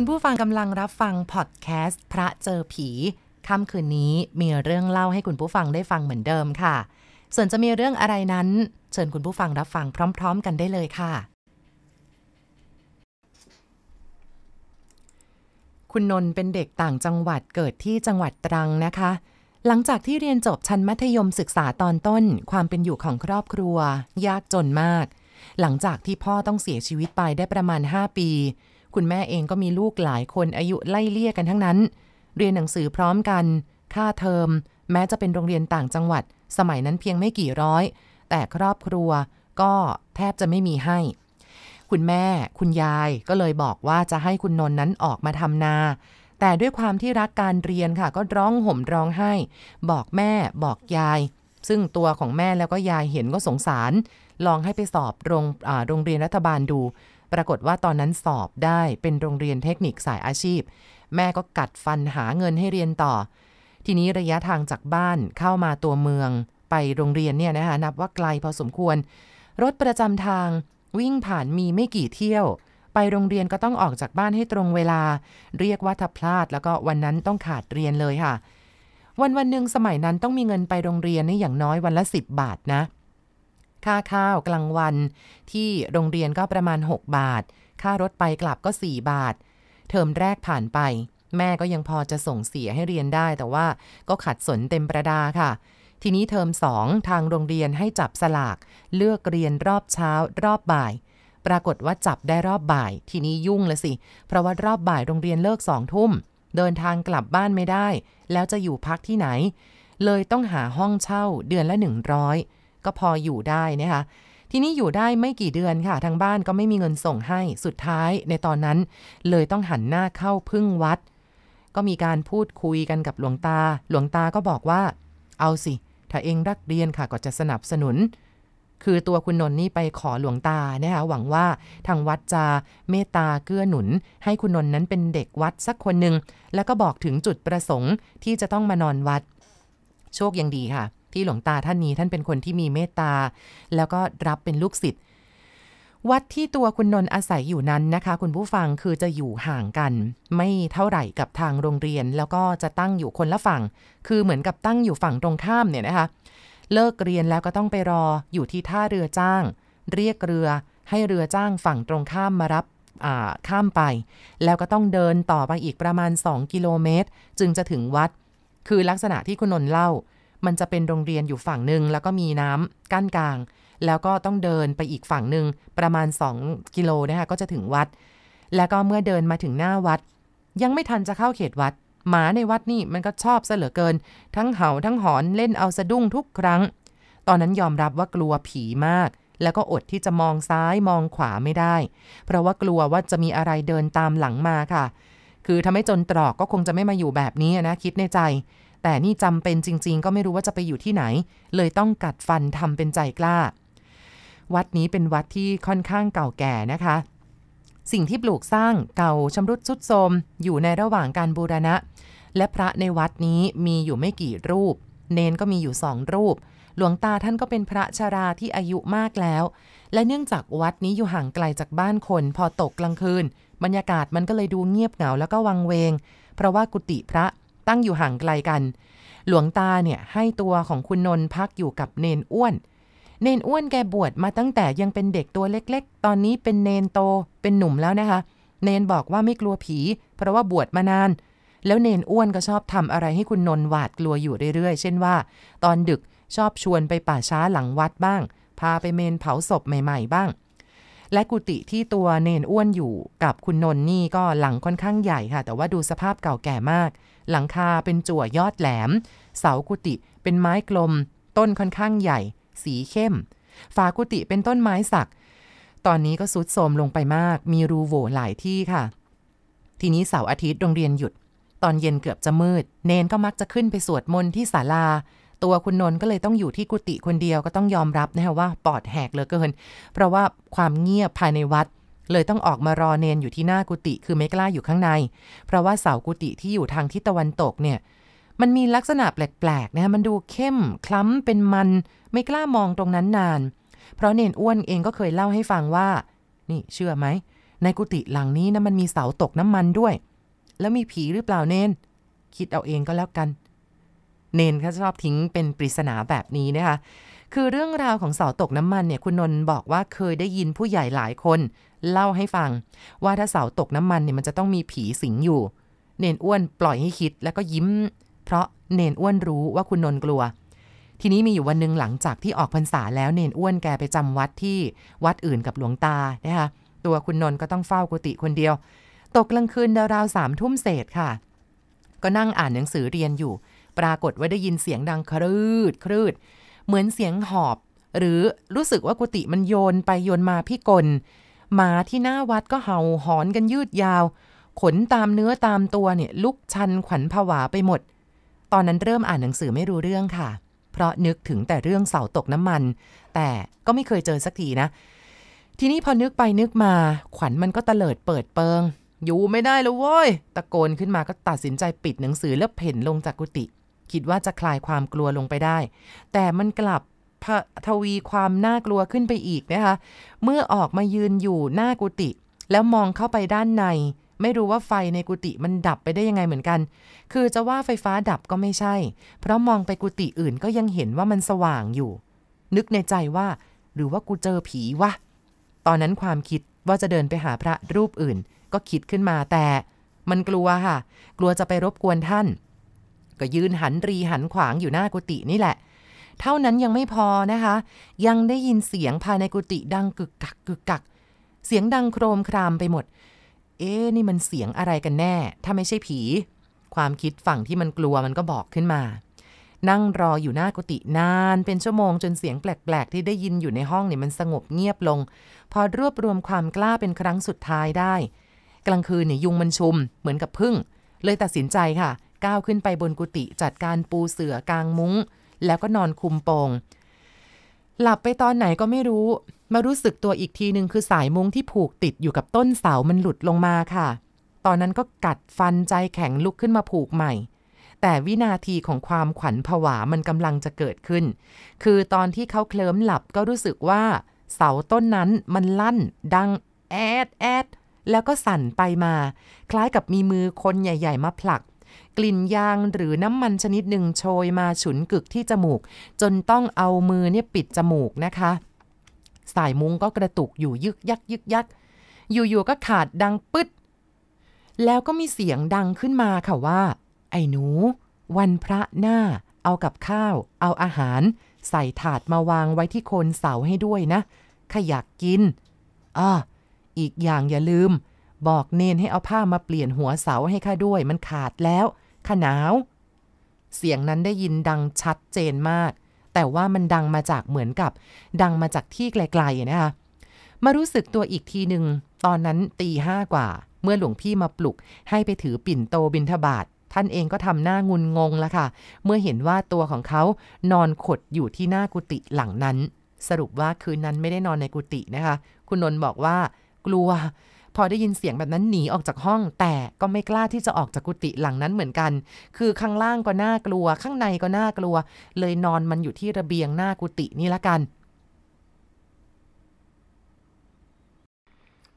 คุณผู้ฟังกำลังรับฟังพอดแคสต์พระเจอผี ค่ำคืนนี้มีเรื่องเล่าให้คุณผู้ฟังได้ฟังเหมือนเดิมค่ะ ส่วนจะมีเรื่องอะไรนั้น เชิญคุณผู้ฟังรับฟังพร้อม ๆ กันได้เลยค่ะ คุณนนท์เป็นเด็กต่างจังหวัดเกิดที่จังหวัดตรังนะคะ หลังจากที่เรียนจบชั้นมัธยมศึกษาตอนต้น ความเป็นอยู่ของครอบครัว ยากจนมาก หลังจากที่พ่อต้องเสียชีวิตไปได้ประมาณ 5 ปีคุณแม่เองก็มีลูกหลายคนอายุไล่เลี่ยกันทั้งนั้น เรียนหนังสือพร้อมกัน ค่าเทอม แม้จะเป็นโรงเรียนต่างจังหวัด สมัยนั้นเพียงไม่กี่ร้อย แต่ครอบครัวก็แทบจะไม่มีให้ คุณแม่คุณยายก็เลยบอกว่าจะให้คุณนนท์นั้นออกมาทำนา แต่ด้วยความที่รักการเรียนค่ะก็ร้องห่มร้องไห้ บอกแม่บอกยาย ซึ่งตัวของแม่แล้วก็ยายเห็นก็สงสาร ลองให้ไปสอบโรงโรงเรียนรัฐบาลดูปรากฏว่าตอนนั้นสอบได้เป็นโรงเรียนเทคนิคสายอาชีพ แม่ก็กัดฟันหาเงินให้เรียนต่อ ทีนี้ระยะทางจากบ้านเข้ามาตัวเมือง ไปโรงเรียนเนี่ยนะคะนับว่าไกลพอสมควร รถประจำทาง วิ่งผ่านมีไม่กี่เที่ยว ไปโรงเรียนก็ต้องออกจากบ้านให้ตรงเวลา เรียกว่าถ้าพลาด แล้วก็วันนั้นต้องขาดเรียนเลยค่ะ วันวันหนึ่งสมัยนั้นต้องมีเงินไปโรงเรียนนี่อย่างน้อยวันละ 10 บาทนะเค่าข้าวกลางวัน ที่โรงเรียนก็ประมาณ 6 บาท ค่ารถไปกลับก็ 4 บาท เทอมแรกผ่านไป แม่ก็ยังพอจะส่งเสียให้เรียนได้แต่ว่าก็ขัดสนเต็มประดาค่ะ ทีนี้เทอม2 ทางโรงเรียนให้จับสลาก เลือกเรียนรอบเช้า รอบบ่าย ปรากฏว่าจับได้รอบบ่าย ทีนี้ยุ่งละสิ เพราะว่ารอบบ่ายโรงเรียนเลิกสองทุ่มเดินทางกลับบ้านไม่ได้ แล้วจะอยู่พักที่ไหน เลยต้องหาห้องเช่าเดือนละ100ก็พออยู่ได้นะคะทีนี้อยู่ได้ไม่กี่เดือนค่ะ ทางบ้านก็ไม่มีเงินส่งให้ สุดท้ายในตอนนั้น เลยต้องหันหน้าเข้าพึ่งวัด ก็มีการพูดคุยกันกับหลวงตา หลวงตาก็บอกว่า เอาสิ ถ้าเองรักเรียนค่ะก็จะสนับสนุน คือตัวคุณนนท์นี่ไปขอหลวงตานะคะหวังว่าทางวัดจะเมตตาเกื้อหนุน ให้คุณนนท์นั้นเป็นเด็กวัดสักคนหนึ่ง แล้วก็บอกถึงจุดประสงค์ ที่จะต้องมานอนวัด โชคยังดีค่ะที่หลวงตาท่านนี้ท่านเป็นคนที่มีเมตตา แล้วก็รับเป็นลูกศิษย์วัดที่ตัวคุณนนท์อาศัยอยู่นั้นนะคะคุณผู้ฟังคือจะอยู่ห่างกัน ไม่เท่าไหร่ กับทางโรงเรียน แล้วก็จะตั้งอยู่คนละฝั่ง คือเหมือนกับตั้งอยู่ฝั่งตรงข้ามเนี่ยนะคะเลิกเรียนแล้วก็ต้องไปรออยู่ที่ท่าเรือจ้าง เรียกเรือให้เรือจ้างฝั่งตรงข้ามมารับข้ามไป แล้วก็ต้องเดินต่อไปอีกประมาณ 2 กิโลเมตร จึงจะถึงวัดคือลักษณะที่คุณนนท์เล่ามันจะเป็นโรงเรียนอยู่ฝั่งหนึ่งแล้วก็มีน้ำกั้นกลาง แล้วก็ต้องเดินไปอีกฝั่งหนึ่งประมาณ 2 กิโลนะคะก็จะถึงวัด แล้วก็เมื่อเดินมาถึงหน้าวัด ยังไม่ทันจะเข้าเขตวัด หมาในวัดนี่มันก็ชอบเสลือเกิน ทั้งเห่าทั้งหอนเล่นเอาสะดุ้งทุกครั้ง ตอนนั้นยอมรับว่ากลัวผีมาก แล้วก็อดที่จะมองซ้ายมองขวาไม่ได้ เพราะว่ากลัวว่าจะมีอะไรเดินตามหลังมาค่ะ คือทำให้จนตรอกก็คงจะไม่มาอยู่แบบนี้นะ คิดในใจแต่นี่จำเป็นจริงๆก็ไม่รู้ว่าจะไปอยู่ที่ไหน เลยต้องกัดฟันทำเป็นใจกล้า วัดนี้เป็นวัดที่ค่อนข้างเก่าแก่นะคะ สิ่งที่ปลูกสร้างเก่าชำรุดทรุดโทรม อยู่ในระหว่างการบูรณะ และพระในวัดนี้มีอยู่ไม่กี่รูป เนนก็มีอยู่สองรูป หลวงตาท่านก็เป็นพระชาราที่อายุมากแล้ว และเนื่องจากวัดนี้อยู่ห่างไกลจากบ้านคน พอตกกลางคืน บรรยากาศมันก็เลยดูเงียบเหงาแล้วก็วังเวง เพราะว่ากุฏิพระตั้งอยู่ห่างไกลกัน หลวงตาเนี่ยให้ตัวของคุณนนท์พักอยู่กับเนนอ้วน เนนอ้วนแกบวชมาตั้งแต่ยังเป็นเด็กตัวเล็ก ๆ ตอนนี้เป็นเนนโตเป็นหนุ่มแล้วนะคะ เนนบอกว่าไม่กลัวผี เพราะว่าบวชมานาน แล้วเนนอ้วนก็ชอบทำอะไรให้คุณนนท์หวาดกลัวอยู่เรื่อย ๆ เช่นว่า ตอนดึกชอบชวนไปป่าช้าหลังวัดบ้าง พาไปเมนเผาศพใหม่ ๆ บ้าง และกุฏิที่ตัวเนนอ้วนอยู่กับคุณนนนี่ก็หลังค่อนข้างใหญ่ค่ะ แต่ว่าดูสภาพเก่าแก่มากหลังคาเป็นจั่วยอดแหลม เสากุฏิเป็นไม้กลม ต้นค่อนข้างใหญ่ สีเข้ม ฝากุฏิเป็นต้นไม้สัก ตอนนี้ก็สุดโทมลงไปมาก มีรูโหว่หลายที่ค่ะ ทีนี้เสาร์อาทิตย์โรงเรียนหยุด ตอนเย็นเกือบจะมืด เนนก็มักจะขึ้นไปสวดมนต์ที่ศาลา ตัวคุณนนท์ก็เลยต้องอยู่ที่กุฏิคนเดียวก็ต้องยอมรับ นะคะว่าปอดแหกเหลือเกิน เพราะว่าความเงียบภายในวัดเลยต้องออกมารอเนนอยู่ที่หน้ากุฏิคือไม่กล้าอยู่ข้างใน เพราะว่าเสากุฏิที่อยู่ทางทิศตะวันตกเนี่ย มันมีลักษณะแปลกๆนะมันดูเข้ม คล้ำเป็นมัน ไม่กล้ามองตรงนั้นนาน เพราะเนนอ้วนเองก็เคยเล่าให้ฟังว่า นี่ เชื่อไหมในกุฏิหลังนี้นะมันมีเสาตกน้ำมันด้วย แล้วมีผีหรือเปล่าเนนคิดเอาเองก็แล้วกัน เนนขาชอบทิ้งเป็นปริศนาแบบนี้นะคะคือเรื่องราวของเสาตกน้ำมันเนี่ยคุณนนท์บอกว่าเคยได้ยินผู้ใหญ่หลายคน เล่าให้ฟัง ว่าถ้าเสาตกน้ำมันเนี่ยมันจะต้องมีผีสิงอยู่ เนนอ้วนปล่อยให้คิดแล้วก็ยิ้ม เพราะเนนอ้วนรู้ว่าคุณนนท์กลัว ทีนี้มีอยู่วันหนึ่งหลังจากที่ออกพรรษาแล้วเนนอ้วนแกไปจำวัดที่วัดอื่นกับหลวงตานะคะตัวคุณนนท์ก็ต้องเฝ้ากุฏิคนเดียว ตกกลางคืนราวๆสามทุ่มเศษค่ะ ก็นั่งอ่านหนังสือเรียนอยู่ ปรากฏว่าได้ยินเสียงดังครืดครืดเหมือนเสียงหอบ หรือรู้สึกว่ากุฏิมันโยนไปโยนมาพี่กลหมาที่หน้าวัดก็เห่าหอนกันยืดยาว ขนตามเนื้อตามตัวเนี่ยลุกชันขวัญผวาไปหมด ตอนนั้นเริ่มอ่านหนังสือไม่รู้เรื่องค่ะ เพราะนึกถึงแต่เรื่องเสาตกน้ำมัน แต่ก็ไม่เคยเจอสักทีนะ ทีนี้พอนึกไปนึกมาขวัญมันก็เตลิดเปิดเปิงอยู่ไม่ได้แล้วโว้ยตะโกนขึ้นมาก็ตัดสินใจปิดหนังสือแล้วเพ่นลงจากกุฏิคิดว่าจะคลายความกลัวลงไปได้ แต่มันกลับทวีความน่ากลัวขึ้นไปอีกนะคะ เมื่อออกมายืนอยู่หน้ากุฏิแล้วมองเข้าไปด้านใน ไม่รู้ว่าไฟในกุฏิมันดับไปได้ยังไงเหมือนกัน คือจะว่าไฟฟ้าดับก็ไม่ใช่ เพราะมองไปกุฏิอื่นก็ยังเห็นว่ามันสว่างอยู่ นึกในใจว่าหรือว่ากูเจอผีวะ ตอนนั้นความคิดว่าจะเดินไปหาพระรูปอื่นก็คิดขึ้นมา แต่ มันกลัวค่ะ กลัวจะไปรบกวนท่านก็ยืนหันรีหันขวางอยู่หน้ากุฏินี่แหละ เท่านั้นยังไม่พอนะคะ ยังได้ยินเสียงภายในกุฏิดังกึกกักกึกกักเสียงดังโครมครามไปหมด เอ๊นี่มันเสียงอะไรกันแน่ ถ้าไม่ใช่ผี ความคิดฝั่งที่มันกลัวมันก็บอกขึ้นมา นั่งรออยู่หน้ากุฏินาน เป็นชั่วโมงจนเสียงแปลก ๆ ที่ได้ยินอยู่ในห้องเนี่ย มันสงบเงียบลง พอรวบรวมความกล้าเป็นครั้งสุดท้ายได้ กลางคืนเนี่ยยุงมันชุม เหมือนกับพึ่งเลยตัดสินใจค่ะก้าวขึ้นไปบนกุฏิจัดการปูเสือกางมุง้งแล้วก็นอนคุมโปงหลับไปตอนไหนก็ไม่รู้ มารู้สึกตัวอีกทีหนึ่งคือสายมุ้งที่ผูกติดอยู่กับต้นเสา มันหลุดลงมาค่ะ ตอนนั้นก็กัดฟันใจแข็งลุกขึ้นมาผูกใหม่ แต่วินาทีของความขวัญผวามันกำลังจะเกิดขึ้น คือตอนที่เขาเคลิ้มหลับก็รู้สึกว่า เสาต้นนั้นมันลั่น ดังแอดแอดแล้วก็สั่นไปมา คล้ายกับมีมือคนใหญ่ ๆมาผลักกลิ่นยางหรือน้ำมันชนิดหนึ่งโชยมาฉุนกึกที่จมูก จนต้องเอามือเนี่ยปิดจมูกนะคะ สายมุ้งก็กระตุกอยู่ยึกยักยึกยัก อยู่ๆก็ขาดดังปึ๊ดแล้วก็มีเสียงดังขึ้นมาค่ะว่า ไอ้หนู วันพระหน้า เอากับข้าว เอาอาหาร ใส่ถาดมาวางไว้ที่โคนเสาให้ด้วยนะ ขยากกินอ้ออีกอย่างอย่าลืม บอกเนนให้เอาผ้ามาเปลี่ยนหัวเสาให้ข้าด้วย มันขาดแล้วขนาว เสียงนั้นได้ยินดังชัดเจนมาก แต่ว่ามันดังมาจากเหมือนกับ ดังมาจากที่ไกลๆนะคะมารู้สึกตัวอีกทีหนึ่งตอนนั้นตีห้ากว่า เมื่อหลวงพี่มาปลุก ให้ไปถือปิ่นโตบินทบาท ท่านเองก็ทำหน้างุนงงแล้วค่ะ เมื่อเห็นว่าตัวของเขานอนขดอยู่ที่หน้ากุฏิหลังนั้น สรุปว่าคืนนั้นไม่ได้นอนในกุฏินะคะ คุณนนท์บอกว่า กลัวพอได้ยินเสียงแบบนั้นหนีออกจากห้องแต่ก็ไม่กล้าที่จะออกจากกุฏิหลังนั้นเหมือนกัน คือข้างล่างก็น่ากลัว ข้างในก็น่ากลัว เลยนอนมันอยู่ที่ระเบียงหน้ากุฏินี่ละกัน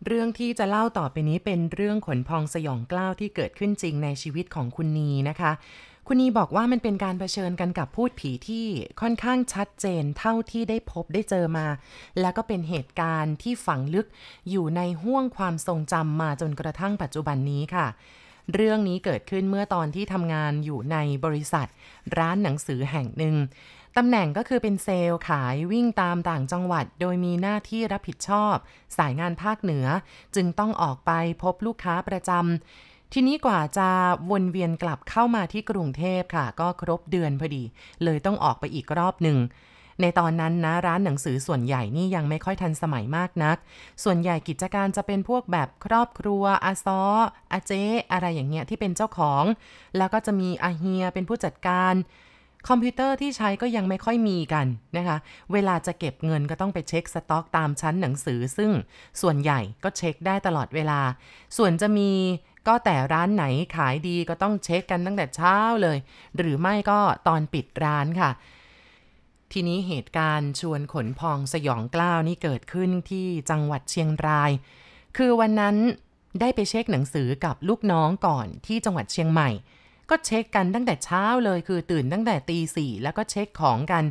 เรื่องที่จะเล่าต่อไปนี้เป็นเรื่องขนพองสยองกล้าวที่เกิดขึ้นจริงในชีวิตของคุณนีนะคะคุณนีบอกว่ามันเป็นการเผชิญกันกับพูดผีที่ค่อนข้างชัดเจนเท่าที่ได้พบได้เจอมา แล้วก็เป็นเหตุการณ์ที่ฝังลึกอยู่ในห้วงความทรงจำมาจนกระทั่งปัจจุบันนี้ค่ะ เรื่องนี้เกิดขึ้นเมื่อตอนที่ทำงานอยู่ในบริษัท ร้านหนังสือแห่งหนึ่งตำแหน่งก็คือเป็นเซลล์ขายวิ่งตามต่างจังหวัด โดยมีหน้าที่รับผิดชอบ สายงานภาคเหนือ จึงต้องออกไปพบลูกค้าประจำทีนี้กว่าจะวนเวียนกลับเข้ามาที่กรุงเทพค่ะ ก็ครบเดือนพอดี เลยต้องออกไปอีกรอบหนึ่งในตอนนั้นนะ ร้านหนังสือส่วนใหญ่นี่ยังไม่ค่อยทันสมัยมากนัก ส่วนใหญ่กิจการจะเป็นพวกแบบครอบครัวอาซออาเจอะไรอย่างเงี้ยที่เป็นเจ้าของ แล้วก็จะมีอาเฮีย เป็นผู้จัดการ คอมพิวเตอร์ที่ใช้ก็ยังไม่ค่อยมีกันนะคะ เวลาจะเก็บเงินก็ต้องไปเช็คสต็อกตามชั้นหนังสือซึ่งส่วนใหญ่ก็เช็คได้ตลอดเวลา ส่วนจะมีก็แต่ร้านไหนขายดีก็ต้องเช็คกันตั้งแต่เช้าเลย หรือไม่ก็ตอนปิดร้านค่ะ ทีนี้เหตุการณ์ชวนขนพองสยองกล้าวนี่เกิดขึ้นที่จังหวัดเชียงราย คือวันนั้นได้ไปเช็คหนังสือกับลูกน้องก่อนที่จังหวัดเชียงใหม่ ก็เช็คกันตั้งแต่เช้าเลย คือตื่นตั้งแต่ตีสี่แล้วก็เช็คของกัน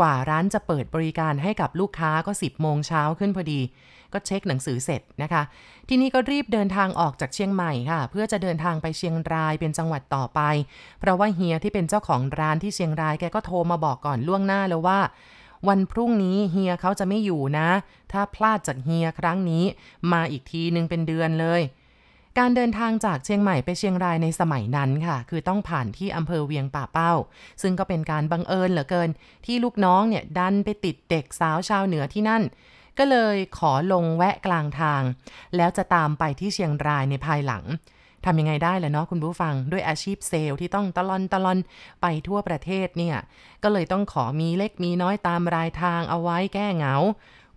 กว่าร้านจะเปิดบริการให้กับลูกค้าก็ 10บโมงเช้าขึ้นพอดีก็เช็คหนังสือเสร็จนะคะ ทีนี้ก็รีบเดินทางออกจากเชียงใหม่ค่ะ เพื่อจะเดินทางไปเชียงรายเป็นจังหวัดต่อไป เพราะว่าเฮียที่เป็นเจ้าของร้านที่เชียงรายแกก็โทรมาบอกก่อนล่วงหน้าแล้วว่าวันพรุ่งนี้เฮียเขาจะไม่อยู่นะ ถ้าพลาดจากเฮียครั้งนี้ มาอีกทีนึงเป็นเดือนเลย การเดินทางจากเชียงใหม่ไปเชียงรายในสมัยนั้นค่ะ คือต้องผ่านที่อำเภอเวียงป่าเป้า ซึ่งก็เป็นการบังเอิญเหลือเกิน ที่ลูกน้องเนี่ยดันไปติดเด็กสาวชาวเหนือที่นั่นก็เลยขอลงแวะกลางทาง แล้วจะตามไปที่เชียงรายในภายหลังทำยังไงได้ล่ะเนาะคุณผู้ฟังด้วยอาชีพเซลล์ที่ต้องตะลอนตะลอนไปทั่วประเทศเนี่ยก็เลยต้องขอมีเล็กมีน้อยตามรายทางเอาไว้แก้เหงา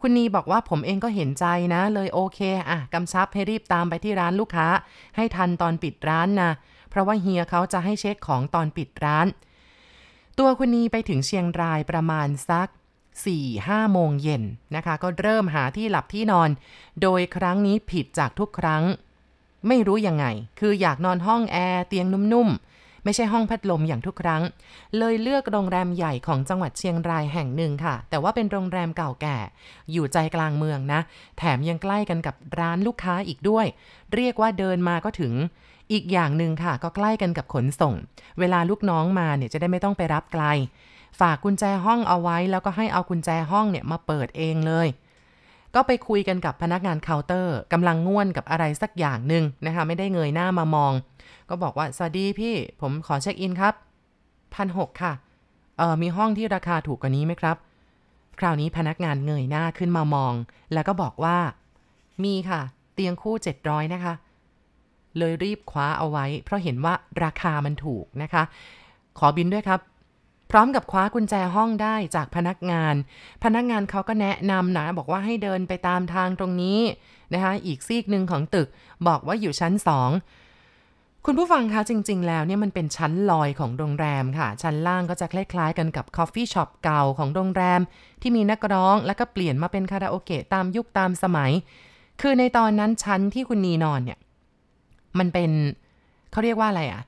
คุณนีบอกว่าผมเองก็เห็นใจนะ เลยโอเคอ่ะกำชับให้รีบตามไปที่ร้านลูกค้า ให้ทันตอนปิดร้านนะเพราะว่าเฮียเขาจะให้เช็คของตอนปิดร้าน ตัวคุณนีไปถึงเชียงรายประมาณสัก4-5โมงเย็นนะคะ ก็เริ่มหาที่หลับที่นอน โดยครั้งนี้ผิดจากทุกครั้ง ไม่รู้ยังไง คืออยากนอนห้องแอร์เตียงนุ่มๆ ไม่ใช่ห้องพัดลมอย่างทุกครั้ง เลยเลือกโรงแรมใหญ่ของจังหวัดเชียงรายแห่งหนึ่งค่ะ แต่ว่าเป็นโรงแรมเก่าแก่ อยู่ใจกลางเมืองนะ แถมยังใกล้กันกับร้านลูกค้าอีกด้วย เรียกว่าเดินมาก็ถึง อีกอย่างหนึ่งค่ะก็ใกล้กันกับขนส่ง เวลาลูกน้องมาเนี่ยจะได้ไม่ต้องไปรับไกลฝากกุญแจห้องเอาไว้แล้วก็ให้เอากุญแจห้องเนี่ย มาเปิดเองเลย ก็ไปคุยกันกับพนักงานเคาน์เตอร์กำลังง่วนกับอะไรสักอย่างหนึ่งนะคะ ไม่ได้เงยหน้ามามอง ก็บอกว่าสวัสดีพี่ผมขอเช็คอินครับพันหค่ะเออมีห้องที่ราคาถูกกว่านี้ไหมครับ คราวนี้พนักงานเงยหน้าขึ้นมามอง แล้วก็บอกว่ามีค่ะเตียงคู่700นะคะเลยรีบคว้าเอาไว้ เพราะเห็นว่าราคามันถูกนะคะ ขอบินด้วยครับร้อมกับคว้ากุญแจห้องได้จากพนักงาน พนักงานเขาก็แนะนำนะบอกว่าให้เดินไปตามทางตรงนี้นะคะอีกซีกหนึ่งของตึกบอกว่าอยู่ชั้นสองคุณผู้ฟังคะจริง ๆ แล้วเนี่ยมันเป็นชั้นลอยของโรงแรมค่ะ ชั้นล่างก็จะคล้ายๆกันกับคอฟฟี่ช็อปเก่าของโรงแรมที่มีนักร้องแล้วก็เปลี่ยนมาเป็นคาราโอเกะตามยุคตามสมัย คือในตอนนั้นชั้นที่คุณนีนอนเนี่ยมันเป็นเขาเรียกว่าอะไรอะ่ะ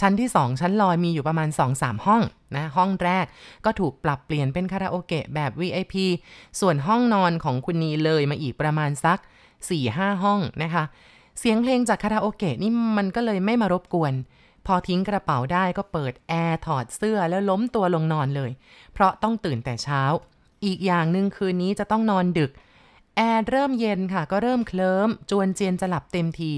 ชั้นที่ 2 ชั้นลอยมีอยู่ประมาณ 2-3 ห้องนะห้องแรกก็ถูกปรับเปลี่ยนเป็นคาราโอเกะแบบ VIP ส่วนห้องนอนของคุณนีเลยมาอีกประมาณสัก 4-5 ห้องนะคะ เสียงเพลงจากคาราโอเกะนี่มันก็เลยไม่มารบกวน พอทิ้งกระเป๋าได้ก็เปิด แอร์ถอดเสื้อแล้วล้มตัวลงนอนเลย เพราะต้องตื่นแต่เช้า อีกอย่างหนึ่งคืนนี้จะต้องนอนดึก แอร์เริ่มเย็นค่ะก็เริ่มเคลิ้ม จวนเจียนจะหลับเต็มที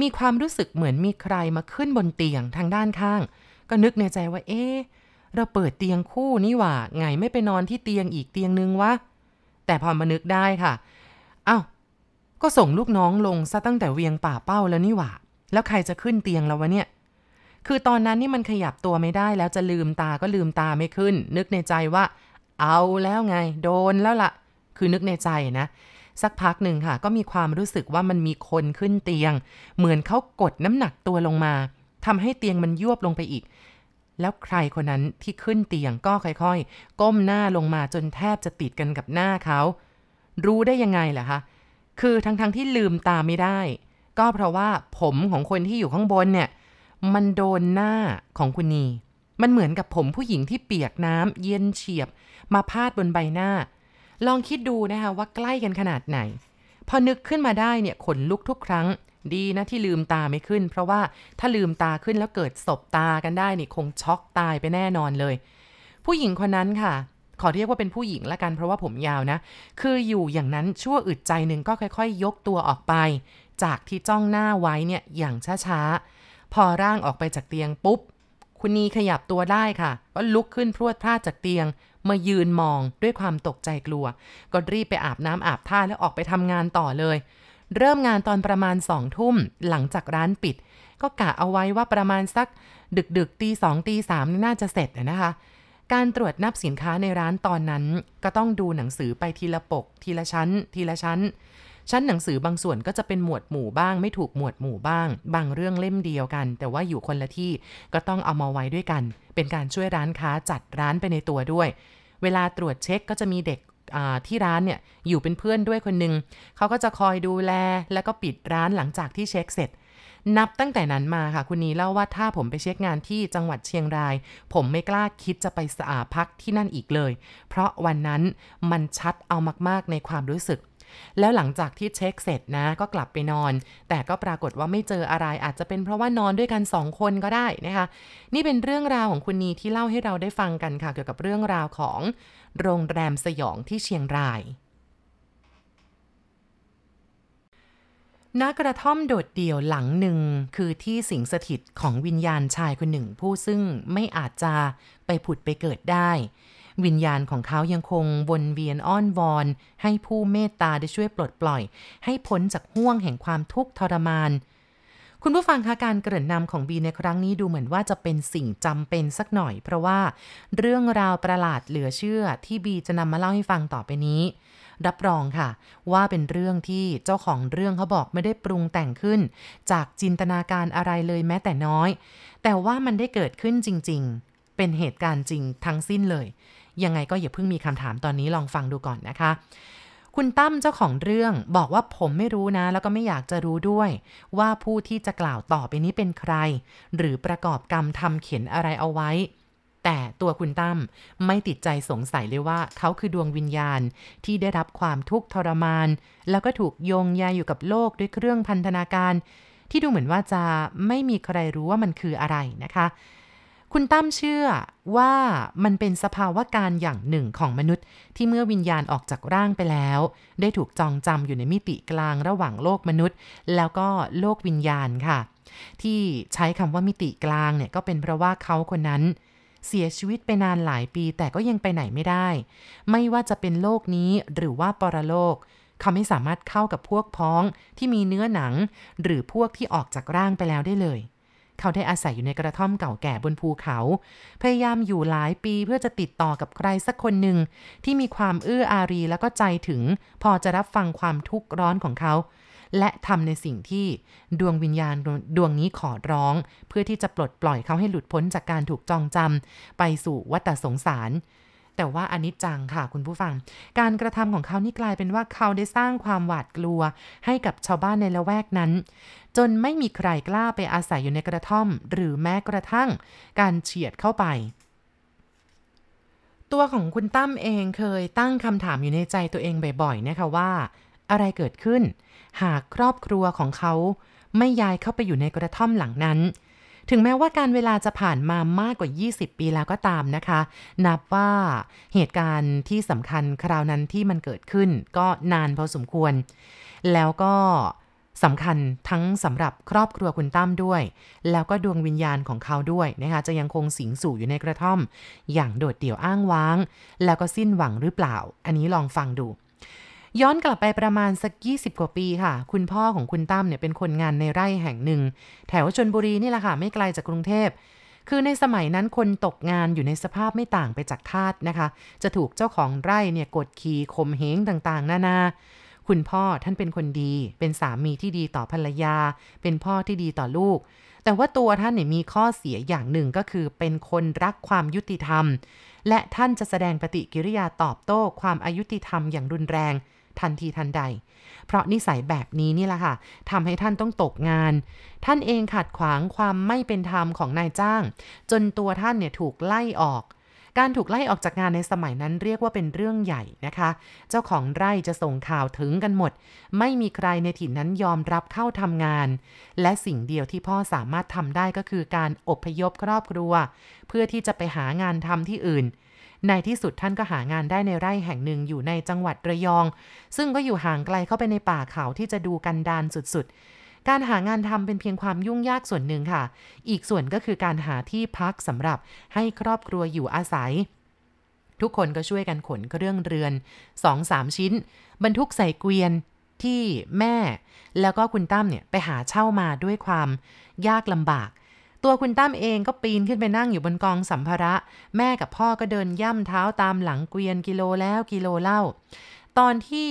มีความรู้สึกเหมือนมีใครมาขึ้นบนเตียงทางด้านข้าง ก็นึกในใจว่าเอ๊ะเราเปิดเตียงคู่นี่หว่า ไงไม่ไปนอนที่เตียงอีกเตียงนึงวะ แต่พอมานึกได้ค่ะเอา้าก็ส่งลูกน้องลงซะตั้งแต่เวียงป่าเป้าแล้วนี่หว่าแล้วใครจะขึ้นเตียงเราวะเนี่ย คือตอนนั้นนี่มันขยับตัวไม่ได้แล้วจะลืมตาก็ลืมตาไม่ขึ้น นึกในใจว่าเอาแล้วไงโดนแล้วละ่ะคือนึกในใจนะสักพักหนึ่งค่ะ ก็มีความรู้สึกว่ามันมีคนขึ้นเตียง เหมือนเขากดน้ำหนักตัวลงมาทำให้เตียงมันยวบลงไปอีกแล้วใครคนนั้นที่ขึ้นเตียงก็ค่อยๆ ก้มหน้าลงมาจนแทบจะติดกันกับหน้าเขา รู้ได้ยังไงล่ะคะ คือทั้งๆทที่ลืมตาไม่ได้ ก็เพราะว่าผมของคนที่อยู่ข้างบนเนี่ย มันโดนหน้าของคุณนีมันเหมือนกับผมผู้หญิงที่เปียกน้ำเย็นเฉียบ มาพาดบนใบหน้า ลองคิดดูนะคะว่าใกล้กันขนาดไหน พอนึกขึ้นมาได้เนี่ยขนลุกทุก ครั้งดีนะ ที่ลืมตาไม่ขึ้นเพราะว่าถ้าลืมตาขึ้นแล้วเกิดศบตากันได้นี่คงช็อกตายไปแน่นอนเลย ผู้หญิงคนนั้นค่ะ ขอเรียกว่าเป็นผู้หญิงละกันเพราะว่าผมยาวนะ คืออยู่อย่างนั้นชั่วอึดใจหนึ่งก็ค่อยๆ ยกตัวออกไป จากที่จ้องหน้าไว้เนี่ยอย่างช้าๆ พอร่างออกไปจากเตียงปุ๊บ คุณนีขยับตัวได้ค่ะ ก็ลุกขึ้นพรวดพลาดจากเตียงมายืนมองด้วยความตกใจกลัวก็รีบไปอาบน้ำอาบท่าแล้วออกไปทำงานต่อเลยเริ่มงานตอนประมาณสองทุ่มหลังจากร้านปิด ก็กะเอาไว้ว่าประมาณสัก ดึกดึกตีสองตีสามน่าจะเสร็จนะคะ การตรวจนับสินค้าในร้านตอนนั้นก็ต้องดูหนังสือไปทีละปก ทีละชั้นทีละชั้น ชั้นหนังสือบางส่วนก็จะเป็นหมวดหมู่บ้างไม่ถูกหมวดหมู่บ้าง บางเรื่องเล่มเดียวกัน แต่ว่าอยู่คนละที่ก็ต้องเอามาไว้ด้วยกัน เป็นการช่วยร้านค้าจัดร้านไปในตัวด้วย เวลาตรวจเช็คก็จะมีเด็กที่ร้านเนี่ยอยู่เป็นเพื่อนด้วยคนหนึ่ง เขาก็จะคอยดูแลแล้วก็ปิดร้านหลังจากที่เช็คเสร็จ นับตั้งแต่นั้นมาค่ะ คุณนีเล่าว่าถ้าผมไปเช็คงานที่จังหวัดเชียงราย ผมไม่กล้าคิดจะไปสาพักที่นั่นอีกเลย เพราะวันนั้นมันชัดเอามากๆในความรู้สึก แล้วหลังจากที่เช็คเสร็จนะ ก็กลับไปนอน แต่ก็ปรากฏว่าไม่เจออะไรอาจจะเป็นเพราะว่านอนด้วยกัน 2 คนก็ได้นะคะ นี่เป็นเรื่องราวของคุณนีที่เล่าให้เราได้ฟังกันค่ะ เกี่ยวกับเรื่องราวของโรงแรมสยองที่เชียงรายนกกระท่อมโดดเดี่ยวหลังหนึ่งคือที่สิงสถิตของวิญญาณชายคนหนึ่งผู้ซึ่งไม่อาจจะไปผุดไปเกิดได้ วิญญาณของเขายังคงวนเวียนอ้อนวอน ให้ผู้เมตตาได้ช่วยปลดปล่อย ให้พ้นจากห่วงแห่งความทุกข์ทรมานคุณผู้ฟังคะการเกริ่นนำของบีในครั้งนี้ดูเหมือนว่าจะเป็นสิ่งจำเป็นสักหน่อย เพราะว่าเรื่องราวประหลาดเหลือเชื่อที่บีจะนำมาเล่าให้ฟังต่อไปนี้ รับรองค่ะ ว่าเป็นเรื่องที่เจ้าของเรื่องเขาบอกไม่ได้ปรุงแต่งขึ้น จากจินตนาการอะไรเลยแม้แต่น้อย แต่ว่ามันได้เกิดขึ้นจริง ๆ เป็นเหตุการณ์จริงทั้งสิ้นเลย ยังไงก็อย่าเพิ่งมีคำถามตอนนี้ลองฟังดูก่อนนะคะคุณตั้มเจ้าของเรื่องบอกว่าผมไม่รู้นะ แล้วก็ไม่อยากจะรู้ด้วย ว่าผู้ที่จะกล่าวต่อไปนี้เป็นใคร หรือประกอบกรรมทำเขียนอะไรเอาไว้ แต่ตัวคุณตั้มไม่ติดใจสงสัยเลยว่า เขาคือดวงวิญญาณที่ได้รับความทุกข์ทรมาน แล้วก็ถูกโยงยยอยู่กับโลกด้วยเครื่องพันธนาการ ที่ดูเหมือนว่าจะไม่มีใครรู้ว่ามันคืออะไรนะคะคุณตั้มเชื่อว่ามันเป็นสภาวะการอย่างหนึ่งของมนุษย์ ที่เมื่อวิญญาณออกจากร่างไปแล้ว ได้ถูกจองจำอยู่ในมิติกลางระหว่างโลกมนุษย์ แล้วก็โลกวิญญาณค่ะ ที่ใช้คำว่ามิติกลางเนี่ยก็เป็นเพราะว่าเขาคนนั้น เสียชีวิตไปนานหลายปีแต่ก็ยังไปไหนไม่ได้ ไม่ว่าจะเป็นโลกนี้หรือว่าปรโลก เขาไม่สามารถเข้ากับพวกพ้องที่มีเนื้อหนังหรือพวกที่ออกจากร่างไปแล้วได้เลยเขาได้อาศัยอยู่ในกระท่อมเก่าแก่บนภูเขา พยายามอยู่หลายปีเพื่อจะติดต่อกับใครสักคนหนึ่ง ที่มีความเอื้ออารีแล้วก็ใจถึง พอจะรับฟังความทุกข์ร้อนของเขา และทำในสิ่งที่ดวงวิญญาณดวงนี้ขอร้อง เพื่อที่จะปลดปล่อยเขาให้หลุดพ้นจากการถูกจองจำไปสู่วัฏสงสารแต่ว่าอนิจจังค่ะคุณผู้ฟัง การกระทำของเขานี่กลายเป็นว่าเขาได้สร้างความหวาดกลัวให้กับชาวบ้านในละแวกนั้น จนไม่มีใครกล้าไปอาศัยอยู่ในกระท่อมหรือแม้กระทั่ง การเฉียดเข้าไป ตัวของคุณตั้มเองเคยตั้งคำถามอยู่ในใจตัวเองบ่อยๆนะคะว่า อะไรเกิดขึ้น หากครอบครัวของเขาไม่ย้ายเข้าไปอยู่ในกระท่อมหลังนั้นถึงแม้ว่าการเวลาจะผ่านมามากกว่า 20 ปีแล้วก็ตามนะคะ นับว่าเหตุการณ์ที่สำคัญคราวนั้นที่มันเกิดขึ้นก็นานพอสมควร แล้วก็สำคัญทั้งสำหรับครอบครัวคุณตั้มด้วย แล้วก็ดวงวิญญาณของเขาด้วยนะคะ จะยังคงสิงสู่อยู่ในกระท่อม อย่างโดดเดี่ยวอ้างว้าง แล้วก็สิ้นหวังหรือเปล่า อันนี้ลองฟังดูย้อนกลับไปประมาณสักยีกว่าปีค่ะ คุณพ่อของคุณตั้มเนี่ย เป็นคนงานในไร่แห่งหนึ่ง แถวชนบุรีนี่แหละค่ะ ไม่ไกลจากกรุงเทพคือในสมัยนั้นคนตกงานอยู่ในสภาพไม่ต่างไปจากทาสนะคะ จะถูกเจ้าของไร่เนี่ย กดขี่ข่มเหงต่างๆนานาคุณพ่อท่านเป็นคนดี เป็นสามีที่ดีต่อภรรยา เป็นพ่อที่ดีต่อลูก แต่ว่าตัวท่านเนี่ยมีข้อเสียอย่างหนึ่งก็คือ เป็นคนรักความยุติธรรมและท่านจะแสดงปฏิกิริยาตอบโต้ ความอายุติธรรมอย่างรุนแรงทันทีทันใด เพราะนิสัยแบบนี้นี่แหละค่ะ ทำให้ท่านต้องตกงาน ท่านเองขัดขวางความไม่เป็นธรรมของนายจ้าง จนตัวท่านเนี่ยถูกไล่ออก การถูกไล่ออกจากงานในสมัยนั้นเรียกว่าเป็นเรื่องใหญ่นะคะ เจ้าของไร่จะส่งข่าวถึงกันหมด ไม่มีใครในถิ่นนั้นยอมรับเข้าทำงาน และสิ่งเดียวที่พ่อสามารถทำได้ก็คือการอบพยพครอบครัว เพื่อที่จะไปหางานทำที่อื่นในที่สุดท่านก็หางานได้ในไร่แห่งหนึ่งอยู่ในจังหวัดระยอง ซึ่งก็อยู่ห่างไกลเข้าไปในป่าเขาที่จะดูกันดานสุดๆการหางานทำเป็นเพียงความยุ่งยากส่วนหนึ่งค่ะ อีกส่วนก็คือการหาที่พักสำหรับให้ครอบครัวอยู่อาศัย ทุกคนก็ช่วยกันขนเรื่องเรือนสองสามชิ้น บรรทุกใส่เกวียนที่แม่ แล้วก็คุณตั้มเนี่ยไปหาเช่ามาด้วยความ ยากลำบากตัวคุณตั้มเองก็ปีนขึ้นไปนั่งอยู่บนกองสัมภาระ แม่กับพ่อก็เดินย่ำเท้าตามหลังเกวียนกิโลแล้วกิโลเล่า ตอนที่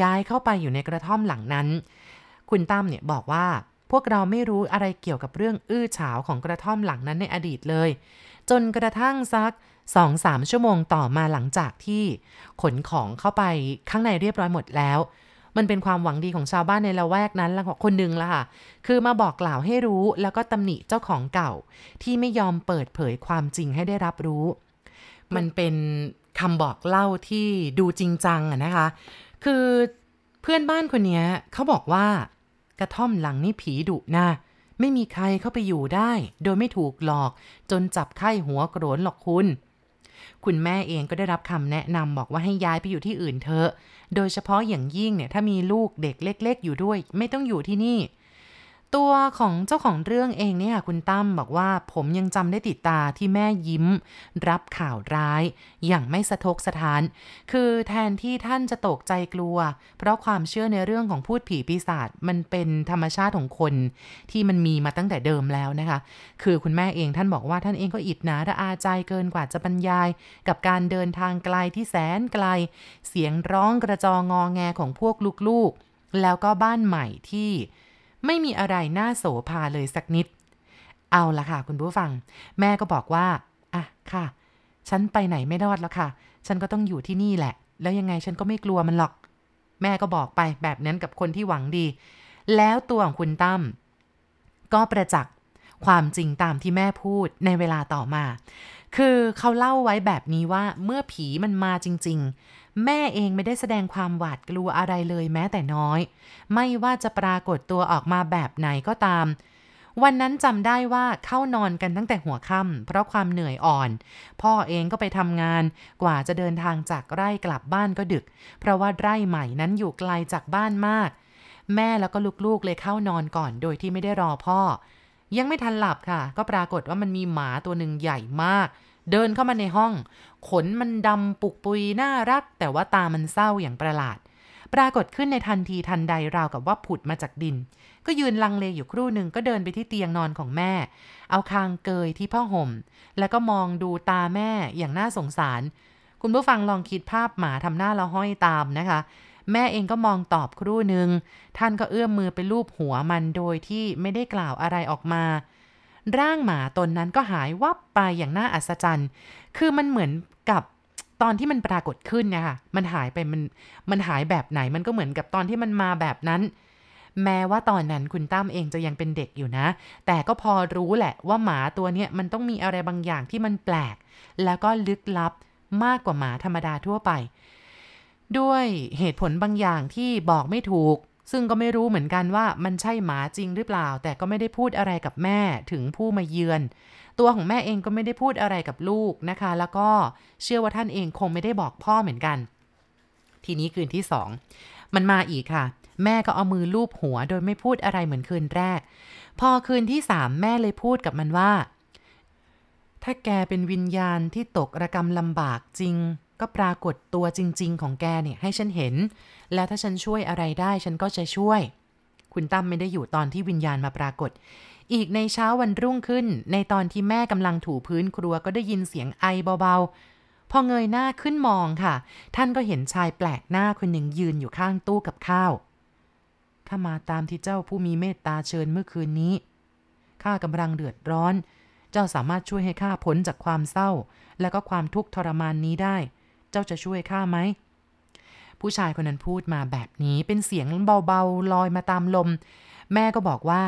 ย้ายเข้าไปอยู่ในกระท่อมหลังนั้น คุณตั้มเนี่ยบอกว่าพวกเราไม่รู้อะไรเกี่ยวกับเรื่องอื้อฉาวของกระท่อมหลังนั้นในอดีตเลย จนกระทั่งซักสองสามชั่วโมงต่อมาหลังจากที่ ขนของเข้าไปข้างในเรียบร้อยหมดแล้วมันเป็นความหวังดีของชาวบ้านในละแวกนั้นละคนหนึ่งละค่ะ คือมาบอกกล่าวให้รู้แล้วก็ตำหนิเจ้าของเก่า ที่ไม่ยอมเปิดเผยความจริงให้ได้รับรู้ มันเป็นคำบอกเล่าที่ดูจริงจังอะนะคะ คือเพื่อนบ้านคนนี้เขาบอกว่า กระท่อมหลังนี้ผีดุนะ ไม่มีใครเข้าไปอยู่ได้ โดยไม่ถูกหลอกจนจับไข้หัวโกรนหรอกคุณคุณแม่เองก็ได้รับคำแนะนำบอกว่าให้ย้ายไปอยู่ที่อื่นเถอะ โดยเฉพาะอย่างยิ่งเนี่ย ถ้ามีลูกเด็กเล็กๆอยู่ด้วย ไม่ต้องอยู่ที่นี่ตัวของเจ้าของเรื่องเองเนี่ยคุณตั้มบอกว่าผมยังจำได้ติดตาที่แม่ยิ้มรับข่าวร้าย อย่างไม่สะทกสะท้าน คือแทนที่ท่านจะตกใจกลัว เพราะความเชื่อในเรื่องของพูดผีปีศาจมันเป็นธรรมชาติของคนที่มันมีมาตั้งแต่เดิมแล้วนะคะคือคุณแม่เองท่านบอกว่าท่านเองก็อิดหนาระอาใจเกินกว่าจะบรรยายกับการเดินทางไกลที่แสนไกล เสียงร้องกระจองงอแงของพวกลูกๆ แล้วก็บ้านใหม่ที่ไม่มีอะไรน่าโสภาเลยสักนิด เอาละค่ะคุณผู้ฟัง แม่ก็บอกว่า อ่ะค่ะ ฉันไปไหนไม่รอดแล้วค่ะ ฉันก็ต้องอยู่ที่นี่แหละ แล้วยังไงฉันก็ไม่กลัวมันหรอก แม่ก็บอกไปแบบนั้นกับคนที่หวังดี แล้วตัวของคุณตั้มก็ประจักษ์ความจริงตามที่แม่พูดในเวลาต่อมา คือเขาเล่าไว้แบบนี้ว่าเมื่อผีมันมาจริง ๆแม่เองไม่ได้แสดงความหวาดกลัวอะไรเลยแม้แต่น้อย ไม่ว่าจะปรากฏตัวออกมาแบบไหนก็ตาม วันนั้นจำได้ว่าเข้านอนกันตั้งแต่หัวค่ำเพราะความเหนื่อยอ่อน พ่อเองก็ไปทำงานกว่าจะเดินทางจากไร่กลับบ้านก็ดึก เพราะว่าไร่ใหม่นั้นอยู่ไกลจากบ้านมาก แม่แล้วก็ลูกๆเลยเข้านอนก่อนโดยที่ไม่ได้รอพ่อ ยังไม่ทันหลับค่ะ ก็ปรากฏว่ามันมีหมาตัวหนึ่งใหญ่มากเดินเข้ามาในห้อง ขนมันดำปุกปุยน่ารัก แต่ว่าตามันเศร้าอย่างประหลาด ปรากฏขึ้นในทันทีทันใดราวกับว่าผุดมาจากดิน ก็ยืนลังเลอยู่ครู่หนึ่งก็เดินไปที่เตียงนอนของแม่ เอาคางเกยที่พ่อห่ม แล้วก็มองดูตาแม่อย่างน่าสงสาร คุณผู้ฟังลองคิดภาพหมาทำหน้าละห้อยตามนะคะ แม่เองก็มองตอบครู่หนึ่งท่านก็เอื้อมมือไปลูบหัวมันโดยที่ไม่ได้กล่าวอะไรออกมาร่างหมาตนนั้นก็หายวับไปอย่างน่าอัศจรรย์ คือมันเหมือนกับตอนที่มันปรากฏขึ้นนะคะมันหายไปมันมันหายแบบไหน มันก็เหมือนกับตอนที่มันมาแบบนั้น แม้ว่าตอนนั้นคุณตั้มเองจะยังเป็นเด็กอยู่นะ แต่ก็พอรู้แหละว่าหมาตัวเนี้ย มันต้องมีอะไรบางอย่างที่มันแปลก แล้วก็ลึกลับมากกว่าหมาธรรมดาทั่วไป ด้วยเหตุผลบางอย่างที่บอกไม่ถูกซึ่งก็ไม่รู้เหมือนกันว่ามันใช่หมาจริงหรือเปล่า แต่ก็ไม่ได้พูดอะไรกับแม่ถึงผู้มาเยือน ตัวของแม่เองก็ไม่ได้พูดอะไรกับลูกนะคะ แล้วก็เชื่อว่าท่านเองคงไม่ได้บอกพ่อเหมือนกัน ทีนี้คืนที่สอง มันมาอีกค่ะ แม่ก็เอามือลูบหัวโดยไม่พูดอะไรเหมือนคืนแรกพอคืนที่สามแม่เลยพูดกับมันว่า ถ้าแกเป็นวิญญาณที่ตกระกรรมลำบากจริงก็ปรากฏตัวจริงๆของแกเนี่ยให้ฉันเห็น แล้วถ้าฉันช่วยอะไรได้ฉันก็จะช่วย คุณตั้มไม่ได้อยู่ตอนที่วิญญาณมาปรากฏ อีกในเช้าวันรุ่งขึ้น ในตอนที่แม่กำลังถูพื้นครัวก็ได้ยินเสียงไอเบา ๆ พอเงยหน้าขึ้นมองค่ะ ท่านก็เห็นชายแปลกหน้าคนหนึ่งยืนอยู่ข้างตู้กับข้าว ข้ามาตามที่เจ้าผู้มีเมตตาเชิญเมื่อคืนนี้ข้ากำลังเดือดร้อน เจ้าสามารถช่วยให้ข้าพ้นจากความเศร้า และก็ความทุกข์ทรมานนี้ได้จ้าจะช่วยข้าไหม ผู้ชายคนนั้นพูดมาแบบนี้เป็นเสียงเบาๆลอยมาตามลม แม่ก็บอกว่า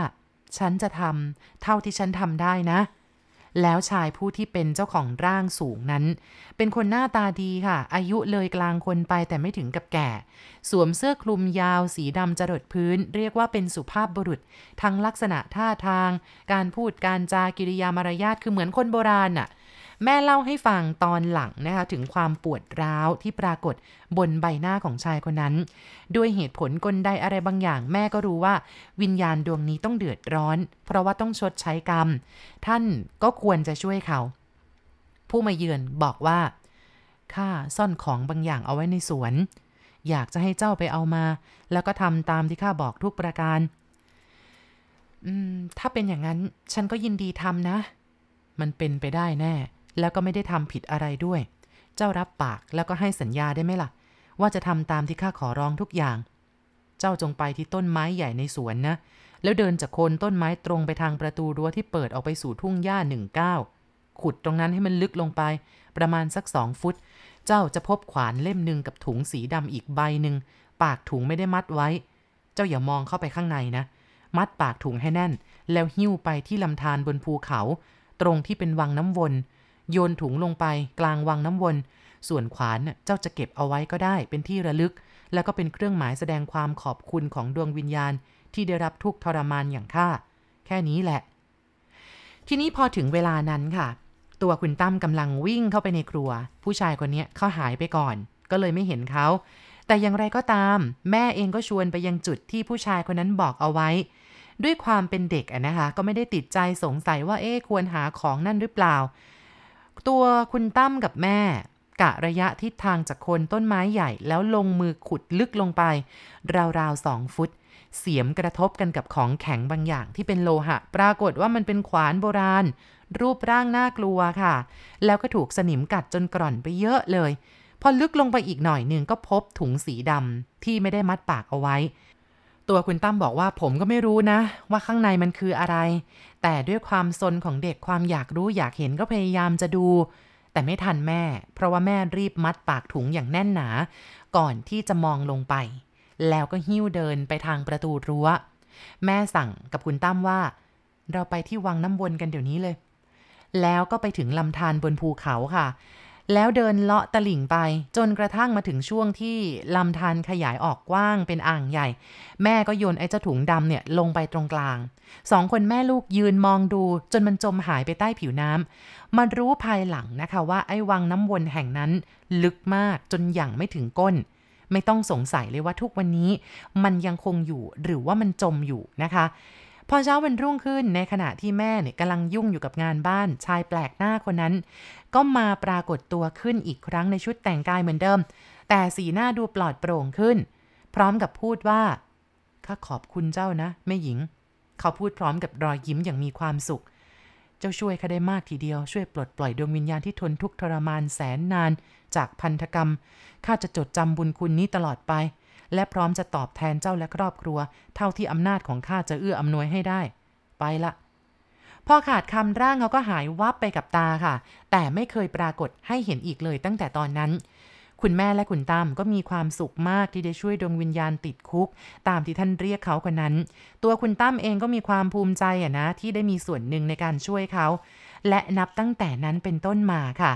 ฉันจะทำเท่าที่ฉันทำได้นะ แล้วชายผู้ที่เป็นเจ้าของร่างสูงนั้น เป็นคนหน้าตาดีค่ะ อายุเลยกลางคนไปแต่ไม่ถึงกับแก่ สวมเสื้อคลุมยาวสีดำจรดพื้น เรียกว่าเป็นสุภาพบุรุษทั้งลักษณะท่าทาง การพูดการจากิริยามารยาทคือเหมือนคนโบราณน่ะแม่เล่าให้ฟังตอนหลังนะคะ ถึงความปวดร้าวที่ปรากฏบนใบหน้าของชายคนนั้น ด้วยเหตุผลกลใดอะไรบางอย่างแม่ก็รู้ว่าวิญญาณดวงนี้ต้องเดือดร้อน เพราะว่าต้องชดใช้กรรม ท่านก็ควรจะช่วยเขา ผู้มาเยือนบอกว่าข้าซ่อนของบางอย่างเอาไว้ในสวน อยากจะให้เจ้าไปเอามา แล้วก็ทำตามที่ข้าบอกทุกประการถ้าเป็นอย่างนั้น ฉันก็ยินดีทำนะ มันเป็นไปได้แน่แล้วก็ไม่ได้ทำผิดอะไรด้วย เจ้ารับปากแล้วก็ให้สัญญาได้ไหมละ่ะ ว่าจะทำตามที่ข้าขอร้องทุกอย่าง เจ้าจงไปที่ต้นไม้ใหญ่ในสวนนะ แล้วเดินจากโคนต้นไม้ตรงไปทางประตูรั้วที่เปิดออกไปสู่ทุ่งหญ้าหนึ่งก้าขุดตรงนั้นให้มันลึกลงไป ประมาณสักสองฟุต เจ้าจะพบขวานเล่มหนึ่งกับถุงสีดำอีกใบหนึ่งปากถุงไม่ได้มัดไว้ เจ้าอย่ามองเข้าไปข้างในนะมัดปากถุงให้แน่น แล้วหิ้วไปที่ลำธารบนภูเขา ตรงที่เป็นวังน้ำวนโยนถุงลงไป กลางวังน้ำวน ส่วนขวานเจ้าจะเก็บเอาไว้ก็ได้ เป็นที่ระลึก แล้วก็เป็นเครื่องหมายแสดงความขอบคุณของดวงวิญญาณ ที่ได้รับทุกทรมานอย่างข้าแค่นี้แหละ ทีนี้พอถึงเวลานั้นค่ะ ตัวคุณตั้มกำลังวิ่งเข้าไปในครัว ผู้ชายคนนี้เขาหายไปก่อน ก็เลยไม่เห็นเขา แต่อย่างไรก็ตาม แม่เองก็ชวนไปยังจุดที่ผู้ชายคนนั้นบอกเอาไว้ ด้วยความเป็นเด็กนะคะก็ไม่ได้ติดใจสงสัยว่าเอ๊ควรหาของนั่นหรือเปล่าตัวคุณตั้มกับแม่กะระยะทิศทางจากโคนต้นไม้ใหญ่แล้วลงมือขุดลึกลงไป ราวๆสองฟุต เสียมกระทบกันกับของแข็งบางอย่างที่เป็นโลหะ ปรากฏว่ามันเป็นขวานโบราณ รูปร่างน่ากลัวค่ะ แล้วก็ถูกสนิมกัดจนกร่อนไปเยอะเลย พอลึกลงไปอีกหน่อยหนึ่งก็พบถุงสีดำที่ไม่ได้มัดปากเอาไว้ ตัวคุณตั้มบอกว่าผมก็ไม่รู้นะ ว่าข้างในมันคืออะไรแต่ด้วยความซนของเด็กความอยากรู้อยากเห็นก็พยายามจะดู แต่ไม่ทันแม่ เพราะว่าแม่รีบมัดปากถุงอย่างแน่นหนา ก่อนที่จะมองลงไป แล้วก็หิ้วเดินไปทางประตูรั้วแม่สั่งกับคุณตั้มว่า เราไปที่วังน้ำวนกันเดี๋ยวนี้เลย แล้วก็ไปถึงลำธารบนภูเขาค่ะแล้วเดินเลาะตลิ่งไป จนกระทั่งมาถึงช่วงที่ลำธารขยายออกกว้างเป็นอ่างใหญ่ แม่ก็โยนไอ้เจ้าถุงดำเนี่ยลงไปตรงกลาง สองคนแม่ลูกยืนมองดู จนมันจมหายไปใต้ผิวน้ำมารู้ภายหลังนะคะ ว่าไอ้วังน้ำวนแห่งนั้นลึกมากจนอย่างไม่ถึงก้น ไม่ต้องสงสัยเลยว่าทุกวันนี้มันยังคงอยู่หรือว่ามันจมอยู่นะคะพอเช้าวันรุ่งขึ้นในขณะที่แม่เนี่ยกำลังยุ่งอยู่กับงานบ้าน ชายแปลกหน้าคนนั้น ก็มาปรากฏตัวขึ้นอีกครั้งในชุดแต่งกายเหมือนเดิม แต่สีหน้าดูปลอดโปร่งขึ้น พร้อมกับพูดว่า ข้าขอบคุณเจ้านะแม่หญิง เขาพูดพร้อมกับรอยยิ้มอย่างมีความสุข เจ้าช่วยข้าได้มากทีเดียวช่วยปลดปล่อยดวงวิญญาณที่ทนทุกข์ทรมานแสนนานจากพันธกรรมข้าจะจดจำบุญคุณนี้ตลอดไปและพร้อมจะตอบแทนเจ้าและครอบครัว เท่าที่อำนาจของข้าจะเอื้ออำนวยให้ได้ ไปละพอขาดคำร่างเขาก็หายวับไปกับตาค่ะ แต่ไม่เคยปรากฏให้เห็นอีกเลยตั้งแต่ตอนนั้น คุณแม่และคุณตามก็มีความสุขมากที่ได้ช่วยดวงวิญญาณติดคุก ตามที่ท่านเรียกเขาคนนั้น ตัวคุณตามเองก็มีความภูมิใจอะนะที่ได้มีส่วนหนึ่งในการช่วยเขา และนับตั้งแต่นั้นเป็นต้นมาค่ะ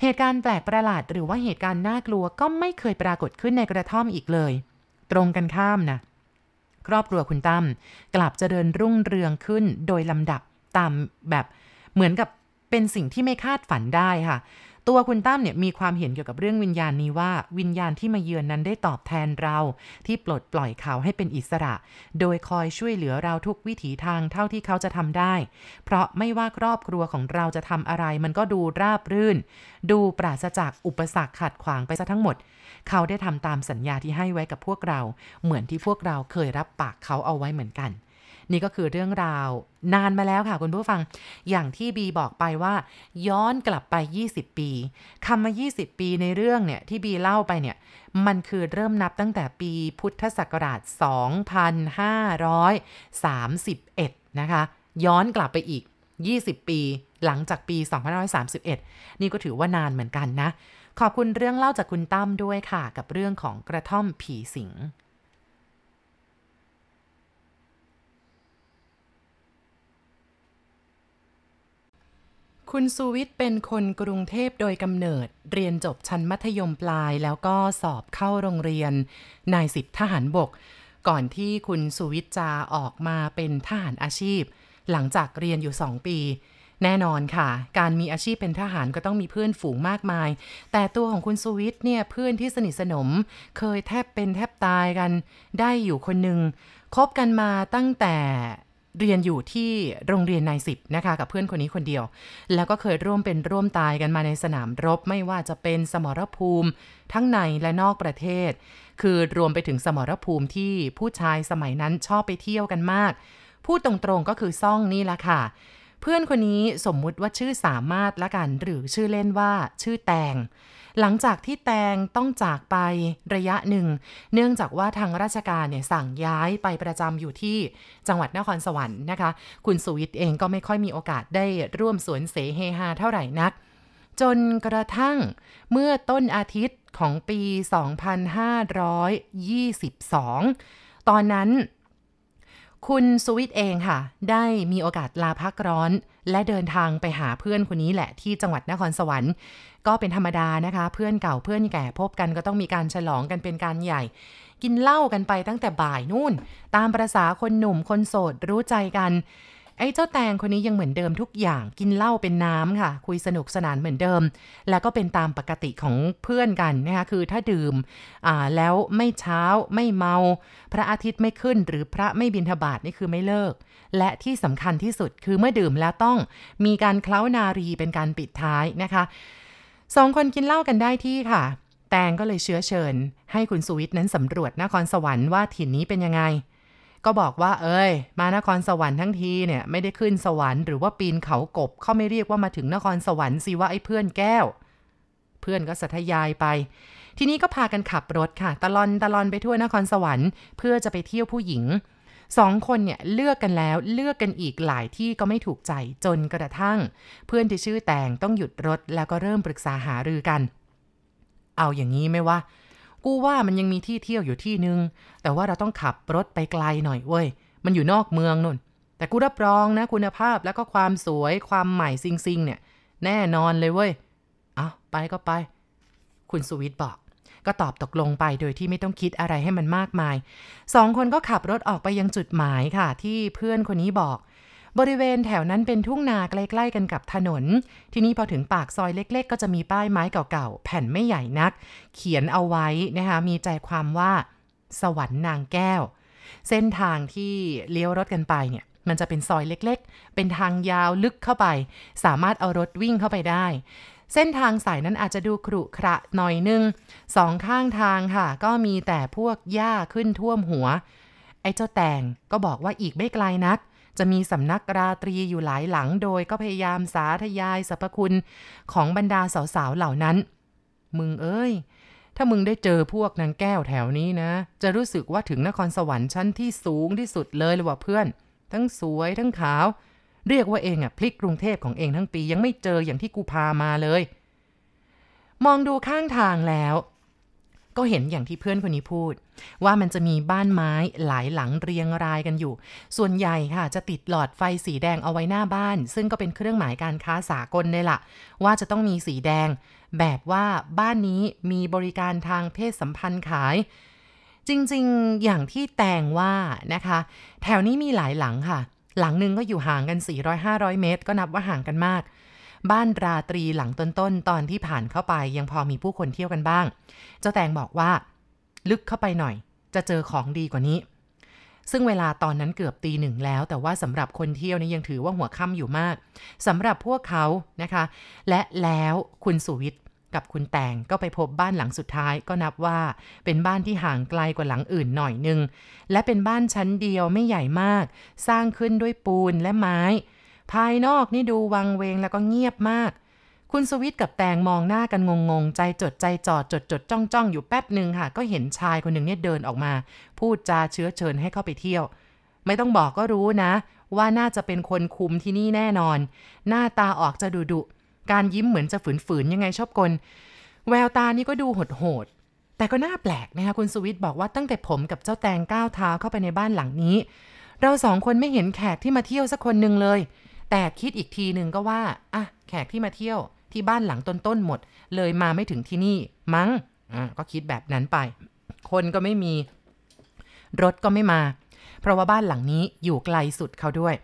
เหตุการณ์แปลกประหลาดหรือว่าเหตุการณ์น่ากลัวก็ไม่เคยปรากฏขึ้นในกระท่อมอีกเลย ตรงกันข้ามนะ ครอบครัวคุณตั้มกลับจะเดินรุ่งเรืองขึ้นโดยลำดับตามแบบเหมือนกับเป็นสิ่งที่ไม่คาดฝันได้ค่ะตัวคุณตั้มเนี่ยมีความเห็นเกี่ยวกับเรื่องวิญญาณนี้ว่าวิญญาณที่มาเยือนนั้นได้ตอบแทนเรา ที่ปลดปล่อยเขาให้เป็นอิสระ โดยคอยช่วยเหลือเราทุกวิถีทางเท่าที่เขาจะทำได้เพราะไม่ว่าครอบครัวของเราจะทำอะไร มันก็ดูราบรื่น ดูปราศจากอุปสรรคขัดขวางไปซะทั้งหมด เขาได้ทำตามสัญญาที่ให้ไว้กับพวกเรา เหมือนที่พวกเราเคยรับปากเขาเอาไว้เหมือนกันนี่ก็คือเรื่องราวนานมาแล้วค่ะคุณผู้ฟังอย่างที่บีบอกไปว่า ย้อนกลับไป 20 ปีคำว่า20 ปีในเรื่องเนี่ย ที่บีเล่าไปเนี่ย มันคือเริ่มนับตั้งแต่ปีพุทธศักราช 2531 นะคะ ย้อนกลับไปอีก 20 ปีหลังจากปี 2531 นี่ก็ถือว่านานเหมือนกันนะ ขอบคุณเรื่องเล่าจากคุณตั้มด้วยค่ะ กับเรื่องของกระท่อมผีสิงคุณสุวิทย์เป็นคนกรุงเทพโดยกำเนิด เรียนจบชั้นมัธยมปลายแล้วก็สอบเข้าโรงเรียนนายสิบทหารบก ก่อนที่คุณสุวิทย์จะออกมาเป็นทหารอาชีพ หลังจากเรียนอยู่สองปี แน่นอนค่ะ การมีอาชีพเป็นทหารก็ต้องมีเพื่อนฝูงมากมาย แต่ตัวของคุณสุวิทย์เนี่ยเพื่อนที่สนิทสนม เคยแทบเป็นแทบตายกัน ได้อยู่คนหนึ่งคบกันมาตั้งแต่เรียนอยู่ที่โรงเรียนนายสิบนะคะกับเพื่อนคนนี้คนเดียว แล้วก็เคยร่วมเป็นร่วมตายกันมาในสนามรบ ไม่ว่าจะเป็นสมรภูมิทั้งในและนอกประเทศ คือรวมไปถึงสมรภูมิที่ผู้ชายสมัยนั้นชอบไปเที่ยวกันมาก พูดตรงๆก็คือซ่องนี่ละค่ะ เพื่อนคนนี้สมมุติว่าชื่อสามารถละกันหรือชื่อเล่นว่าชื่อแตงหลังจากที่แตงต้องจากไประยะหนึ่ง เนื่องจากว่าทางราชการเนี่ยสั่งย้ายไปประจำอยู่ที่จังหวัดนครสวรรค์นะคะ คุณสุวิทย์เองก็ไม่ค่อยมีโอกาสได้ร่วมสวนเสเฮฮาเท่าไหร่นัก จนกระทั่งเมื่อต้นอาทิตย์ของปี 2522 ตอนนั้น คุณสวิท์เองค่ะ ได้มีโอกาสลาพักร้อนและเดินทางไปหาเพื่อนคนนี้แหละที่จังหวัดนครสวรรค์ก็เป็นธรรมดานะคะ เพื่อนเก่าเพื่อนแก่พบกันก็ต้องมีการฉลองกันเป็นการใหญ่ กินเหล้ากันไปตั้งแต่บ่าย นู่น ตามประษาคนหนุ่มคนโสดรู้ใจกัน ไอ้เจ้าแตงคนนี้ยังเหมือนเดิมทุกอย่างกินเหล้าเป็นน้ำค่ะ คุยสนุกสนานเหมือนเดิม แล้วก็เป็นตามปกติของเพื่อนกันนะคะคือถ้าดื่มแล้วไม่เช้าไม่เมา พระอาทิตย์ไม่ขึ้น หรือพระไม่บินทบาทนี่คือไม่เลิก และที่สำคัญที่สุดคือเมื่อดื่มแล้วต้องมีการเคล้านารีเป็นการปิดท้ายนะคะสองคนกินเหล้ากันได้ที่ค่ะ แตงก็เลยเชื้อเชิญ ให้คุณสุวิทย์นั้นสำรวจนครสวรรค์ว่าถิ่นนี้เป็นยังไง ก็บอกว่าเอ้ยมานครสวรรค์ทั้งทีเนี่ยไม่ได้ขึ้นสวรรค์หรือว่าปีนเขากบเขาไม่เรียกว่ามาถึงนครสวรรค์สิว่าไอ้เพื่อนแก้ว เพื่อนก็สะทยายไป ทีนี้ก็พากันขับรถค่ะ ตะลอนตะลอนไปทั่วนครสวรรค์เพื่อจะไปเที่ยวผู้หญิงสองคนเนี่ยเลือกกันแล้วเลือกกันอีกหลายที่ก็ไม่ถูกใจจนกระทั่ง เพื่อนที่ชื่อแตงต้องหยุดรถแล้วก็เริ่มปรึกษาหารือกัน เอาอย่างนี้ไหมวะกูว่ามันยังมีที่เที่ยวอยู่ที่นึง แต่ว่าเราต้องขับรถไปไกลหน่อย เว้ย มันอยู่นอกเมืองนุ่นแต่กูรับรองนะคุณภาพแล้วก็ความสวยความใหม่ซิงซิงเนี่ยแน่นอนเลยเว้ยเอาไปก็ไป คุณสุวิทย์บอกก็ตอบตกลงไปโดยที่ไม่ต้องคิดอะไรให้มันมากมาย สองคนก็ขับรถออกไปยังจุดหมายค่ะ ที่เพื่อนคนนี้บอก บริเวณแถวนั้นเป็นทุ่งนาใกล้ๆกันกับถนน ที่นี่พอถึงปากซอยเล็กๆก็จะมีป้ายไม้เก่าๆ แผ่นไม่ใหญ่นัก เขียนเอาไว้นะคะมีใจความว่า สวรรค์นางแก้ว เส้นทางที่เลี้ยวรถกันไปเนี่ย มันจะเป็นซอยเล็กๆ เป็นทางยาวลึกเข้าไป สามารถเอารถวิ่งเข้าไปได้เส้นทางสายนั้นอาจจะดูขรุขระหน่อยนึงสองข้างทางค่ะ ก็มีแต่พวกหญ้าขึ้นท่วมหัว ไอ้เจ้าแตงก็บอกว่าอีกไม่ไกลนัก จะมีสำนักราตรีอยู่หลายหลังโดยก็พยายามสาธยายสรรพคุณ ของบรรดาสาวๆเหล่านั้น มึงเอ้ย ถ้ามึงได้เจอพวกนางแก้วแถวนี้นะ จะรู้สึกว่าถึงนครสวรรค์ชั้นที่สูงที่สุดเลยเลยว่ะเพื่อน ทั้งสวยทั้งขาวเรียกว่าเองอ่ะพลิกกรุงเทพของเองทั้งปียังไม่เจออย่างที่กูพามาเลย มองดูข้างทางแล้ว ก็เห็นอย่างที่เพื่อนคนนี้พูด ว่ามันจะมีบ้านไม้หลายหลังเรียงรายกันอยู่ ส่วนใหญ่ค่ะ จะติดหลอดไฟสีแดงเอาไว้หน้าบ้าน ซึ่งก็เป็นเครื่องหมายการค้าสากลเลยละ่ะว่าจะต้องมีสีแดงแบบว่าบ้านนี้มีบริการทางเพศสัมพันธ์ขาย จริงๆอย่างที่แตงว่านะคะ แถวนี้มีหลายหลังค่ะหลังนึงก็อยู่ห่างกัน400-500 เมตร ก็นับว่าห่างกันมาก บ้านราตรีหลังต้นๆตอนที่ผ่านเข้าไป ยังพอมีผู้คนเที่ยวกันบ้างเจ้าแตงบอกว่า ลึกเข้าไปหน่อย จะเจอของดีกว่านี้ ซึ่งเวลาตอนนั้นเกือบตีหนึ่งแล้ว แต่ว่าสำหรับคนเที่ยวนี่ยังถือว่าหัวค่ำอยู่มากสำหรับพวกเขานะคะ และแล้วคุณสุวิทย์กับคุณแตง ก็ไปพบบ้านหลังสุดท้ายก็นับว่าเป็นบ้านที่ห่างไกลกว่าหลังอื่นหน่อยนึง และเป็นบ้านชั้นเดียวไม่ใหญ่มาก สร้างขึ้นด้วยปูนและไม้ ภายนอกนี่ดูวังเวงแล้วก็เงียบมาก คุณสวิตกับแตงมองหน้ากันงงๆใจจดใจจอดจดจดจ้องจ้องอยู่แป๊บหนึ่งค่ะ ก็เห็นชายคนหนึ่งเนี่ยเดินออกมา พูดจาเชื้อเชิญให้เข้าไปเที่ยว ไม่ต้องบอกก็รู้นะ ว่าน่าจะเป็นคนคุมที่นี่แน่นอน หน้าตาออกจะดุดุการยิ้มเหมือนจะฝืนๆยังไงชอบกลแววตานี่ก็ดูโหดๆแต่ก็น่าแปลกนะคะคุณสวิตบอกว่าตั้งแต่ผมกับเจ้าแตงก้าวเท้าเข้าไปในบ้านหลังนี้ เราสองคนไม่เห็นแขกที่มาเที่ยวสักคนหนึ่งเลย แต่คิดอีกทีหนึ่งก็ว่า อ่ะ แขกที่มาเที่ยวที่บ้านหลังต้นๆหมด เลยมาไม่ถึงที่นี่ มั้งอ่ะก็คิดแบบนั้นไป คนก็ไม่มี รถก็ไม่มา เพราะว่าบ้านหลังนี้อยู่ไกลสุดเขาด้วย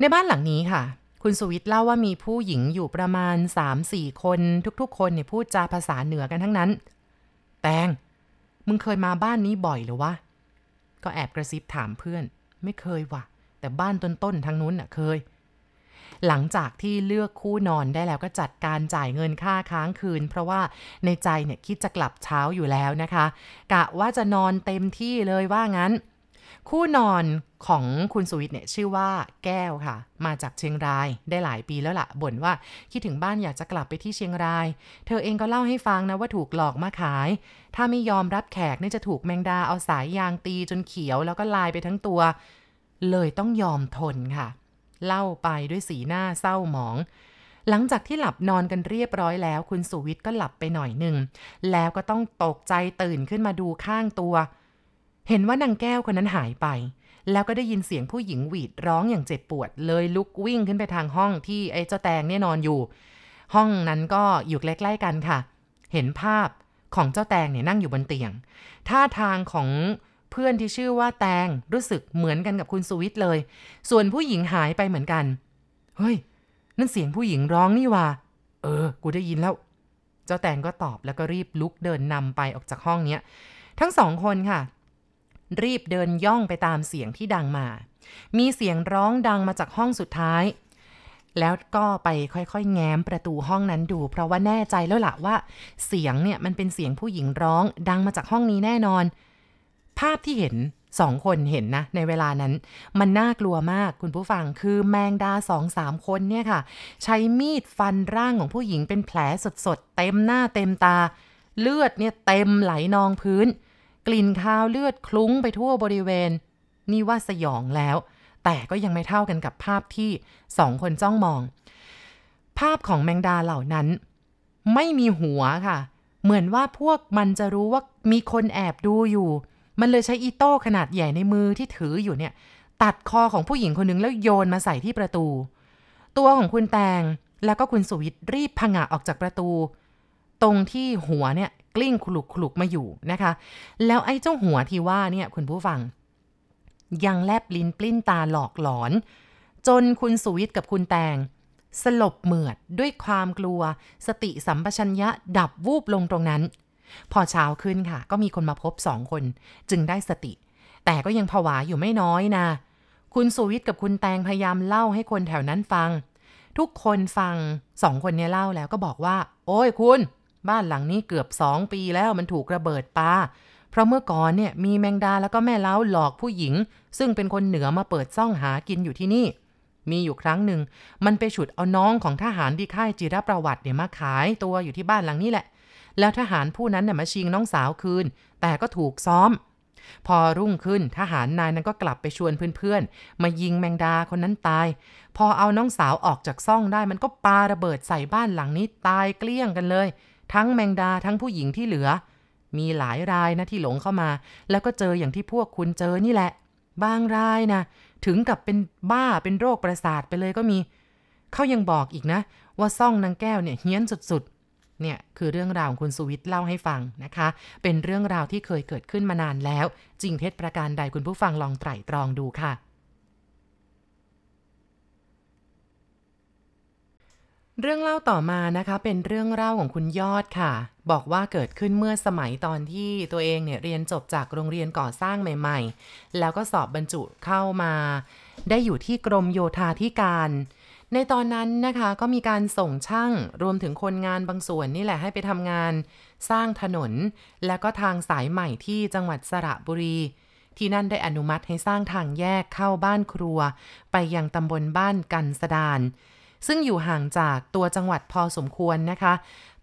ในบ้านหลังนี้ค่ะคุณสวิทเล่าว่ามีผู้หญิงอยู่ประมาณ 3-4 คนทุกๆ คนเนี่ยพูดจาภาษาเหนือกันทั้งนั้น แตง มึงเคยมาบ้านนี้บ่อยหรือวะ ก็แอบกระซิบถามเพื่อนไม่เคยว่ะ แต่บ้านต้นๆทางนู้นน่ะเคย หลังจากที่เลือกคู่นอนได้แล้วก็จัดการจ่ายเงินค่าค้างคืน เพราะว่าในใจเนี่ยคิดจะกลับเช้าอยู่แล้วนะคะ กะว่าจะนอนเต็มที่เลยว่างั้นคู่นอนของคุณสุวิทย์เนี่ยชื่อว่าแก้วค่ะ มาจากเชียงราย ได้หลายปีแล้วละ่ะบ่นว่าคิดถึงบ้านอยากจะกลับไปที่เชียงราย เธอเองก็เล่าให้ฟังนะ ว่าถูกหลอกมาขาย ถ้าไม่ยอมรับแขกนี่จะถูกแมงดาเอาสายยางตีจนเขียว แล้วก็ลายไปทั้งตัว เลยต้องยอมทนค่ะ เล่าไปด้วยสีหน้าเศร้าหมอง หลังจากที่หลับนอนกันเรียบร้อยแล้ว คุณสุวิทย์ก็หลับไปหน่อยหนึ่งแล้วก็ต้องตกใจตื่นขึ้นมาดูข้างตัวเห็นว่านางแก้วคนนั้นหายไป แล้วก็ได้ยินเสียงผู้หญิงหวีดร้องอย่างเจ็บปวด เลยลุกวิ่งขึ้นไปทางห้องที่ไอ้เจ้าแตงเนี่ยนอนอยู่ ห้องนั้นก็อยู่ใกล้ๆกันค่ะ เห็นภาพของเจ้าแตงเนี่ยนั่งอยู่บนเตียง ท่าทางของเพื่อนที่ชื่อว่าแตงรู้สึกเหมือนกันกับคุณสุวิทย์เลย ส่วนผู้หญิงหายไปเหมือนกัน เฮ้ย นั่นเสียงผู้หญิงร้องนี่ว่าเออ กูได้ยินแล้ว เจ้าแตงก็ตอบแล้วก็รีบลุกเดินนำไปออกจากห้องเนี้ยทั้งสองคนค่ะรีบเดินย่องไปตามเสียงที่ดังมา มีเสียงร้องดังมาจากห้องสุดท้าย แล้วก็ไปค่อยๆ แง้มประตูห้องนั้นดู เพราะว่าแน่ใจแล้วล่ะว่า เสียงเนี่ยมันเป็นเสียงผู้หญิงร้องดังมาจากห้องนี้แน่นอน ภาพที่เห็นสองคนเห็นนะ ในเวลานั้น มันน่ากลัวมากคุณผู้ฟัง คือแมงดาสองสามคนเนี่ยค่ะ ใช้มีดฟันร่างของผู้หญิงเป็นแผลสดๆเต็มหน้าเต็มตา เลือดเนี่ยเต็มไหลนองพื้นกลิ่นคาวเลือดคลุ้งไปทั่วบริเวณ นี่ว่าสยองแล้ว แต่ก็ยังไม่เท่ากันกับภาพที่สองคนจ้องมอง ภาพของแมงดาเหล่านั้น ไม่มีหัวค่ะ เหมือนว่าพวกมันจะรู้ว่ามีคนแอบดูอยู่ มันเลยใช้อีโต้ขนาดใหญ่ในมือที่ถืออยู่เนี่ย ตัดคอของผู้หญิงคนนึงแล้วโยนมาใส่ที่ประตู ตัวของคุณแตงแล้วก็คุณสุวิทย์รีบพังะออกจากประตู ตรงที่หัวเนี่ยลิ้งขลุกขลุกมาอยู่นะคะ แล้วไอ้ เจ้า หัวที่ว่าเนี่ยคุณผู้ฟัง ยังแลบลิ้นปลิ้นตาหลอกหลอน จนคุณ สุวิทย์กับคุณแตง สลบเหมือดด้วยความกลัว สติสัมปชัญญะ ดับ วูบลงตรงนั้น พอเช้าขึ้นค่ะ ก็มีคนมาพบสองคน จึงได้สติ แต่ก็ยังผวาอยู่ไม่น้อยนะ คุณสุวิทย์กับคุณแตงพยายามเล่าให้คนแถวนั้นฟัง ทุกคนฟังสองคนนี้เล่าแล้วก็บอกว่า โอ้ยคุณบ้านหลังนี้เกือบสองปีแล้วมันถูกระเบิดปา เพราะเมื่อก่อนเนี่ยมีแมงดาแล้วก็แม่เล้าหลอกผู้หญิง ซึ่งเป็นคนเหนือมาเปิดซ่องหากินอยู่ที่นี่ มีอยู่ครั้งหนึ่ง มันไปฉุดเอาน้องของทหารที่ค่ายจิรประวัติเนี่ยมาขายตัวอยู่ที่บ้านหลังนี้แหละ แล้วทหารผู้นั้นเนี่ยมาชิงน้องสาวคืน แต่ก็ถูกซ้อม พอรุ่งขึ้นทหารนายนั้นก็กลับไปชวนเพื่อนๆ มายิงแมงดาคนนั้นตาย พอเอาน้องสาวออกจากซ่องได้ มันก็ปาระเบิดใส่บ้านหลังนี้ตายเกลี้ยงกันเลยทั้งแมงดาทั้งผู้หญิงที่เหลือ มีหลายรายนะที่หลงเข้ามา แล้วก็เจออย่างที่พวกคุณเจอนี่แหละบางรายนะถึงกับเป็นบ้าเป็นโรคประสาทไปเลยก็มี เขายังบอกอีกนะ ว่าซ่องนางแก้วเนี่ยเฮี้ยนสุดๆเนี่ย คือเรื่องราวของคุณสุวิทย์เล่าให้ฟังนะคะ เป็นเรื่องราวที่เคยเกิดขึ้นมานานแล้ว จริงเท็จประการใดคุณผู้ฟังลองไตร่ตรองดูค่ะเรื่องเล่าต่อมานะคะ เป็นเรื่องเล่าของคุณยอดค่ะ บอกว่าเกิดขึ้นเมื่อสมัยตอนที่ตัวเองเนี่ย เรียนจบจากโรงเรียนก่อสร้างใหม่ๆ แล้วก็สอบบรรจุเข้ามา ได้อยู่ที่กรมโยธาธิการ ในตอนนั้นนะคะก็มีการส่งช่าง รวมถึงคนงานบางส่วนนี่แหละให้ไปทำงาน สร้างถนนและก็ทางสายใหม่ที่จังหวัดสระบุรี ที่นั่นได้อนุมัติให้สร้างทางแยกเข้าบ้านครัว ไปยังตำบลบ้านกันสดานซึ่งอยู่ห่างจากตัวจังหวัดพอสมควรนะคะ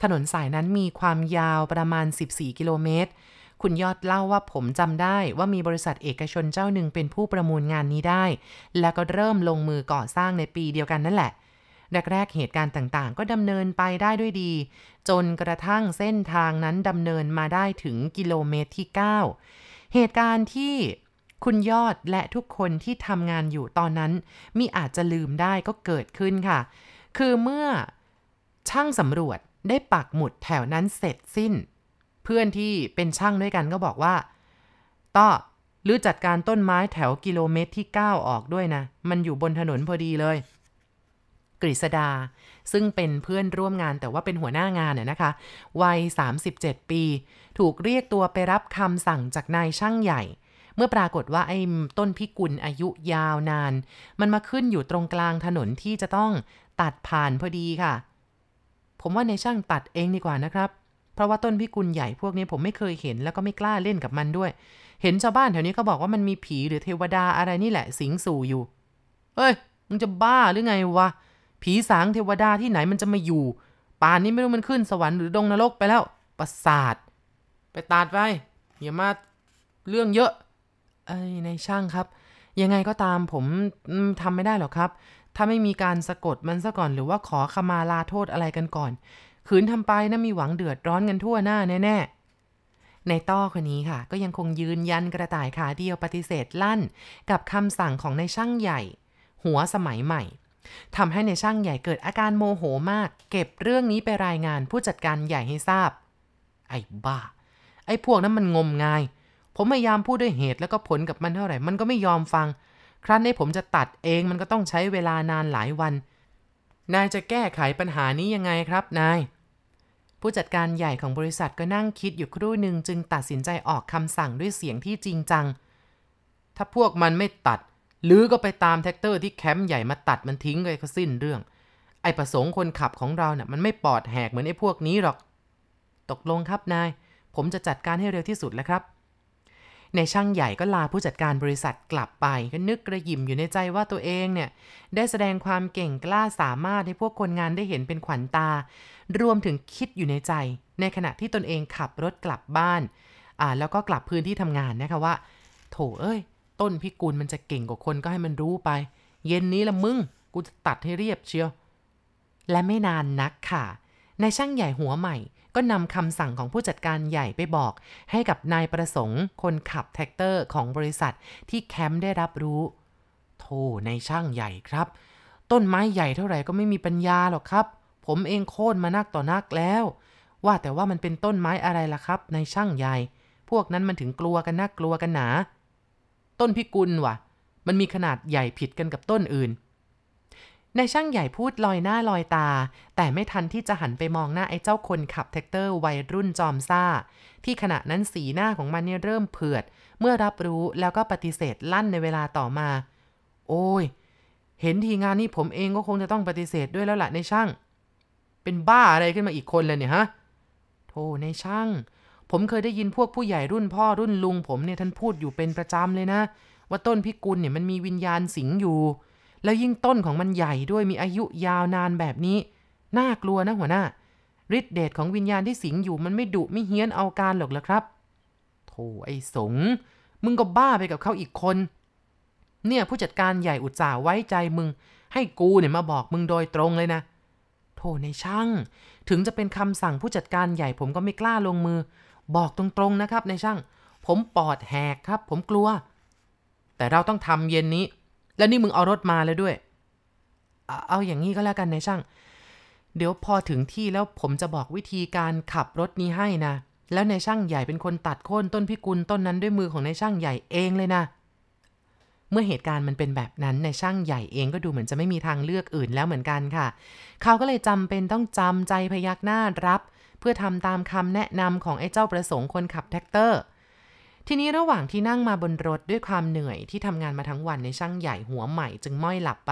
ถนนสายนั้นมีความยาวประมาณ 14 กิโลเมตร คุณยอดเล่าว่าผมจำได้ว่ามีบริษัทเอกชนเจ้าหนึ่งเป็นผู้ประมูลงานนี้ได้ แล้วก็เริ่มลงมือก่อสร้างในปีเดียวกันนั่นแหละ แรกๆ เหตุการณ์ต่างๆ ก็ดำเนินไปได้ด้วยดี จนกระทั่งเส้นทางนั้นดำเนินมาได้ถึงกิโลเมตรที่ 9 เหตุการณ์ที่คุณยอดและทุกคนที่ทำงานอยู่ตอนนั้นมิอาจจะลืมได้ก็เกิดขึ้นค่ะ คือเมื่อช่างสำรวจได้ปักหมุดแถวนั้นเสร็จสิ้น เพื่อนที่เป็นช่างด้วยกันก็บอกว่าต้อหรือจัดการต้นไม้แถวกิโลเมตรที่ 9 ออกด้วยนะ มันอยู่บนถนนพอดีเลย กฤษดาซึ่งเป็นเพื่อนร่วมงานแต่ว่าเป็นหัวหน้างานน่ยนะคะ วัย 37 ปี ถูกเรียกตัวไปรับคำสั่งจากนายช่างใหญ่เมื่อปรากฏว่าไอ้ต้นพิกุลอายุยาวนาน มันมาขึ้นอยู่ตรงกลางถนนที่จะต้องตัดผ่านพอดีค่ะ ผมว่าในช่างตัดเองดีกว่านะครับ เพราะว่าต้นพิกุลใหญ่พวกนี้ผมไม่เคยเห็น แล้วก็ไม่กล้าเล่นกับมันด้วย เห็นชาวบ้านแถวนี้เขาบอกว่ามันมีผีหรือเทวดาอะไรนี่แหละ สิงสู่อยู่เฮ้ยมึงจะบ้าหรือไงวะผีสางเทวดาที่ไหนมันจะมาอยู่ ป่านนี้ไม่รู้มันขึ้นสวรรค์หรือดงนรกไปแล้ว ประสาทไปตัดไปอย่ามาเรื่องเยอะไอ้ในช่างครับ ยังไงก็ตามผมทำไม่ได้หรอกครับ ถ้าไม่มีการสะกดมันซะก่อน หรือว่าขอขมาลาโทษอะไรกันก่อนขืนทำไปนะ่ามีหวังเดือดร้อนกันทั่วหน้าแน่ในต้อคนนี้ค่ะ ก็ยังคงยืนยันกระต่ายขาเดียวปฏิเสธลั่น กับคำสั่งของในช่างใหญ่ หัวสมัยใหม่ทำให้ในช่างใหญ่เกิดอาการโมโหมาก เก็บเรื่องนี้ไปรายงานผู้จัดการใหญ่ให้ทราบ ไอ้บ้า ไอ้พวกนั้นมันงมงายผมพยายามพูดด้วยเหตุแล้วก็ผลกับมันเท่าไหร่ มันก็ไม่ยอมฟัง ครั้นให้ผมจะตัดเอง มันก็ต้องใช้เวลานานหลายวัน นายจะแก้ไขปัญหานี้ยังไงครับ นาย ผู้จัดการใหญ่ของบริษัทก็นั่งคิดอยู่ครู่หนึ่งจึงตัดสินใจออกคำสั่งด้วยเสียงที่จริงจัง ถ้าพวกมันไม่ตัด หรือก็ไปตามแท็กเตอร์ที่แคมป์ใหญ่มาตัดมันทิ้งเลยก็สิ้นเรื่อง ไอ้ประสงค์คนขับของเราเนะี่ยมันไม่ปอดแหกเหมือนไอ้พวกนี้หรอก ตกลงครับนาย ผมจะจัดการให้เร็วที่สุดแล้วครับในช่างใหญ่ก็ลาผู้จัดการบริษัทกลับไปก็นึกกระยิมอยู่ในใจว่าตัวเองเนี่ย ได้แสดงความเก่งกล้าสามารถให้พวกคนงานได้เห็นเป็นขวัญตา รวมถึงคิดอยู่ในใจ ในขณะที่ตนเองขับรถกลับบ้านอ่าแล้วก็กลับพื้นที่ทำงานนะคะว่า โถเอ้ยต้นพิกูลมันจะเก่งกว่าคนก็ให้มันรู้ไป เย็นนี้ละมึงกูจะตัดให้เรียบเชียว และไม่นานนักค่ะ ในช่างใหญ่หัวใหม่ก็นำคำสั่งของผู้จัดการใหญ่ไปบอก ให้กับนายประสงค์ คนขับแท็กเตอร์ของบริษัทที่แคมป์ได้รับรู้โธ่ในช่างใหญ่ครับ ต้นไม้ใหญ่เท่าไหร่ก็ไม่มีปัญญาหรอกครับ ผมเองโค่นมานักต่อนักแล้ว ว่าแต่ว่ามันเป็นต้นไม้อะไรล่ะครับในช่างใหญ่ พวกนั้นมันถึงกลัวกันนักกลัวกันหนา ต้นพิกุลวะมันมีขนาดใหญ่ผิดกันกับต้นอื่นนายช่างใหญ่พูดลอยหน้าลอยตา แต่ไม่ทันที่จะหันไปมองหน้าไอ้เจ้าคนขับแท็กเตอร์วัยรุ่นจอมซ่า ที่ขณะนั้นสีหน้าของมันเนี่ยเริ่มเผือดเมื่อรับรู้แล้วก็ปฏิเสธลั่นในเวลาต่อมา โอ้ย เห็นทีงานนี้ผมเองก็คงจะต้องปฏิเสธด้วยแล้วล่ะนายช่าง เป็นบ้าอะไรขึ้นมาอีกคนเลยเนี่ยฮะโธ่นายช่าง ผมเคยได้ยินพวกผู้ใหญ่รุ่นพ่อรุ่นลุงผมเนี่ยท่านพูดอยู่เป็นประจำเลยนะ ว่าต้นพิกุลเนี่ยมันมีวิญญาณสิงอยู่แล้วยิ่งต้นของมันใหญ่ ด้วยมีอายุยาวนานแบบนี้ น่ากลัวนะหัวหน้าฤทธิเดชของวิญญาณที่สิงอยู่มันไม่ดุไม่เฮี้ยนเอาการหรอกละครับโธ่ไอ้สงมึงก็บ้าไปกับเขาอีกคน เนี่ยผู้จัดการใหญ่อุตส่าห์ไว้ใจมึง ให้กูเนี่ยมาบอกมึงโดยตรงเลยนะโธ่ในช่าง ถึงจะเป็นคำสั่งผู้จัดการใหญ่ ผมก็ไม่กล้าลงมือ บอกตรงๆนะครับในช่าง ผมปอดแหกครับ ผมกลัว แต่เราต้องทำเย็นนี้แล้วนี่มึงเอารถมาแล้วด้วย เอาอย่างนี้ก็แล้วกันนายช่าง เดี๋ยวพอถึงที่แล้วผมจะบอกวิธีการขับรถนี้ให้นะ แล้วนายช่างใหญ่เป็นคนตัดโค่นต้นพิกุลต้นนั้นด้วยมือของนายช่างใหญ่เองเลยนะ เมื่อเหตุการณ์มันเป็นแบบนั้นนายช่างใหญ่เองก็ดูเหมือนจะไม่มีทางเลือกอื่นแล้วเหมือนกันค่ะ เขาก็เลยจำเป็นต้องจำใจพยักหน้ารับ เพื่อทำตามคำแนะนำของไอ้เจ้าประสงค์คนขับแท็กเตอร์ทีนี้ระหว่างที่นั่งมาบนรถด้วยความเหนื่อยที่ทำงานมาทั้งวันในช่างใหญ่หัวใหม่ จึงม้อยหลับไป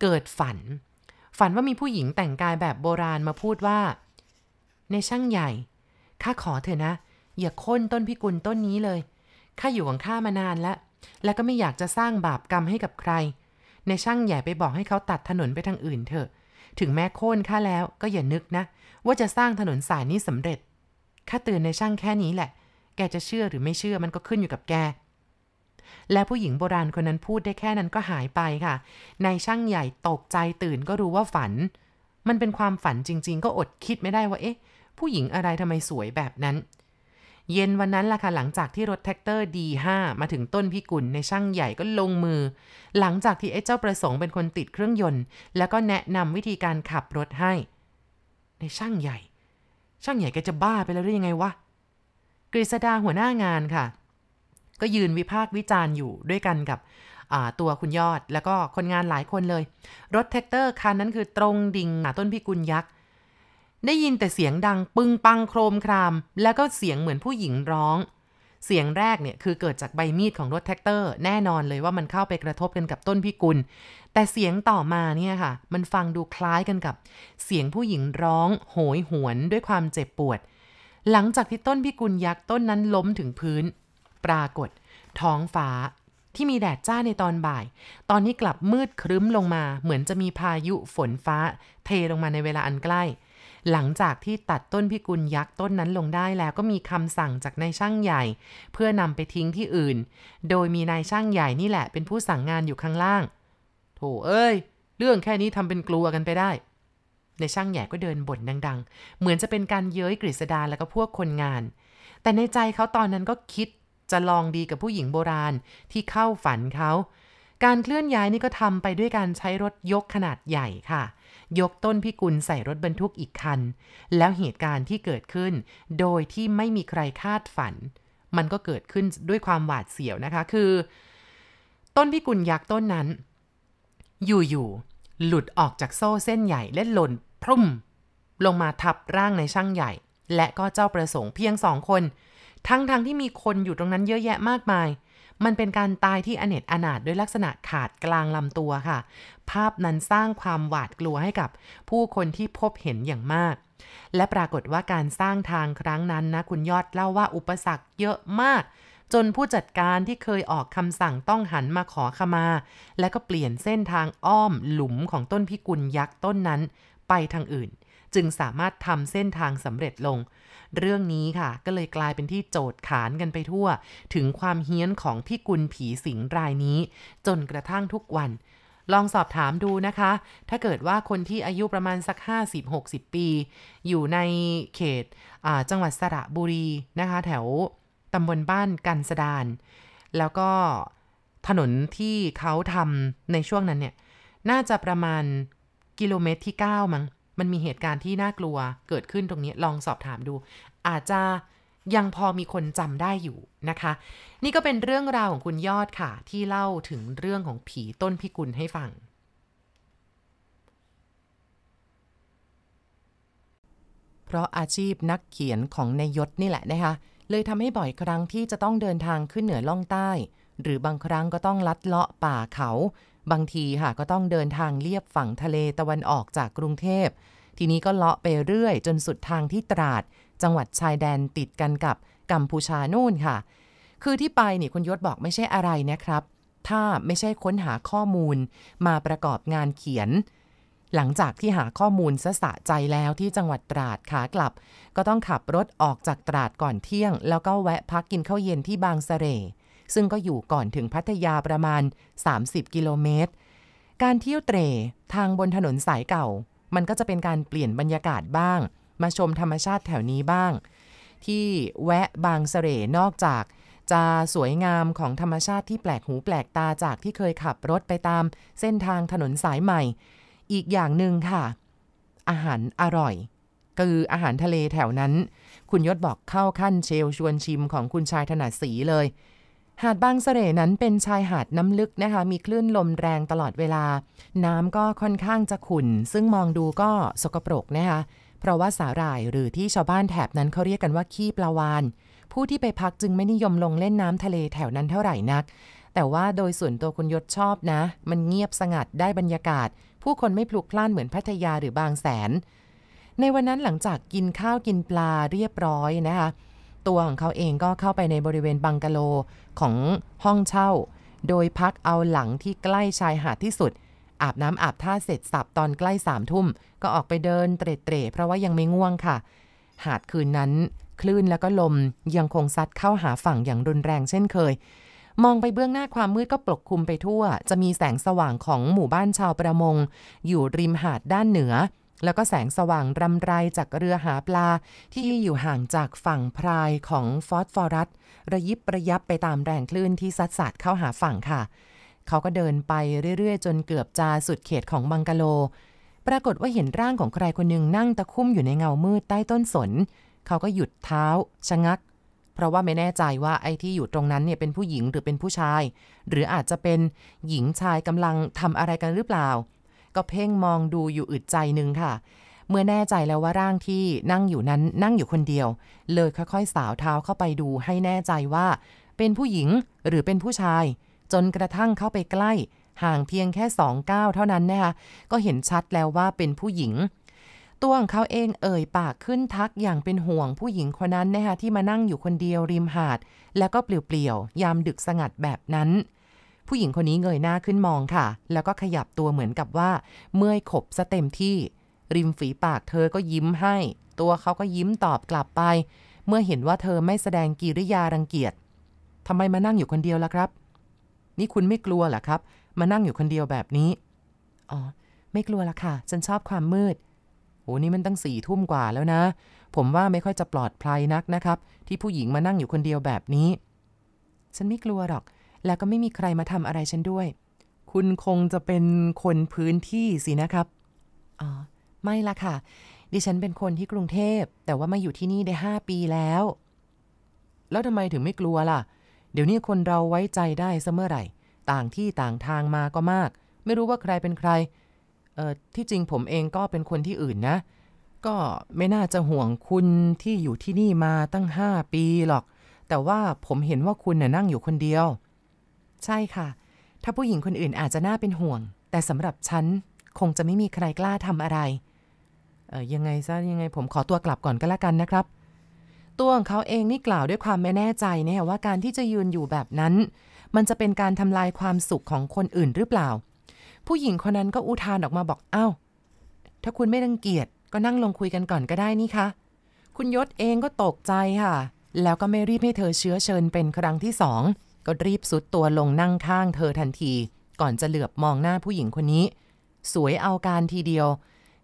เกิดฝัน ฝันว่ามีผู้หญิงแต่งกายแบบโบราณมาพูดว่า ในช่างใหญ่ข้าขอเถอะนะ อย่าโค่นต้นพิกุลต้นนี้เลยข้าอยู่ของข้ามานานแล้ว และก็ไม่อยากจะสร้างบาปกรรมให้กับใคร ในช่างใหญ่ไปบอกให้เขาตัดถนนไปทางอื่นเถอะถึงแม้โค่นข้าแล้วก็อย่านึกนะว่าจะสร้างถนนสายนี้สำเร็จข้าเตือนในช่างแค่นี้แหละแกจะเชื่อหรือไม่เชื่อมันก็ขึ้นอยู่กับแก และผู้หญิงโบราณคนนั้นพูดได้แค่นั้นก็หายไปค่ะนายช่างใหญ่ตกใจตื่นก็รู้ว่าฝัน มันเป็นความฝันจริงๆก็อดคิดไม่ได้ว่าเอ๊ะ ผู้หญิงอะไรทำไมสวยแบบนั้น เย็นวันนั้นล่ะค่ะหลังจากที่รถแท็กเตอร์ D5 มาถึงต้นพิกุลในช่างใหญ่ก็ลงมือ หลังจากที่ไอ้เจ้าประสงค์เป็นคนติดเครื่องยนต์ แล้วก็แนะนำวิธีการขับรถให้ ในช่างใหญ่ ช่างใหญ่แกจะบ้าไปแล้วหรือยังไงวะกฤษดาหัวหน้างานค่ะ ก็ยืนวิพากษ์วิจารณ์อยู่ด้วยกันกับตัวคุณยอดแล้วก็คนงานหลายคนเลย รถแท็กเตอร์คันนั้นคือตรงดิ่งหาต้นพิกุลยักษ์ได้ยินแต่เสียงดังปึงปังโครมคราม แล้วก็เสียงเหมือนผู้หญิงร้อง เสียงแรกเนี่ย คือเกิดจากใบมีดของรถแท็กเตอร์ แน่นอนเลยว่ามันเข้าไปกระทบกันกับต้นพิกุล แต่เสียงต่อมาเนี่ยค่ะมันฟังดูคล้ายกันกับ เสียงผู้หญิงร้อง โหยหวนด้วยความเจ็บปวดหลังจากที่ต้นพิกุลยักษ์ต้นนั้นล้มถึงพื้นปรากฏ ท้องฟ้า ที่มีแดดจ้าในตอนบ่าย ตอนนี้กลับมืดครึ้มลงมาเหมือนจะมีพายุฝนฟ้าเทลงมาในเวลาอันใกล้ หลังจากที่ตัดต้นพิกุลยักษ์ต้นนั้นลงได้แล้วก็มีคำสั่งจากนายช่างใหญ่ เพื่อนำไปทิ้งที่อื่นโดยมีนายช่างใหญ่นี่แหละเป็นผู้สั่งงานอยู่ข้างล่างโถเอ้ยเรื่องแค่นี้ทำเป็นกลัวกันไปได้ในช่างแหย่ก็เดินบ่นดังๆ เหมือนจะเป็นการเย้ยกฤษดาแล้วก็พวกคนงาน แต่ในใจเขาตอนนั้นก็คิดจะลองดีกับผู้หญิงโบราณที่เข้าฝันเขา การเคลื่อนย้ายนี่ก็ทำไปด้วยการใช้รถยกขนาดใหญ่ค่ะ ยกต้นพิกุลใส่รถบรรทุกอีกคัน แล้วเหตุการณ์ที่เกิดขึ้นโดยที่ไม่มีใครคาดฝัน มันก็เกิดขึ้นด้วยความหวาดเสียวนะคะ คือ ต้นพิกุลยักษ์ต้นนั้น อยู่ๆ หลุดออกจากโซ่เส้นใหญ่และหล่นพรุ่มลงมาทับร่างในช่างใหญ่ และก็เจ้าประสงค์เพียงสองคน ทั้งทางที่มีคนอยู่ตรงนั้นเยอะแยะมากมาย มันเป็นการตายที่อเนจอนาถด้วยลักษณะขาดกลางลำตัวค่ะ ภาพนั้นสร้างความหวาดกลัวให้กับผู้คนที่พบเห็นอย่างมาก และปรากฏว่าการสร้างทางครั้งนั้นนะ คุณยอดเล่าว่าอุปสรรคเยอะมาก จนผู้จัดการที่เคยออกคำสั่งต้องหันมาขอขมา และก็เปลี่ยนเส้นทางอ้อมหลุมของต้นพิกุลยักษ์ต้นนั้นไปทางอื่น จึงสามารถทำเส้นทางสำเร็จลง เรื่องนี้ค่ะก็เลยกลายเป็นที่โจทย์ขานกันไปทั่ว ถึงความเฮี้ยนของพี่กุลผีสิงรายนี้ จนกระทั่งทุกวัน ลองสอบถามดูนะคะ ถ้าเกิดว่าคนที่อายุประมาณสัก 50-60 ปี อยู่ในเขตจังหวัดสระบุรีนะคะ แถวตำบลบ้านกันสดาน แล้วก็ถนนที่เขาทำในช่วงนั้นเนี่ยน่าจะประมาณกิโลเมตรที่9มั้งมันมีเหตุการณ์ที่น่ากลัวเกิดขึ้นตรงนี้ ลองสอบถามดู อาจจะยังพอมีคนจำได้อยู่นะคะ นี่ก็เป็นเรื่องราวของคุณยอดค่ะที่เล่าถึงเรื่องของผีต้นพิกุลให้ฟัง เพราะอาชีพนักเขียนของนายยศนี่แหละนะคะ เลยทำให้บ่อยครั้งที่จะต้องเดินทางขึ้นเหนือล่องใต้ หรือบางครั้งก็ต้องลัดเลาะป่าเขาบางที ค่ะ ก็ต้องเดินทางเลียบฝั่งทะเลตะวันออกจากกรุงเทพ ทีนี้ก็เลาะไปเรื่อย จนสุดทางที่ตราด จังหวัดชายแดนติดกันกับกัมพูชานู่นค่ะ คือที่ไปนี่คุณยศบอกไม่ใช่อะไรนะครับ ถ้าไม่ใช่ค้นหาข้อมูล มาประกอบงานเขียน หลังจากที่หาข้อมูลสะสะใจแล้วที่จังหวัดตราดขากลับ ก็ต้องขับรถออกจากตราดก่อนเที่ยง แล้วก็แวะพักกินข้าวเย็นที่บางสะเร่ซึ่งก็อยู่ก่อนถึงพัทยาประมาณ 30 กิโลเมตร การเที่ยวเตรทางบนถนนสายเก่า มันก็จะเป็นการเปลี่ยนบรรยากาศบ้าง มาชมธรรมชาติแถวนี้บ้าง ที่แวะบางเสร่นอกจาก จะสวยงามของธรรมชาติที่แปลกหูแปลกตาจากที่เคยขับรถไปตาม เส้นทางถนนสายใหม่ อีกอย่างหนึ่งค่ะ อาหารอร่อยคืออาหารทะเลแถวนั้น คุณยศบอกเข้าขั้นเชลชวนชิมของคุณชายถนัดสีเลยหาดบางเสร่นั้นเป็นชายหาดน้ำลึกนะคะ มีคลื่นลมแรงตลอดเวลา น้ำก็ค่อนข้างจะขุ่นซึ่งมองดูก็สกปรกนะคะ เพราะว่าสาหร่ายหรือที่ชาวบ้านแถบนั้นเขาเรียกกันว่าขี้ปลาวาน ผู้ที่ไปพักจึงไม่นิยมลงเล่นน้ำทะเลแถวนั้นเท่าไหร่นัก แต่ว่าโดยส่วนตัวคุณยศชอบนะ มันเงียบสงัดได้บรรยากาศ ผู้คนไม่พลุกพล่านเหมือนพัทยาหรือบางแสน ในวันนั้นหลังจากกินข้าวกินปลาเรียบร้อยนะคะตัวของเขาเองก็เข้าไปในบริเวณบังกะโลของห้องเช่า โดยพักเอาหลังที่ใกล้ชายหาดที่สุด อาบน้ำอาบท่าเสร็จสับตอนใกล้สามทุ่ม ก็ออกไปเดินเตร่ๆเพราะว่ายังไม่ง่วงค่ะ หาดคืนนั้นคลื่นแล้วก็ลมยังคงซัดเข้าหาฝั่งอย่างรุนแรงเช่นเคย มองไปเบื้องหน้าความมืดก็ปกคลุมไปทั่ว จะมีแสงสว่างของหมู่บ้านชาวประมง อยู่ริมหาดด้านเหนือแล้วก็แสงสว่างรำไรจากเรือหาปลาที่อยู่ห่างจากฝั่งพรายของฟอสฟอรัสระยิบระยับไปตามแรงคลื่นที่ซัดสัดเข้าหาฝั่งค่ะเขาก็เดินไปเรื่อยๆจนเกือบจะสุดเขตของบังกะโล ปรากฏว่าเห็นร่างของใครคนหนึ่งนั่งตะคุ่มอยู่ในเงามืดใต้ต้นสนเขาก็หยุดเท้าชะงักเพราะว่าไม่แน่ใจว่าไอ้ที่อยู่ตรงนั้นเนี่ยเป็นผู้หญิงหรือเป็นผู้ชาย หรืออาจจะเป็นหญิงชายกำลังทำอะไรกันหรือเปล่าก็เพ่งมองดูอยู่อึดใจนึงค่ะ เมื่อแน่ใจแล้วว่าร่างที่นั่งอยู่นั้นนั่งอยู่คนเดียว เลยค่อยๆสาวเท้าเข้าไปดูให้แน่ใจว่า เป็นผู้หญิงหรือเป็นผู้ชาย จนกระทั่งเข้าไปใกล้ ห่างเพียงแค่สองก้าวเท่านั้นนะคะก็เห็นชัดแล้วว่าเป็นผู้หญิง ตัวของเขาเองเอ่ยปากขึ้นทักอย่างเป็นห่วงผู้หญิงคนนั้นนะคะที่มานั่งอยู่คนเดียวริมหาด แล้วก็เปลี่ยวๆยามดึกสงัดแบบนั้นผู้หญิงคนนี้เงยหน้าขึ้นมองค่ะ แล้วก็ขยับตัวเหมือนกับว่า เมื่อยขบซะเต็มที่ ริมฝีปากเธอก็ยิ้มให้ ตัวเขาก็ยิ้มตอบกลับไป เมื่อเห็นว่าเธอไม่แสดงกิริยารังเกียจทำไมมานั่งอยู่คนเดียวล่ะครับ นี่คุณไม่กลัวเหรอครับ มานั่งอยู่คนเดียวแบบนี้ อ๋อ ไม่กลัวละค่ะ ฉันชอบความมืดโอ้นี่มันตั้งสี่ทุ่มกว่าแล้วนะ ผมว่าไม่ค่อยจะปลอดภัยนักนะครับ ที่ผู้หญิงมานั่งอยู่คนเดียวแบบนี้ ฉันไม่กลัวหรอกแล้วก็ไม่มีใครมาทำอะไรฉันด้วย คุณคงจะเป็นคนพื้นที่สินะครับ อ๋อ ไม่ละค่ะ ดิฉันเป็นคนที่กรุงเทพ แต่ว่ามาอยู่ที่นี่ได้ห้าปีแล้ว แล้วทำไมถึงไม่กลัวล่ะ เดี๋ยวนี้คนเราไว้ใจได้ซะเมื่อไหร่ ต่างที่ต่างทางมาก็มาก ไม่รู้ว่าใครเป็นใคร เอ่อ ที่จริงผมเองก็เป็นคนที่อื่นนะ ก็ไม่น่าจะห่วงคุณที่อยู่ที่นี่มาตั้งห้าปีหรอก แต่ว่าผมเห็นว่าคุณน่ะนั่งอยู่คนเดียวใช่ค่ะ ถ้าผู้หญิงคนอื่นอาจจะน่าเป็นห่วง แต่สำหรับฉันคงจะไม่มีใครกล้าทำอะไร เออยังไงซะยังไงผมขอตัวกลับก่อนก็แล้วกันนะครับ ตัวของเขาเองนี่กล่าวด้วยความไม่แน่ใจนะว่าการที่จะยืนอยู่แบบนั้น มันจะเป็นการทำลายความสุขของคนอื่นหรือเปล่า ผู้หญิงคนนั้นก็อุทานออกมาบอกอา้าวถ้าคุณไม่รังเกียจก็นั่งลงคุยกันก่อนก็ได้นี่คะ คุณยศเองก็ตกใจค่ะ แล้วก็ไม่รีบให้เธอเชื้อเชิญเป็นครั้งที่สองก็รีบสุดตัวลงนั่งข้างเธอทันที ก่อนจะเหลือบมองหน้าผู้หญิงคนนี้ สวยเอาการทีเดียว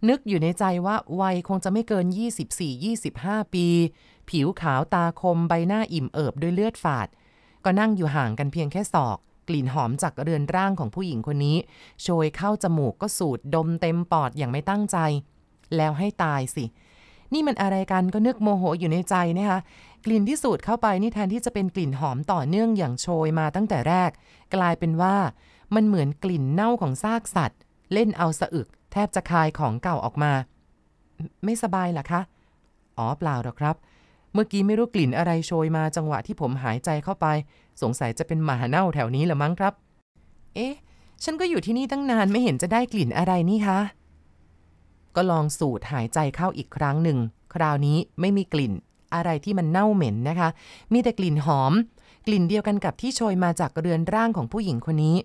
นึกอยู่ในใจว่าวัยคงจะไม่เกิน 24-25 ปี ผิวขาวตาคมใบหน้าอิ่มเอิบด้วยเลือดฝาด ก็นั่งอยู่ห่างกันเพียงแค่ศอก กลิ่นหอมจากเรือนร่างของผู้หญิงคนนี้ โชยเข้าจมูกก็สูดดมเต็มปอดอย่างไม่ตั้งใจ แล้วให้ตายสิเนี่มันอะไรกัน ก็นึกโมโหอยู่ในใจนะคะกลิ่นที่สูดเข้าไปนี่แทนที่จะเป็นกลิ่นหอมต่อเนื่องอย่างโชยมาตั้งแต่แรก กลายเป็นว่า มันเหมือนกลิ่นเน่าของซากสัตว์ เล่นเอาสะอึก แทบจะคายของเก่าออกมา ไม่สบายหรอคะอ๋อเปล่าหรอกครับ เมื่อกี้ไม่รู้กลิ่นอะไรโชยมาจังหวะที่ผมหายใจเข้าไป สงสัยจะเป็นหมาเน่าแถวนี้ละมั้งครับ เอ๊ะ ฉันก็อยู่ที่นี่ตั้งนานไม่เห็นจะได้กลิ่นอะไรนี่คะก็ลองสูดหายใจเข้าอีกครั้งหนึ่ง คราวนี้ไม่มีกลิ่น อะไรที่มันเน่าเหม็นนะคะ มีแต่กลิ่นหอม กลิ่นเดียวกันกับที่โชยมาจากเรือนร่างของผู้หญิงคนนี้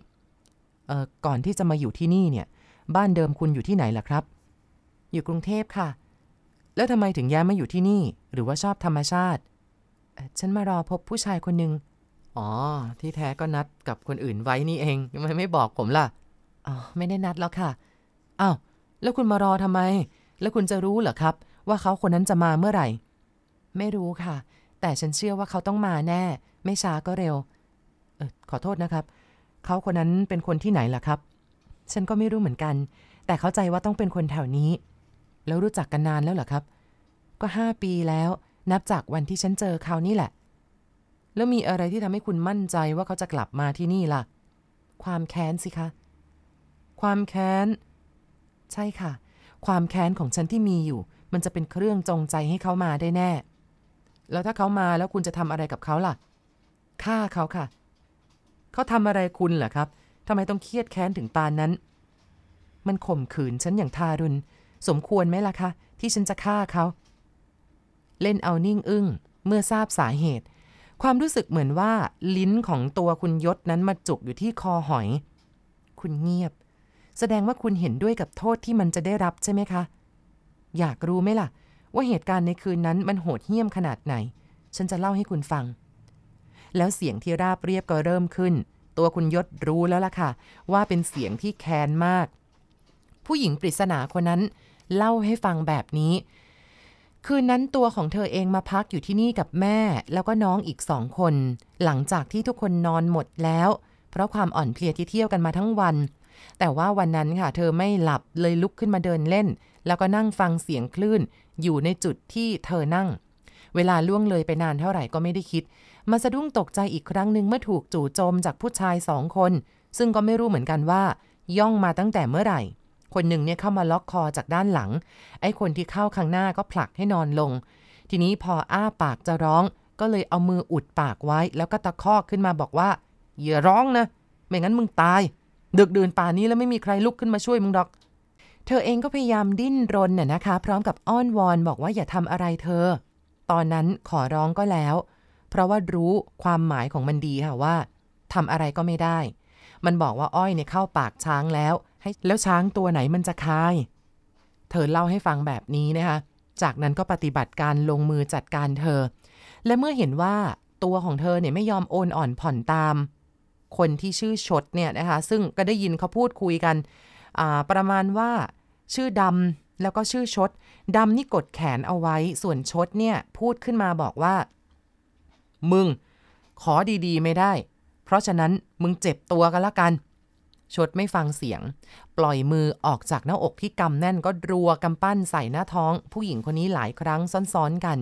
เอ่อก่อนที่จะมาอยู่ที่นี่เนี่ย บ้านเดิมคุณอยู่ที่ไหนล่ะครับ อยู่กรุงเทพค่ะ แล้วทำไมถึงย้ายมาอยู่ที่นี่ หรือว่าชอบธรรมชาติ ฉันมารอพบผู้ชายคนหนึ่งอ๋อที่แท้ก็นัดกับคนอื่นไว้นี่เองทำไมไม่บอกผมล่ะอ๋อไม่ได้นัดแล้วค่ะอ้าวแล้วคุณมารอทำไม แล้วคุณจะรู้เหรอครับ ว่าเขาคนนั้นจะมาเมื่อไหร่ ไม่รู้ค่ะ แต่ฉันเชื่อว่าเขาต้องมาแน่ ไม่ช้าก็เร็ว เออขอโทษนะครับ เขาคนนั้นเป็นคนที่ไหนล่ะครับ ฉันก็ไม่รู้เหมือนกัน แต่เข้าใจว่าต้องเป็นคนแถวนี้ แล้วรู้จักกันนานแล้วเหรอครับ ก็ห้าปีแล้ว นับจากวันที่ ฉันเจอเขานี่แหละ แล้วมีอะไรที่ทำให้คุณมั่นใจว่าเขาจะกลับมาที่นี่ล่ะ ความแค้นสิคะ ความแค้นใช่ค่ะ ความแค้นของฉันที่มีอยู่ มันจะเป็นเครื่องจงใจให้เขามาได้แน่ แล้วถ้าเขามาแล้วคุณจะทำอะไรกับเขาล่ะฆ่าเขาค่ะ เขาทำอะไรคุณเหรอครับทำไมต้องเครียดแค้นถึงปานนั้น มันข่มขืนฉันอย่างทารุณสมควรไหมล่ะคะที่ฉันจะฆ่าเขา เล่นเอานิ่งอึง้งเมื่อทราบสาเหตุ ความรู้สึกเหมือนว่า ลิ้นของตัวคุณยศนั้นมาจุกอยู่ที่คอหอย คุณเงียบแสดงว่าคุณเห็นด้วยกับโทษที่มันจะได้รับใช่ไหมคะ อยากรู้ไหมล่ะ ว่าเหตุการณ์ในคืนนั้นมันโหดเหี้ยมขนาดไหน ฉันจะเล่าให้คุณฟัง แล้วเสียงที่ราบเรียบก็เริ่มขึ้น ตัวคุณยศรู้แล้วล่ะค่ะ ว่าเป็นเสียงที่แค้นมาก ผู้หญิงปริศนาคนนั้น เล่าให้ฟังแบบนี้ คืนนั้นตัวของเธอเองมาพักอยู่ที่นี่กับแม่ แล้วก็น้องอีกสองคน หลังจากที่ทุกคนนอนหมดแล้ว เพราะความอ่อนเพลียที่เที่ยวกันมาทั้งวันแต่ว่าวันนั้นค่ะเธอไม่หลับเลยลุกขึ้นมาเดินเล่น แล้วก็นั่งฟังเสียงคลื่น อยู่ในจุดที่เธอนั่ง เวลาล่วงเลยไปนานเท่าไหร่ก็ไม่ได้คิดมาสะดุ้งตกใจอีกครั้งหนึ่งเมื่อถูกจู่โจมจากผู้ชายสองคน ซึ่งก็ไม่รู้เหมือนกันว่า ย่องมาตั้งแต่เมื่อไหร่ คนหนึ่งเนี่ยเข้ามาล็อกคอจากด้านหลังไอ้คนที่เข้าข้างหน้าก็ผลักให้นอนลง ทีนี้พออ้าปากจะร้อง ก็เลยเอามืออุดปากไว้ แล้วก็ตะคอกขึ้นมาบอกว่าอย่าร้องนะ ไม่งั้นมึงตายดึกดื่นป่านี้แล้วไม่มีใครลุกขึ้นมาช่วยมึงดอก เธอเองก็พยายามดิ้นรนน่ยนะคะ พร้อมกับอ้อนวอนบอกว่าอย่าทำอะไรเธอ ตอนนั้นขอร้องก็แล้ว เพราะว่ารู้ความหมายของมันดีค่ะว่าทำอะไรก็ไม่ได้ มันบอกว่าอ้อยเนี่ยเข้าปากช้างแล้ว ให้แล้วช้างตัวไหนมันจะคาย เธอเล่าให้ฟังแบบนี้นะคะ จากนั้นก็ปฏิบัติการลงมือจัดการเธอ และเมื่อเห็นว่าตัวของเธอเนี่ยไม่ยอมโอนอ่อนผ่อนตามคนที่ชื่อชดเนี่ยนะคะซึ่งก็ได้ยินเขาพูดคุยกัน ประมาณว่า ชื่อดำแล้วก็ชื่อชดดำนี่กดแขนเอาไว้ ส่วนชดเนี่ยพูดขึ้นมาบอกว่า มึง ขอดีๆไม่ได้ เพราะฉะนั้นมึงเจ็บตัวกันละกัน ชดไม่ฟังเสียง ปล่อยมือออกจากหน้าอกที่กำแน่นก็รัวกำปั้นใส่หน้าท้อง ผู้หญิงคนนี้หลายครั้งซ้อนๆกัน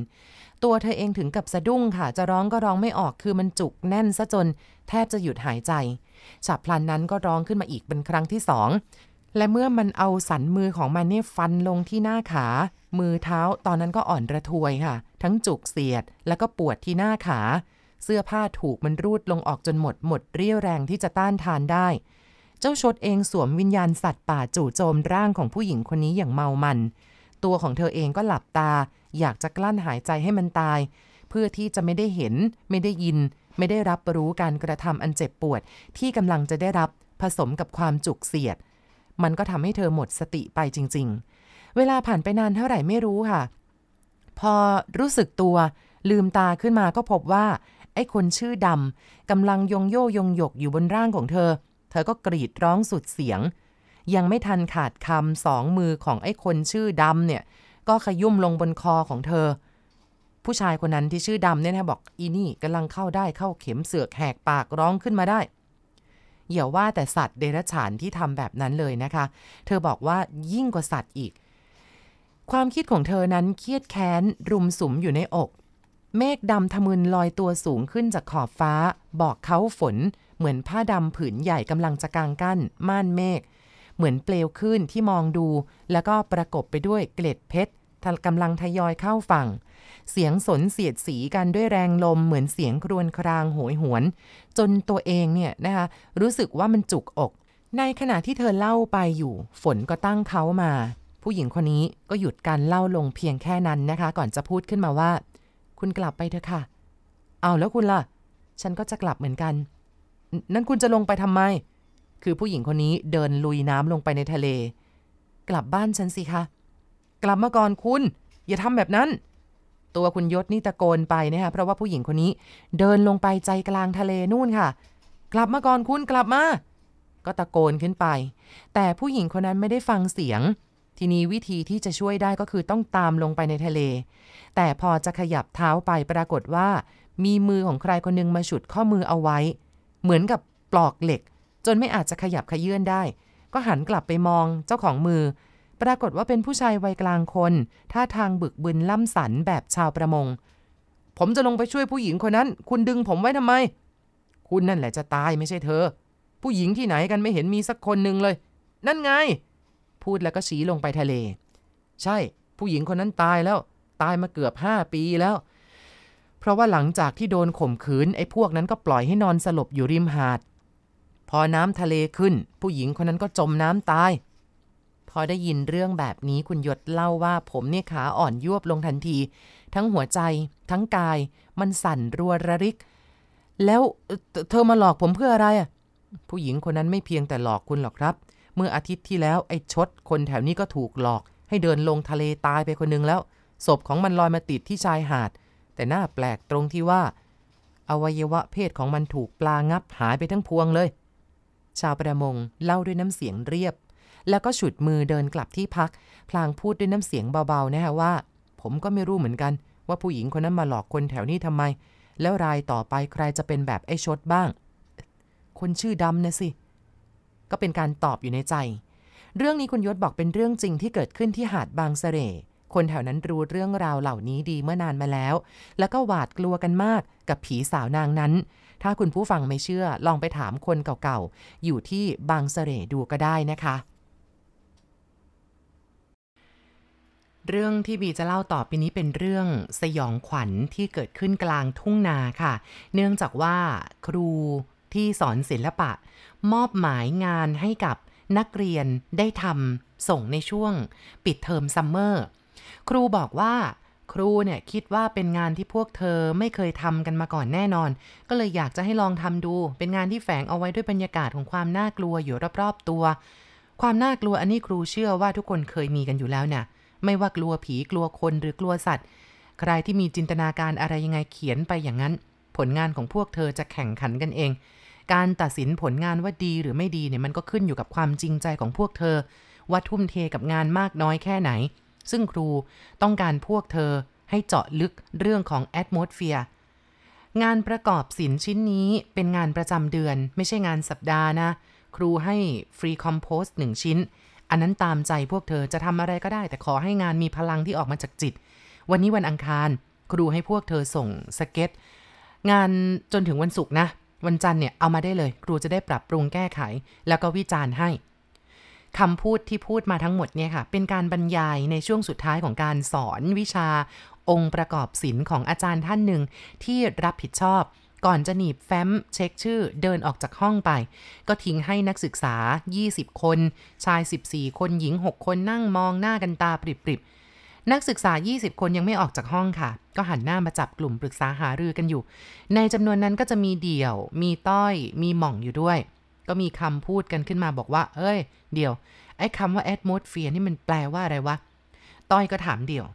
ตัวเธอเองถึงกับสะดุ้งค่ะ จะร้องก็ร้องไม่ออก คือมันจุกแน่นซะจน แทบจะหยุดหายใจฉับพลันนั้นก็ร้องขึ้นมาอีกเป็นครั้งที่สอง และเมื่อมันเอาสันมือของมันเนี่ยฟันลงที่หน้าขา มือเท้าตอนนั้นก็อ่อนระทวยค่ะ ทั้งจุกเสียดแล้วก็ปวดที่หน้าขา เสื้อผ้าถูกมันรูดลงออกจนหมดหมดเรี่ยวแรงที่จะต้านทานได้ เจ้าชดเองสวมวิญญาณสัตว์ป่าจู่โจมร่างของผู้หญิงคนนี้อย่างเมามันตัวของเธอเองก็หลับตาอยากจะกลั้นหายใจให้มันตาย เพื่อที่จะไม่ได้เห็น ไม่ได้ยิน ไม่ได้รับรู้การกระทำอันเจ็บปวด ที่กำลังจะได้รับผสมกับความจุกเสียด มันก็ทำให้เธอหมดสติไปจริงๆ เวลาผ่านไปนานเท่าไหร่ไม่รู้ค่ะ พอรู้สึกตัว ลืมตาขึ้นมาก็พบว่า ไอ้คนชื่อดำกำลังยงโยยงหยกอยู่บนร่างของเธอ เธอก็กรีดร้องสุดเสียงยังไม่ทันขาดคำสองมือของไอ้คนชื่อดำเนี่ย ก็ขยุ่มลงบนคอของเธอ ผู้ชายคนนั้นที่ชื่อดำเนี่ยนะบอก อีนี่กำลังเข้าได้เข้าเข็มเสือกแหกปากร้องขึ้นมาได้อย่าว่าแต่สัตว์เดรัจฉานที่ทำแบบนั้นเลยนะคะ เธอบอกว่ายิ่งกว่าสัตว์อีก ความคิดของเธอนั้นเครียดแค้นรุมสุมอยู่ในอก เมฆดำทะมึนลอยตัวสูงขึ้นจากขอบฟ้า บอกเขาฝนเหมือนผ้าดำผืนใหญ่กำลังจะกางกั้นม่านเมฆเหมือนเปลวขึ้นที่มองดู แล้วก็ประกบไปด้วยเกล็ดเพชรกำลังทยอยเข้าฝั่ง เสียงสนเสียดสีกันด้วยแรงลม เหมือนเสียงครวนครางโหยหวน จนตัวเองเนี่ยนะคะรู้สึกว่ามันจุกอก ในขณะที่เธอเล่าไปอยู่ ฝนก็ตั้งเขามา ผู้หญิงคนนี้ก็หยุดการเล่าลงเพียงแค่นั้นนะคะ ก่อนจะพูดขึ้นมาว่า คุณกลับไปเถอะค่ะ เอาแล้วคุณล่ะ ฉันก็จะกลับเหมือนกันนั่นคุณจะลงไปทำไมคือผู้หญิงคนนี้เดินลุยน้ำลงไปในทะเล กลับบ้านฉันสิคะ กลับมาก่อนคุณ อย่าทำแบบนั้น ตัวคุณยศนี่ตะโกนไปนะคะเพราะว่าผู้หญิงคนนี้เดินลงไปใจกลางทะเลนู่นค่ะ กลับมาก่อนคุณ กลับมา ก็ตะโกนขึ้นไป แต่ผู้หญิงคนนั้นไม่ได้ฟังเสียง ทีนี้วิธีที่จะช่วยได้ก็คือต้องตามลงไปในทะเล แต่พอจะขยับเท้าไปปรากฏว่า มีมือของใครคนนึงมาฉุดข้อมือเอาไว้ เหมือนกับปลอกเหล็กจนไม่อาจจะขยับขยื่นได้ ก็หันกลับไปมองเจ้าของมือ ปรากฏว่าเป็นผู้ชายวัยกลางคน ท่าทางบึกบึนล่ำสันแบบชาวประมง ผมจะลงไปช่วยผู้หญิงคนนั้น คุณดึงผมไว้ทำไม คุณนั่นแหละจะตายไม่ใช่เธอ ผู้หญิงที่ไหนกันไม่เห็นมีสักคนหนึ่งเลย นั่นไง พูดแล้วก็ชี้ลงไปทะเล ใช่ ผู้หญิงคนนั้นตายแล้ว ตายมาเกือบห้าปีแล้ว เพราะว่าหลังจากที่โดนข่มขืนไอ้พวกนั้นก็ปล่อยให้นอนสลบอยู่ริมหาดพอน้ำทะเลขึ้น ผู้หญิงคนนั้นก็จมน้ำตาย พอได้ยินเรื่องแบบนี้คุณหยดเล่าว่าผมเนี่ยขาอ่อนยวบลงทันที ทั้งหัวใจทั้งกาย มันสั่นรัวระริก แล้วเธอมาหลอกผมเพื่ออะไรอ่ะผู้หญิงคนนั้นไม่เพียงแต่หลอกคุณหรอกครับ เมื่ออาทิตย์ที่แล้วไอ้ชด คนแถวนี้ก็ถูกหลอก ให้เดินลงทะเลตายไปคนนึงแล้ว ศพของมันลอยมาติดที่ชายหาด แต่หน้าแปลกตรงที่ว่า อวัยวะเพศของมันถูกปลางับหายไปทั้งพวงเลยชาวประมง เล่าด้วยน้ำเสียงเรียบ แล้วก็ฉุดมือเดินกลับที่พัก พลางพูดด้วยน้ำเสียงเบาๆนะฮะว่า ผมก็ไม่รู้เหมือนกัน ว่าผู้หญิงคนนั้นมาหลอกคนแถวนี้ทำไม แล้วรายต่อไปใครจะเป็นแบบไอ้ชดบ้าง คนชื่อดำนะสิ ก็เป็นการตอบอยู่ในใจ เรื่องนี้คุณยศบอกเป็นเรื่องจริงที่เกิดขึ้นที่หาดบางเสร่คนแถวนั้นรู้เรื่องราวเหล่านี้ดีเมื่อนานมาแล้ว แล้วก็หวาดกลัวกันมากกับผีสาวนางนั้นถ้าคุณผู้ฟังไม่เชื่อลองไปถามคนเก่าๆ อยู่ที่บางเสร่ดูก็ได้นะคะ เรื่องที่บีจะเล่าต่อไปนี้เป็นเรื่องสยองขวัญที่เกิดขึ้นกลางทุ่งนาค่ะ เนื่องจากว่าครูที่สอนศิลปะ มอบหมายงานให้กับนักเรียนได้ทำส่งในช่วงปิดเทอมซัมเมอร์ ครูบอกว่าครูเนี่ยคิดว่าเป็นงานที่พวกเธอไม่เคยทำกันมาก่อนแน่นอน ก็เลยอยากจะให้ลองทำดูเป็นงานที่แฝงเอาไว้ด้วยบรรยากาศของความน่ากลัวอยู่รอบๆตัว ความน่ากลัวอันนี้ครูเชื่อว่าทุกคนเคยมีกันอยู่แล้วเนี่ยไม่ว่ากลัวผีกลัวคนหรือกลัวสัตว์ ใครที่มีจินตนาการอะไรยังไงเขียนไปอย่างนั้น ผลงานของพวกเธอจะแข่งขันกันเอง การตัดสินผลงานว่าดีหรือไม่ดีเนี่ยมันก็ขึ้นอยู่กับความจริงใจของพวกเธอว่าทุ่มเทกับงานมากน้อยแค่ไหนซึ่งครูต้องการพวกเธอให้เจาะลึกเรื่องของแอดโมสเฟียร์งานประกอบศิลป์ชิ้นนี้เป็นงานประจำเดือน ไม่ใช่งานสัปดาห์นะ ครูให้ฟรีคอมโพส์หนึ่งชิ้น อันนั้นตามใจพวกเธอจะทำอะไรก็ได้ แต่ขอให้งานมีพลังที่ออกมาจากจิต วันนี้วันอังคาร ครูให้พวกเธอส่งสเก็ตงานจนถึงวันศุกร์นะ วันจันทร์เนี่ยเอามาได้เลย ครูจะได้ปรับปรุงแก้ไข แล้วก็วิจารณ์ให้คำพูดที่พูดมาทั้งหมดเนี่ยค่ะ เป็นการบรรยายในช่วงสุดท้ายของการสอนวิชา องค์ประกอบศิลป์ของอาจารย์ท่านหนึ่งที่รับผิดชอบ ก่อนจะหนีบแฟ้ม เช็คชื่อเดินออกจากห้องไป ก็ทิ้งให้นักศึกษา 20 คนชาย 14 คนหญิง 6 คนนั่งมองหน้ากันตาปริบปริบนักศึกษา 20 คนยังไม่ออกจากห้องค่ะ ก็หันหน้ามาจับกลุ่มปรึกษาหารือกันอยู่ ในจำนวนนั้นก็จะมีเดี่ยว มีต้อยมีหม่องอยู่ด้วยก็มีคำพูดกันขึ้นมาบอกว่า เอ้ย เดี๋ยว ไอ้คำว่า atmosphere นี่มันแปลว่าอะไรวะ ต้อยก็ถามเดี่ยว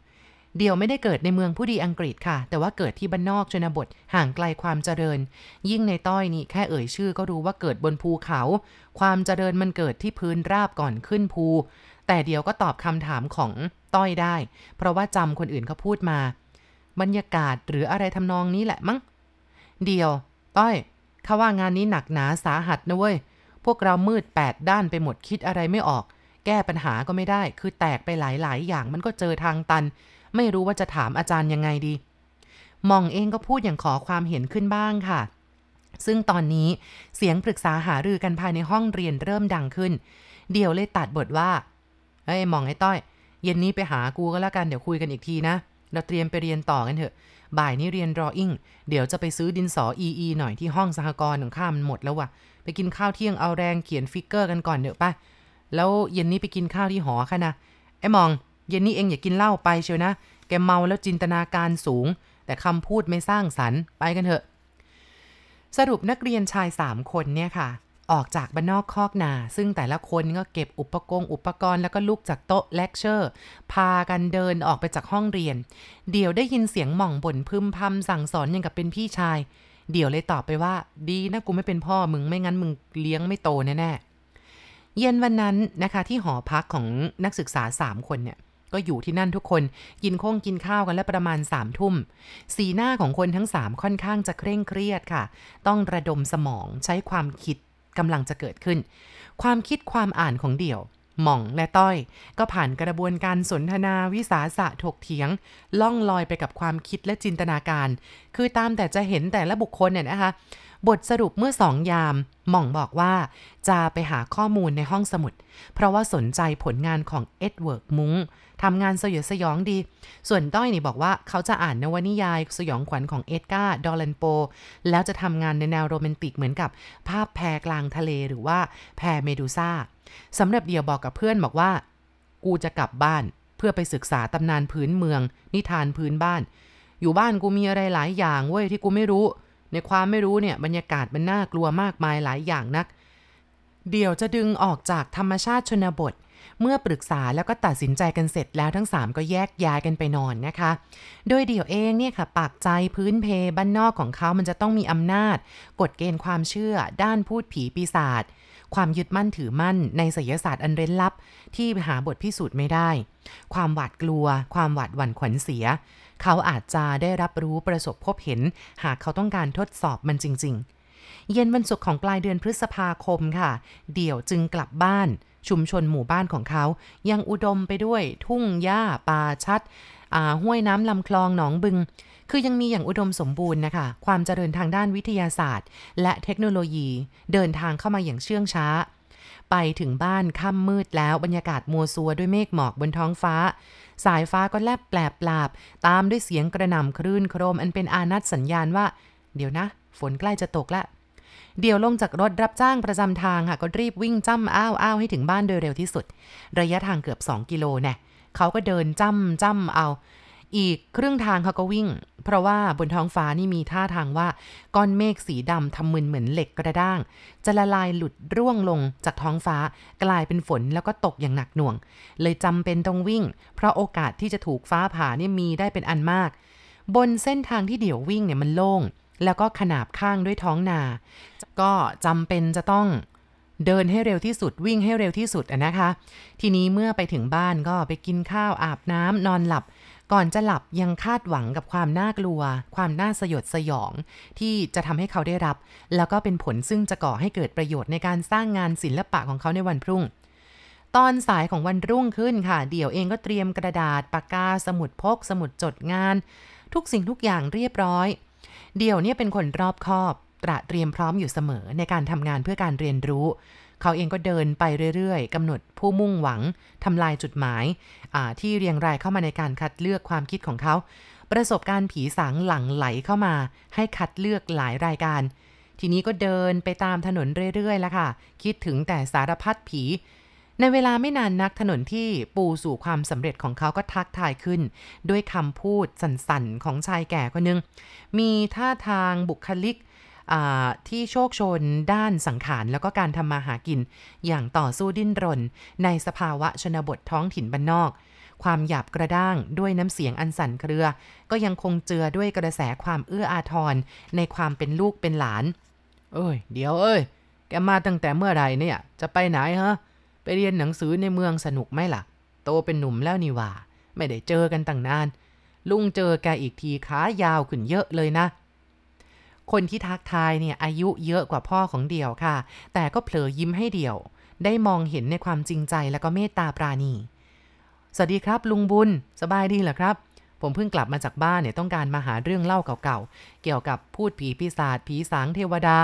เดี่ยวไม่ได้เกิดในเมืองผู้ดีอังกฤษค่ะ แต่ว่าเกิดที่บ้านนอกชนบท ห่างไกลความเจริญ ยิ่งในต้อยนี่แค่เอ่ยชื่อก็รู้ว่าเกิดบนภูเขา ความเจริญมันเกิดที่พื้นราบก่อนขึ้นภู แต่เดี่ยวก็ตอบคำถามของ ต้อยได้ เพราะว่าจำคนอื่นเขาพูดมา บรรยากาศหรืออะไรทำนองนี้แหละมั้ง เดี่ยว ต้อยเขาว่างานนี้หนักหนาสาหัสนะเว้ยพวกเรามืด8ด้านไปหมดคิดอะไรไม่ออกแก้ปัญหาก็ไม่ได้ คือแตกไปหลายๆอย่าง มันก็เจอทางตันไม่รู้ว่าจะถามอาจารย์ยังไงดี มองเองก็พูดอย่างขอความเห็นขึ้นบ้างค่ะ ซึ่งตอนนี้เสียงปรึกษาหารือกันภายในห้องเรียนเริ่มดังขึ้น เดี๋ยวเลยตัดบทว่าเฮ้ยมองไอ้ต้อยเย็นนี้ไปหากูก็แล้วกันเดี๋ยวคุยกันอีกทีนะเราเตรียมไปเรียนต่อกันเถอะบ่ายนี้เรียนรออิ่งเดี๋ยวจะไปซื้อดินสออีอีหน่อยที่ห้องสหกรณ์ของข้ามันหมด แล้วว่ะไปกินข้าวเที่ยงเอาแรงเขียนฟิกเกอร์กันก่อนเดี๋ยวปะแล้วเย็นนี้ไปกินข้าวที่หอค่ะนะ ไอ้มอง เย็นนี้เองอย่ากินเหล้าไปเชียวนะ แกเมาแล้วจินตนาการสูง แต่คำพูดไม่สร้างสรรค์ไปกันเถอะ สรุปนักเรียนชายสามคนเนี่ยค่ะ ออกจากบ้านนอกคอกนา ซึ่งแต่ละคนก็เก็บอุปกรณ์อุปกรณ์ แล้วก็ลุกจากโต๊ะเลคเชอร์ พากันเดินออกไปจากห้องเรียน เดี๋ยวได้ยินเสียงหม่องบ่นพึมพำสั่งสอนอย่างกับเป็นพี่ชายเดี่ยวเลยตอบไปว่าดีนะกูไม่เป็นพ่อมึงไม่งั้นมึงเลี้ยงไม่โตแน่แน่เย็นวันนั้นนะคะที่หอพักของนักศึกษาสามคนเนี่ยก็อยู่ที่นั่นทุกคนกินข้งกินข้าวกันแล้วประมาณสามทุ่มสีหน้าของคนทั้งสามค่อนข้างจะเคร่งเครียดค่ะ ต้องระดมสมองใช้ความคิดกำลังจะเกิดขึ้น ความคิดความอ่านของเดี่ยวหม่องและต้อย ก็ผ่านกระบวนการสนทนาวิสาสะถกเถียง ล่องลอยไปกับความคิดและจินตนาการ คือตามแต่จะเห็นแต่ละบุคคลเนี่ยนะคะบทสรุปเมื่อสองยาม หม่องบอกว่า จะไปหาข้อมูลในห้องสมุด เพราะว่าสนใจผลงานของเอ็ดเวิร์กมุงทำงานสยดสยองดี ส่วนต้อยนี่บอกว่าเขาจะอ่านนวนิยาย สยองขวัญของเอ็ดการ์ดอลันโป แล้วจะทำงานในแนวโรแมนติกเหมือนกับ ภาพแพกลางทะเลหรือว่าแพเมดูซ่าสำหรับเดียวบอกกับเพื่อนบอกว่า กูจะกลับบ้านเพื่อไปศึกษาตำนานพื้นเมือง นิทานพื้นบ้าน อยู่บ้านกูมีอะไรหลายอย่างเว้ย ที่กูไม่รู้ ในความไม่รู้เนี่ยบรรยากาศมันน่ากลัวมากมายหลายอย่างนัก เดี๋ยวจะดึงออกจากธรรมชาติชนบท เมื่อปรึกษาแล้วก็ตัดสินใจกันเสร็จแล้วทั้ง3ก็แยกย้ายกันไปนอนนะคะ โดยเดี่ยวเองเนี่ยค่ะ ปากใจพื้นเพบ้านนอกของเขามันจะต้องมีอำนาจกฎเกณฑ์ความเชื่อด้านพูดผีปีศาจความยึดมั่นถือมั่นในศิลศาสตร์อันเร้นลับที่หาบทพิสูจน์ไม่ได้ ความหวาดกลัว ความหวาดหวั่นขวัญเสีย เขาอาจจะได้รับรู้ประสบพบเห็น หากเขาต้องการทดสอบมันจริง ๆ เย็นวันศุกร์ของปลายเดือนพฤษภาคมค่ะ เดี่ยวจึงกลับบ้าน ชุมชนหมู่บ้านของเขา ยังอุดมไปด้วยทุ่งหญ้าป่าชัดห้วยน้ำลำคลองหนองบึงคือยังมีอย่างอุดมสมบูรณ์นะคะความเจริญทางด้านวิทยาศาสตร์ และเทคโนโลยี เดินทางเข้ามาอย่างเชื่องช้า ไปถึงบ้านค่ำมืดแล้วบรรยากาศมัวซัวด้วยเมฆหมอกบนท้องฟ้า สายฟ้าก็แลบแปลบปลาบตามด้วยเสียงกระหน่ำคลื่นโครมอันเป็นอานัตสัญญาณว่า เดี๋ยวนะ ฝนใกล้จะตกละ เดี๋ยวลงจากรถรับจ้างประจำทางค่ะก็รีบวิ่งจ้ำอ้าวอ้าวให้ถึงบ้านโดยเร็วที่สุด ระยะทางเกือบ2กิโลเนี่ยเขาก็เดินจ้ำจ้ำเอาอีกครึ่งทางเขาก็วิ่ง เพราะว่าบนท้องฟ้านี่มีท่าทางว่าก้อนเมฆสีดำทำมึนเหมือนเหล็กกระด้าง จะละลายหลุดร่วงลงจากท้องฟ้า กลายเป็นฝนแล้วก็ตกอย่างหนักหน่วง เลยจำเป็นต้องวิ่ง เพราะโอกาสที่จะถูกฟ้าผ่าเนี่ยมีได้เป็นอันมาก บนเส้นทางที่เดี่ยววิ่งเนี่ยมันโล่งแล้วก็ขนาบข้างด้วยท้องนา ก็จำเป็นจะต้อง เดินให้เร็วที่สุดวิ่งให้เร็วที่สุดนะคะ ทีนี้เมื่อไปถึงบ้านก็ไปกินข้าวอาบน้ำนอนหลับก่อนจะหลับยังคาดหวังกับความน่ากลัว ความน่าสยดสยองที่จะทำให้เขาได้รับ แล้วก็เป็นผลซึ่งจะก่อให้เกิดประโยชน์ในการสร้างงานศิลปะของเขาในวันพรุ่ง ตอนสายของวันรุ่งขึ้นค่ะ เดี่ยวเองก็เตรียมกระดาษปากกาสมุดพกสมุดจดงาน ทุกสิ่งทุกอย่างเรียบร้อยเดี่ยวเนี่ยเป็นคนรอบคอบ ตระเตรียมพร้อมอยู่เสมอในการทำงานเพื่อการเรียนรู้เขาเองก็เดินไปเรื่อยๆ กำหนดผู้มุ่งหวังทำลายจุดหมายที่เรียงรายเข้ามาในการคัดเลือกความคิดของเขาประสบการณ์ผีสางหลังไหลเข้ามาให้คัดเลือกหลายรายการ ทีนี้ก็เดินไปตามถนนเรื่อยๆ แล้วค่ะคิดถึงแต่สารพัดผี ในเวลาไม่นานนักถนนที่ปูสู่ความสำเร็จของเขาก็ทักทายขึ้น ด้วยคำพูดสั่นๆของชายแก่คนหนึ่งมีท่าทางบุคลิกที่โชคชนด้านสังขารแล้วก็การทำมาหากิน อย่างต่อสู้ดิ้นรน ในสภาวะชนบทท้องถิ่นบ้านนอก ความหยาบกระด้างด้วยน้ำเสียงอันสั่นเครือ ก็ยังคงเจือด้วยกระแสความเอื้ออาทร ในความเป็นลูกเป็นหลาน เอ้ยเดี๋ยวเอ้ยแกมาตั้งแต่เมื่อไรเนี่ยจะไปไหนฮะ ไปเรียนหนังสือในเมืองสนุกไหมล่ะ โตเป็นหนุ่มแล้วนี่ว่าไม่ได้เจอกันตั้งนาน ลุงเจอแกอีกทีขายาวขึ้นเยอะเลยนะคนที่ทักทายเนี่ยอายุเยอะกว่าพ่อของเดี่ยวค่ะ แต่ก็เผลอยิ้มให้เดี่ยว ได้มองเห็นในความจริงใจและก็เมตตาปราณี สวัสดีครับ ลุงบุญสบายดีเหรอครับ ผมเพิ่งกลับมาจากบ้านเนี่ย ต้องการมาหาเรื่องเล่าเก่าๆเกี่ยวกับพูดผีพิศาจผีสางเทวดา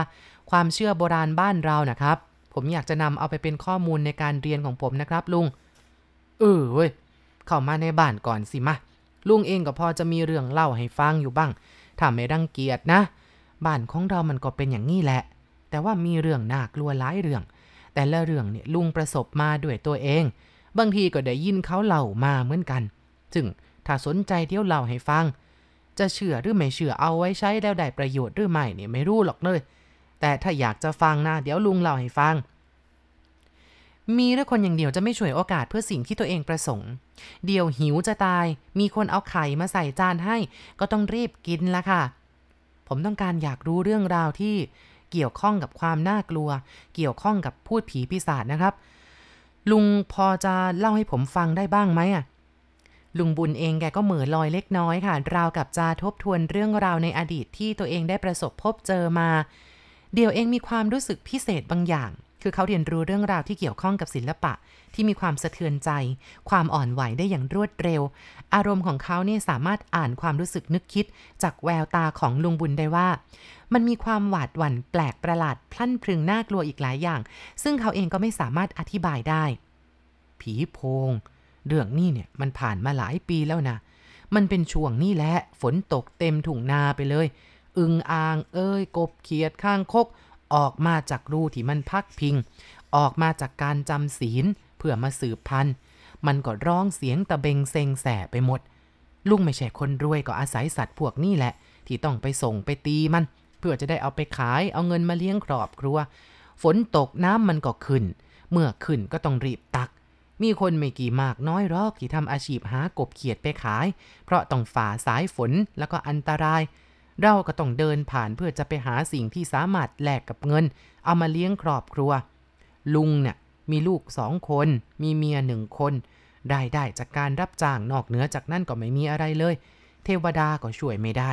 ความเชื่อโบราณบ้านเรานะครับ ผมอยากจะนำเอาไปเป็นข้อมูลในการเรียนของผมนะครับลุงเออเว้ยเข้ามาในบ้านก่อนสิมาลุงเองก็พอจะมีเรื่องเล่าให้ฟังอยู่บ้างถ้าไม่รังเกียจนะบ้านของเรามันก็เป็นอย่างนี้แหละ แต่ว่ามีเรื่องน่ากลัวหลายเรื่อง แต่ละเรื่องเนี่ยลุงประสบมาด้วยตัวเอง บางทีก็ได้ยินเขาเล่ามาเหมือนกัน จึงถ้าสนใจเที่ยวเล่าให้ฟัง จะเชื่อหรือไม่เชื่อเอาไว้ใช้แล้วได้ประโยชน์หรือไม่เนี่ยไม่รู้หรอกเลยแต่ถ้าอยากจะฟังนะ เดี๋ยวลุงเล่าให้ฟัง มีเรือคนอย่างเดียวจะไม่ฉวยโอกาสเพื่อสิ่งที่ตัวเองประสงค์ เดี๋ยวหิวจะตาย มีคนเอาไข่มาใส่จานให้ ก็ต้องรีบกินละค่ะผมต้องการอยากรู้เรื่องราวที่เกี่ยวข้องกับความน่ากลัว เกี่ยวข้องกับพูดผีปีศาจนะครับ ลุงพอจะเล่าให้ผมฟังได้บ้างไหมอ่ะลุงบุญเองแกก็เหมือลอยเล็กน้อยค่ะราวกับจะทบทวนเรื่องราวในอดีตที่ตัวเองได้ประสบพบเจอมา เดี๋ยวเองมีความรู้สึกพิเศษบางอย่าง คือเขาเรียนรู้เรื่องราวที่เกี่ยวข้องกับศิลปะที่มีความสะเทือนใจ ความอ่อนไหวได้อย่างรวดเร็วอารมณ์ของเขาเนี่ยสามารถอ่านความรู้สึกนึกคิดจากแววตาของลุงบุญได้ว่า มันมีความหวาดหวั่นแปลกประหลาด พลั้นพรึงน่ากลัวอีกหลายอย่าง ซึ่งเขาเองก็ไม่สามารถอธิบายได้ ผีโพง เรื่องนี้เนี่ยมันผ่านมาหลายปีแล้วนะมันเป็นช่วงนี่แหละฝนตกเต็มถุงนาไปเลย อึงอ่างเอ้ยกบเขียดข้างคก ออกมาจากรูที่มันพักพิง ออกมาจากการจำศีลเพื่อมาสืบพันธุ์มันก็ร้องเสียงตะเบงเซงแสไปหมด ลุงไม่ใช่คนรวยก็อาศัยสัตว์พวกนี้แหละ ที่ต้องไปส่งไปตีมัน เพื่อจะได้เอาไปขายเอาเงินมาเลี้ยงครอบครัว ฝนตกน้ำมันก็ขึ้น เมื่อขึ้นก็ต้องรีบตัก มีคนไม่กี่มากน้อยรอกที่ทำอาชีพหากบเขียดไปขาย เพราะต้องฝ่าสายฝนแล้วก็อันตราย เราก็ต้องเดินผ่านเพื่อจะไปหาสิ่งที่สามารถแลกกับเงิน เอามาเลี้ยงครอบครัว ลุงเนี่ยมีลูกสองคน มีเมียหนึ่งคนได้ได้จากการรับจ้าง นอกเหนือจากนั้นก็ไม่มีอะไรเลย เทวดาก็ช่วยไม่ได้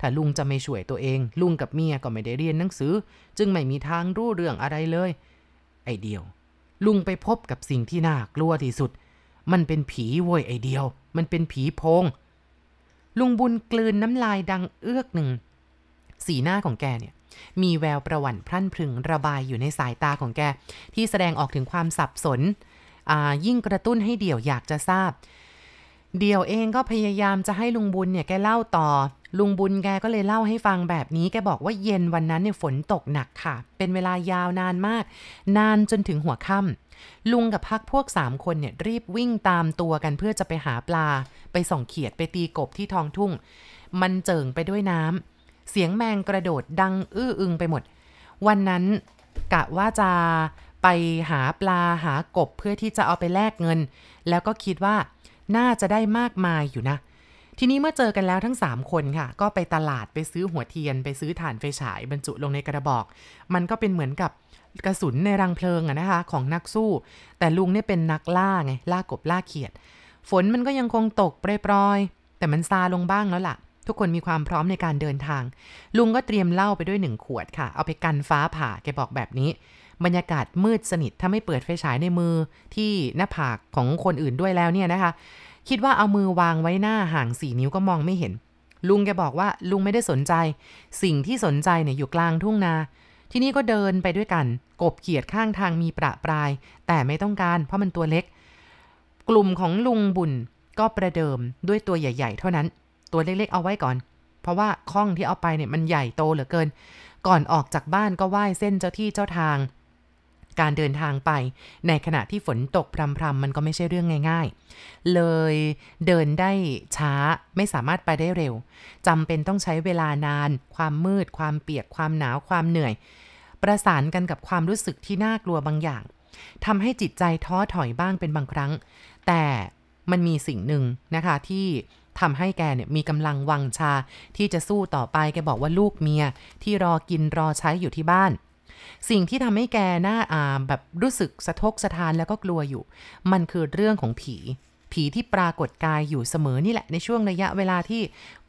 ถ้าลุงจะไม่ช่วยตัวเอง ลุงกับเมียก็ไม่ได้เรียนหนังสือ จึงไม่มีทางรู้เรื่องอะไรเลย ไอเดียว ลุงไปพบกับสิ่งที่น่ากลัวที่สุด มันเป็นผีโว้ยไอเดียว มันเป็นผีโพง ลุงบุญกลืนน้ำลายดังเอื้อกหนึ่ง สีหน้าของแกเนี่ย มีแววประวัติพรั่นพรึงระบายอยู่ในสายตาของแกที่แสดงออกถึงความสับสนยิ่งกระตุ้นให้เดี่ยวอยากจะทราบ เดี่ยวเองก็พยายามจะให้ลุงบุญเนี่ยแกเล่าต่อ ลุงบุญแกก็เลยเล่าให้ฟังแบบนี้ แกบอกว่าเย็นวันนั้นเนี่ยฝนตกหนักค่ะ เป็นเวลายาวนานมาก นานจนถึงหัวค่ำลุงกับพักพวกสามคนเนี่ย รีบวิ่งตามตัวกันเพื่อจะไปหาปลา ไปส่องเขียดไปตีกบที่ท้องทุ่ง มันเจิ่งไปด้วยน้ำเสียงแมงกระโดดดังอื้ออึงไปหมด วันนั้นกะว่าจะไปหาปลาหากบเพื่อที่จะเอาไปแลกเงิน แล้วก็คิดว่าน่าจะได้มากมายอยู่นะ ทีนี้เมื่อเจอกันแล้วทั้ง 3 คนค่ะ ก็ไปตลาดไปซื้อหัวเทียน ไปซื้อฐานไฟฉาย บรรจุลงในกระบอก มันก็เป็นเหมือนกับกระสุน ในรังเพลิงอะนะคะ ของนักสู้ แต่ลุงเนี่ยเป็นนักล่าไงล่ากบ ล่าเขียด ฝนมันก็ยังคงตกปรยๆ แต่มันซาลงบ้างแล้วละ่ะ ทุกคนมีความพร้อมในการเดินทาง ลุงก็เตรียมเหล้าไปด้วยหนึ่งขวดค่ะเอาไปกันฟ้าผ่าแกบอกแบบนี้บรรยากาศมืดสนิทถ้าไม่เปิดไฟฉายในมือที่หน้าผากของคนอื่นด้วยแล้วเนี่ยนะคะ คิดว่าเอามือวางไว้หน้าห่างสี่นิ้วก็มองไม่เห็น ลุงแกบอกว่าลุงไม่ได้สนใจ สิ่งที่สนใจเนี่ยอยู่กลางทุ่งนา ที่นี่ก็เดินไปด้วยกัน กบเขียดข้างทางมีประปราย แต่ไม่ต้องการ เพราะมันตัวเล็ก กลุ่มของลุงบุญก็ประเดิมด้วยตัวใหญ่ ๆ เท่านั้น ตัวเล็กๆ เอาไว้ก่อน เพราะว่าข้องที่เอาไปเนี่ยมันใหญ่โตเหลือเกิน ก่อนออกจากบ้านก็ไหว้เส้นเจ้าที่เจ้าทางการเดินทางไป ในขณะที่ฝนตกพรำๆมันก็ไม่ใช่เรื่องง่ายๆ เลยเดินได้ช้าไม่สามารถไปได้เร็วจำเป็นต้องใช้เวลานาน ความมืด ความเปียกความหนาวความเหนื่อย ประสานกันกับความรู้สึกที่น่ากลัวบางอย่างทำให้จิตใจท้อถอยบ้างเป็นบางครั้ง แต่มันมีสิ่งหนึ่งนะคะที่ทำให้แกเนี่ยมีกำลังวังชา ที่จะสู้ต่อไปแกบอกว่าลูกเมียที่รอกินรอใช้อยู่ที่บ้านสิ่งที่ทำให้แกหน้าอาแบบรู้สึกสะทกสะทานแล้วก็กลัวอยู่ มันคือเรื่องของผี ผีที่ปรากฏกายอยู่เสมอนี่แหละในช่วงระยะเวลาที่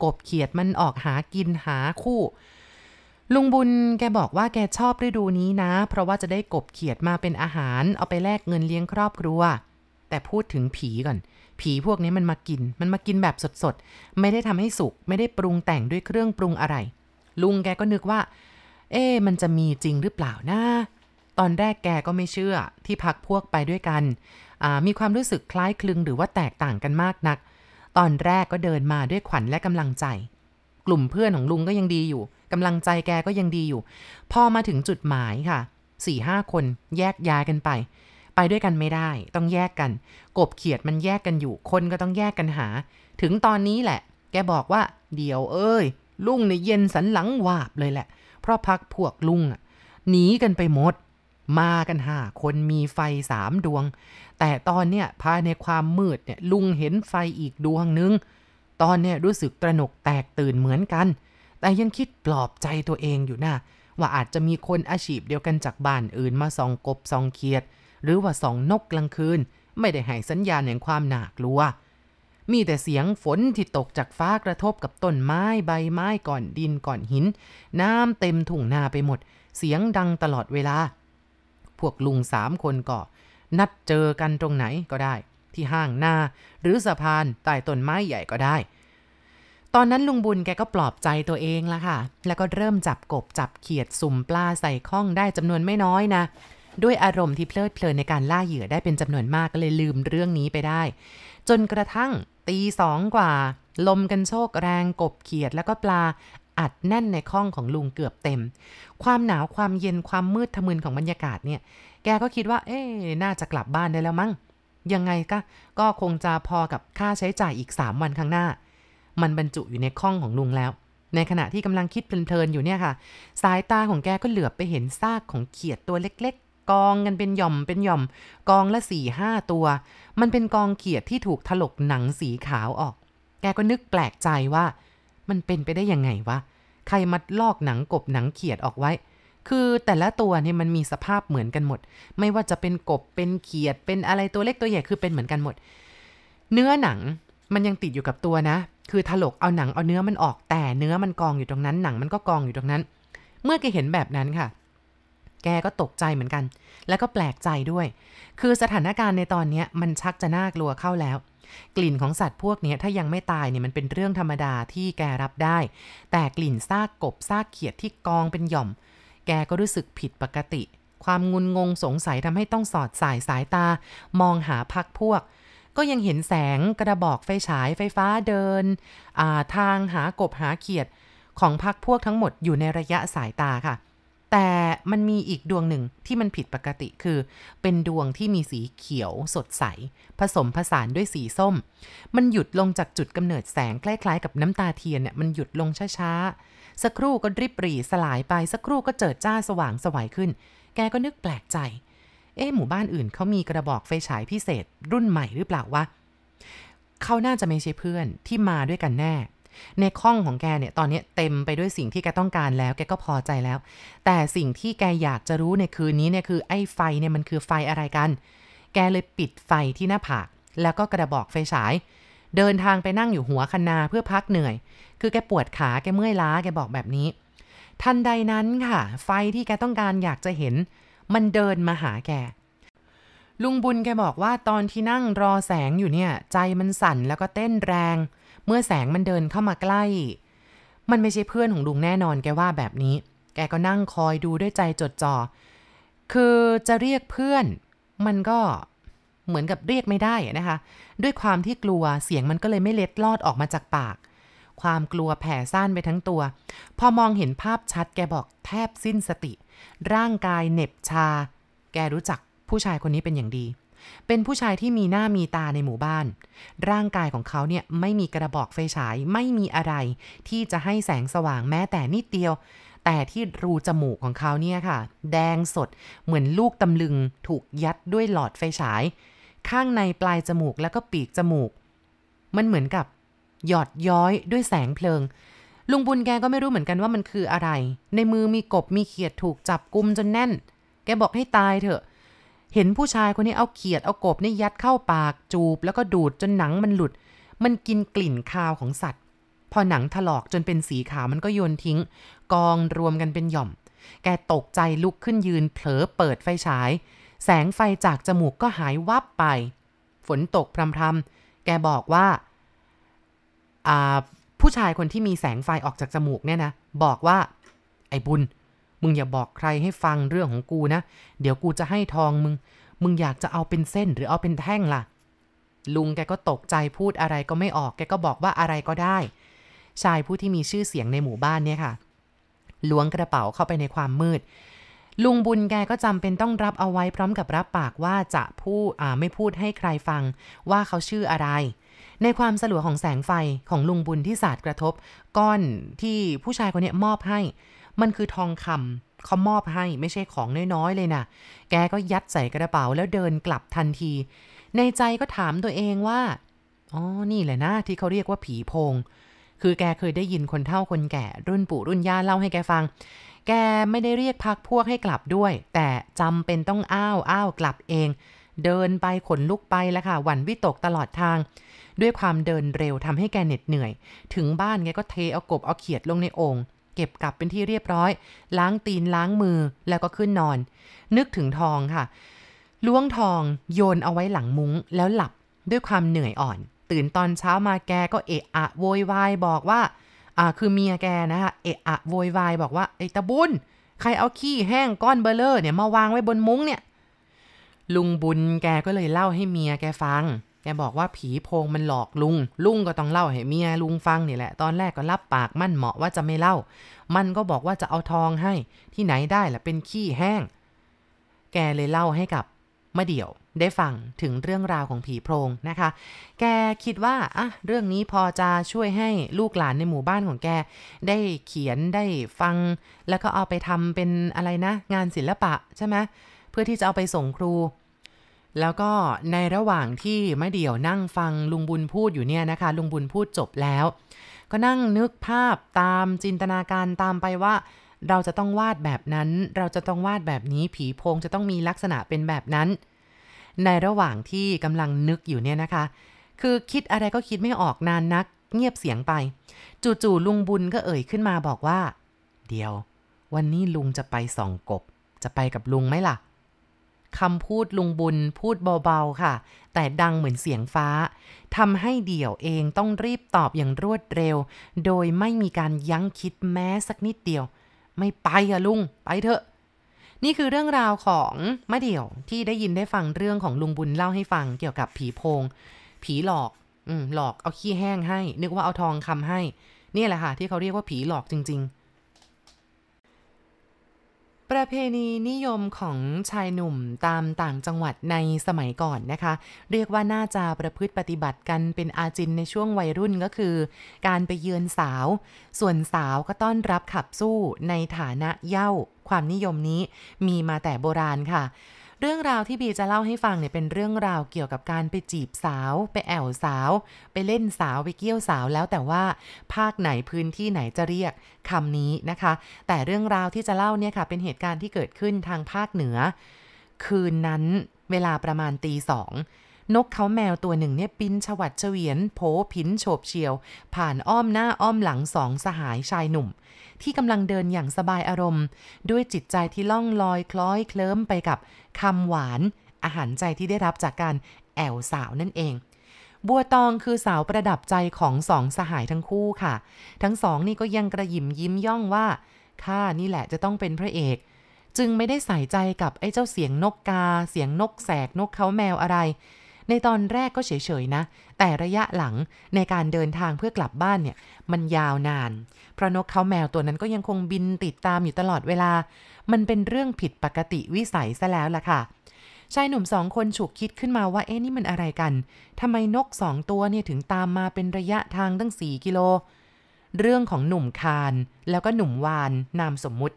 กบเขียดมันออกหากินหาคู่ลุงบุญแกบอกว่าแกชอบฤดูนี้นะ เพราะว่าจะได้กบเขียดมาเป็นอาหาร เอาไปแลกเงินเลี้ยงครอบครัว แต่พูดถึงผีก่อน ผีพวกนี้มันมากิน มันมากินแบบสดๆไม่ได้ทำให้สุกไม่ได้ปรุงแต่งด้วยเครื่องปรุงอะไร ลุงแกก็นึกว่าเอ๊มันจะมีจริงหรือเปล่านะ ตอนแรกแกก็ไม่เชื่อ ที่พักพวกไปด้วยกันมีความรู้สึกคล้ายคลึงหรือว่าแตกต่างกันมากนัก ตอนแรกก็เดินมาด้วยขวัญและกำลังใจ กลุ่มเพื่อนของลุงก็ยังดีอยู่ กำลังใจแกก็ยังดีอยู่ พอมาถึงจุดหมายค่ะสี่ห้าคนแยกย้ายกันไป ไปด้วยกันไม่ได้ ต้องแยกกัน กบเขียดมันแยกกันอยู่ คนก็ต้องแยกกันหา ถึงตอนนี้แหละ แกบอกว่าเดี๋ยว เอ้ย ลุงเนี่ยเย็นสันหลังวาบเลยแหละราะพักพวกลุง หนีกันไปหมดมากันห้าคนมีไฟสามดวงแต่ตอนเนี้ยภายในความมืดเนี่ยลุงเห็นไฟอีกดวงนึง ตอนเนี้ยรู้สึกตระหนกแตกตื่นเหมือนกัน แต่ยังคิดปลอบใจตัวเองอยู่นะว่าอาจจะมีคนอาชีพเดียวกันจากบ้านอื่นมาส่องกบส่องเขียด หรือว่าส่องนกกลางคืน ไม่ได้ให้สัญญาณแห่งความหนากลัวมีแต่เสียงฝนที่ตกจากฟ้ากระทบกับต้นไม้ใบไม้ก่อนดินก่อนหินน้ำเต็มถุงนาไปหมดเสียงดังตลอดเวลา พวกลุงสามคนก็นัดเจอกันตรงไหนก็ได้ ที่ห้างนาหรือสะพานใต้ต้นไม้ใหญ่ก็ได้ ตอนนั้นลุงบุญแกก็ปลอบใจตัวเองละค่ะ แล้วก็เริ่มจับกบจับเขียดสุ่มปลาใส่ข้องได้จำนวนไม่น้อยนะ ด้วยอารมณ์ที่เพลิดเพลินในการล่าเหยื่อได้เป็นจำนวนมากก็เลยลืมเรื่องนี้ไปได้ จนกระทั่งตีสองกว่า ลมกันโชกแรงกบเขียดแล้วก็ปลาอัดแน่นในคลองของลุงเกือบเต็ม ความหนาวความเย็นความมืดทะมึนของบรรยากาศเนี่ย แกก็คิดว่า เอ๊น่าจะกลับบ้านได้แล้วมั้งยังไงก็ก็คงจะพอกับค่าใช้จ่ายอีก 3 วันข้างหน้า มันบรรจุอยู่ในคลองของลุงแล้ว ในขณะที่กำลังคิดเพลินๆอยู่เนี่ยค่ะสายตาของแกก็เหลือบไปเห็นซากของเขียดตัวเล็กกองกันเป็นหย่อมเป็นหย่อม กองละสี่ห้าตัว มันเป็นกองเขียดที่ถูกถลกหนังสีขาวออก แกก็นึกแปลกใจว่ามันเป็นไปได้ยังไงวะใครมัดลอกหนังกบหนังเขียดออกไว้ คือแต่ละตัวเนี่ยมันมีสภาพเหมือนกันหมด ไม่ว่าจะเป็นกบเป็นเขียดเป็นอะไรตัวเล็กตัวใหญ่คือเป็นเหมือนกันหมด เนื้อหนังมันยังติดอยู่กับตัวนะ คือถลกเอาหนังเอาเนื้อมันออกแต่เนื้อมันกองอยู่ตรงนั้นหนังมันก็กองอยู่ตรงนั้น เมื่อแกเห็นแบบนั้นค่ะแกก็ตกใจเหมือนกัน แล้วก็แปลกใจด้วย คือสถานการณ์ในตอนนี้มันชักจะน่ากลัวเข้าแล้ว กลิ่นของสัตว์พวกนี้ถ้ายังไม่ตายเนี่ยมันเป็นเรื่องธรรมดาที่แกรับได้ แต่กลิ่นซากกบซากเขียดที่กองเป็นหย่อม แกก็รู้สึกผิดปกติ ความงุนงงสงสัยทำให้ต้องสอดสายสายตา มองหาพักพวก ก็ยังเห็นแสงกระบอกไฟฉาย ไฟฟ้าเดินทางหากบหาเขียดของพักพวกทั้งหมดอยู่ในระยะสายตาค่ะแต่มันมีอีกดวงหนึ่งที่มันผิดปกติคือ เป็นดวงที่มีสีเขียวสดใส ผสมผสานด้วยสีส้ม มันหยุดลงจากจุดกำเนิดแสงคล้ายๆกับน้ำตาเทียนเนี่ยมันหยุดลงช้า ๆ สักครู่ก็ริบหรี่สลายไป สักครู่ก็เจิดจ้าสว่างสวัยขึ้น แกก็นึกแปลกใจ เอ๊หมู่บ้านอื่นเขามีกระบอกไฟฉายพิเศษรุ่นใหม่หรือเปล่าวะเขาน่าจะไม่ใช่เพื่อนที่มาด้วยกันแน่ในข้องของแกเนี่ยตอนนี้เต็มไปด้วยสิ่งที่แกต้องการแล้วแกก็พอใจแล้ว แต่สิ่งที่แกอยากจะรู้ในคืนนี้เนี่ยคือไอ้ไฟเนี่ยมันคือไฟอะไรกัน แกเลยปิดไฟที่หน้าผากแล้วก็กระบอกไฟฉาย เดินทางไปนั่งอยู่หัวคันนาเพื่อพักเหนื่อย คือแกปวดขาแกเมื่อยล้าแกบอกแบบนี้ ทันใดนั้นค่ะ ไฟที่แกต้องการอยากจะเห็น มันเดินมาหาแกลุงบุญแกบอกว่า ตอนที่นั่งรอแสงอยู่เนี่ย ใจมันสั่นแล้วก็เต้นแรงเมื่อแสงมันเดินเข้ามาใกล้ มันไม่ใช่เพื่อนของลุงแน่นอนแกว่าแบบนี้ แกก็นั่งคอยดูด้วยใจจดจ่อ คือจะเรียกเพื่อนมันก็เหมือนกับเรียกไม่ได้นะคะ ด้วยความที่กลัวเสียงมันก็เลยไม่เล็ดลอดออกมาจากปาก ความกลัวแผ่ซ่านไปทั้งตัว พอมองเห็นภาพชัดแกบอกแทบสิ้นสติ ร่างกายเหน็บชา แกรู้จักผู้ชายคนนี้เป็นอย่างดีเป็นผู้ชายที่มีหน้ามีตาในหมู่บ้าน ร่างกายของเขาเนี่ยไม่มีกระบอกไฟฉายไม่มีอะไร ที่จะให้แสงสว่างแม้แต่นิดเดียว แต่ที่รูจมูกของเขาเนี่ยค่ะ แดงสด เหมือนลูกตำลึงถูกยัดด้วยหลอดไฟฉาย ข้างในปลายจมูกแล้วก็ปีกจมูก มันเหมือนกับหยอดย้อยด้วยแสงเพลิง ลุงบุญแกก็ไม่รู้เหมือนกันว่ามันคืออะไร ในมือมีกบมีเขียดถูกจับกุมจนแน่น แกบอกให้ตายเถอะเห็นผู้ชายคนนี้เอาเขียด เอากบนี่ยัดเข้าปากจูบ แล้วก็ดูดจนหนังมันหลุด มันกินกลิ่นคาวของสัตว์ พอหนังถลอกจนเป็นสีขาวมันก็โยนทิ้ง กองรวมกันเป็นหย่อม แกตกใจลุกขึ้นยืนเผลอเปิดไฟฉาย แสงไฟจากจมูกก็หายวับไป ฝนตกพรำๆ แกบอกว่าผู้ชายคนที่มีแสงไฟออกจากจมูกเนี่ยนะบอกว่าไอ้บุญมึงอย่าบอกใครให้ฟังเรื่องของกูนะ เดี๋ยวกูจะให้ทองมึง มึงอยากจะเอาเป็นเส้นหรือเอาเป็นแท่งล่ะ ลุงแกก็ตกใจพูดอะไรก็ไม่ออก แกก็บอกว่าอะไรก็ได้ ชายผู้ที่มีชื่อเสียงในหมู่บ้านเนี่ยค่ะ ล้วงกระเป๋าเข้าไปในความมืด ลุงบุญแกก็จำเป็นต้องรับเอาไว้พร้อมกับรับปากว่าจะพูดไม่พูดให้ใครฟัง ว่าเขาชื่ออะไร ในความสลัวของแสงไฟของลุงบุญที่สาดกระทบ ก้อนที่ผู้ชายคนนี้มอบให้มันคือทองคำเขามอบให้ไม่ใช่ของน้อยๆเลยนะแกก็ยัดใส่กระเป๋า แล้วเดินกลับทันที ในใจก็ถามตัวเองว่า อ๋อ นี่ แหละนะที่เขาเรียกว่าผีโพง คือแกเคยได้ยินคนเฒ่าคนแก่ รุ่นปู่รุ่นย่าเล่าให้แกฟัง แกไม่ได้เรียกพักพวกให้กลับด้วย แต่จำเป็นต้องอ้าวอ้าวกลับเอง เดินไปขนลุกไปแล้วค่ะหวั่นวิตกตลอดทาง ด้วยความเดินเร็วทำให้แกเหน็ดเหนื่อย ถึงบ้านแกก็เทเอากบเอาเขียดลงในโอ่งเก็บกลับเป็นที่เรียบร้อย ล้างตีนล้างมือแล้วก็ขึ้นนอน นึกถึงทองค่ะ ล้วงทองโยนเอาไว้หลังมุ้งแล้วหลับด้วยความเหนื่อยอ่อน ตื่นตอนเช้ามาแกก็เอะอะโวยวายบอกว่าอ่าคือเมียแกนะคะเอะอะโวยวายบอกว่าไอ้ตะบุญใครเอาขี้แห้งก้อนเบลเลอร์เนี่ยมาวางไว้บนมุ้งเนี่ยลุงบุญแกก็เลยเล่าให้เมียแกฟังแกบอกว่าผีโพงมันหลอกลุง ลุงก็ต้องเล่าให้เมียลุงฟังนี่แหละ ตอนแรกก็รับปากมั่นเหมาะว่าจะไม่เล่า มันก็บอกว่าจะเอาทองให้ที่ไหนได้ล่ะ เป็นขี้แห้ง แกเลยเล่าให้กับมะเดี่ยว ได้ฟังถึงเรื่องราวของผีโพงนะคะ แกคิดว่าอ่ะเรื่องนี้พอจะช่วยให้ลูกหลานในหมู่บ้านของแกได้เขียนได้ฟัง แล้วก็เอาไปทำเป็นอะไรนะ งานศิลปะใช่ไหมเพื่อที่จะเอาไปส่งครูแล้วก็ในระหว่างที่ม่เดี่ยวนั่งฟังลุงบุญพูดอยู่เนี่ยนะคะลุงบุญพูดจบแล้ว ก็นั่งนึกภาพตามจินตนาการตามไปว่า เราจะต้องวาดแบบนั้น เราจะต้องวาดแบบนี้ผีโพงจะต้องมีลักษณะเป็นแบบนั้น ในระหว่างที่กำลังนึกอยู่เนี่ยนะคะ คือคิดอะไรก็คิดไม่ออกนานนัก เงียบเสียงไป จู่ๆลุงบุญก็เอ่ยขึ้นมาบอกว่า เดี๋ยว วันนี้ลุงจะไปส่องกบจะไปกับลุงไหมล่ะคำพูดลุงบุญพูดเบาๆค่ะ แต่ดังเหมือนเสียงฟ้าทำให้เดี่ยวเองต้องรีบตอบอย่างรวดเร็ว โดยไม่มีการยั้งคิดแม้สักนิดเดียว ไม่ไปอะลุงไปเถอะ นี่คือเรื่องราวของมะเดี่ยวที่ได้ยินได้ฟังเรื่องของลุงบุญเล่าให้ฟังเกี่ยวกับผีโพง ผีหลอกอืมหลอกเอาขี้แห้งให้ นึกว่าเอาทองคำให้นี่แหละค่ะ ที่เขาเรียกว่าผีหลอกจริง ๆประเพณีนิยมของชายหนุ่มตามต่างจังหวัดในสมัยก่อนนะคะ เรียกว่าน่าจะประพฤติปฏิบัติกันเป็นอาจินในช่วงวัยรุ่นก็คือการไปเยือนสาว ส่วนสาวก็ต้อนรับขับสู้ในฐานะเย่าความนิยมนี้มีมาแต่โบราณค่ะเรื่องราวที่บีจะเล่าให้ฟังเนี่ยเป็นเรื่องราวเกี่ยวกับการไปจีบสาวไปแอวสาว ไปเล่นสาว ไปเกี้ยวสาวแล้วแต่ว่าภาคไหนพื้นที่ไหนจะเรียก คำนี้นะคะ แต่เรื่องราวที่จะเล่าเนี่ยค่ะเป็นเหตุการณ์ที่เกิดขึ้นทางภาคเหนือ คืนนั้นเวลาประมาณตีสองนกเขาแมวตัวหนึ่ง เนี่ยบินฉวัดเฉวียนโผผินโฉบเฉียวผ่านอ้อมหน้าอ้อมหลังสองสหายชายหนุ่มที่กำลังเดินอย่างสบายอารมณ์ ด้วยจิตใจที่ล่องลอยคล้อยเคลิ้มไปกับคำหวานอาหารใจที่ได้รับจากการแอวสาวนั่นเอง บัวตอง คือสาวประดับใจของสองสหายทั้งคู่ค่ะ ทั้งสองนี่ก็ยังกระยิมยิ้มย่องว่าข้านี่แหละจะต้องเป็นพระเอกจึงไม่ได้ใส่ใจกับไอ้เจ้าเสียงนกกา เสียงนก แสกนกเขาแมวอะไร ในตอนแรกก็เฉยๆนะ แต่ระยะหลังในการเดินทางเพื่อกลับบ้านเนี่ยมันยาวนานเพราะนกเขาแมวตัวนั้นก็ยังคงบินติดตามอยู่ตลอดเวลา มันเป็นเรื่องผิดปกติวิสัยซะแล้วล่ะค่ะ ชายหนุ่มสองคนฉุกคิดขึ้นมาว่าเอ๊ะนี่มันอะไรกันทำไมนกสองตัวเนี่ยถึงตามมาเป็นระยะทางตั้ง4กิโล เรื่องของหนุ่มคานแล้วก็หนุ่มวานนามสมมุติ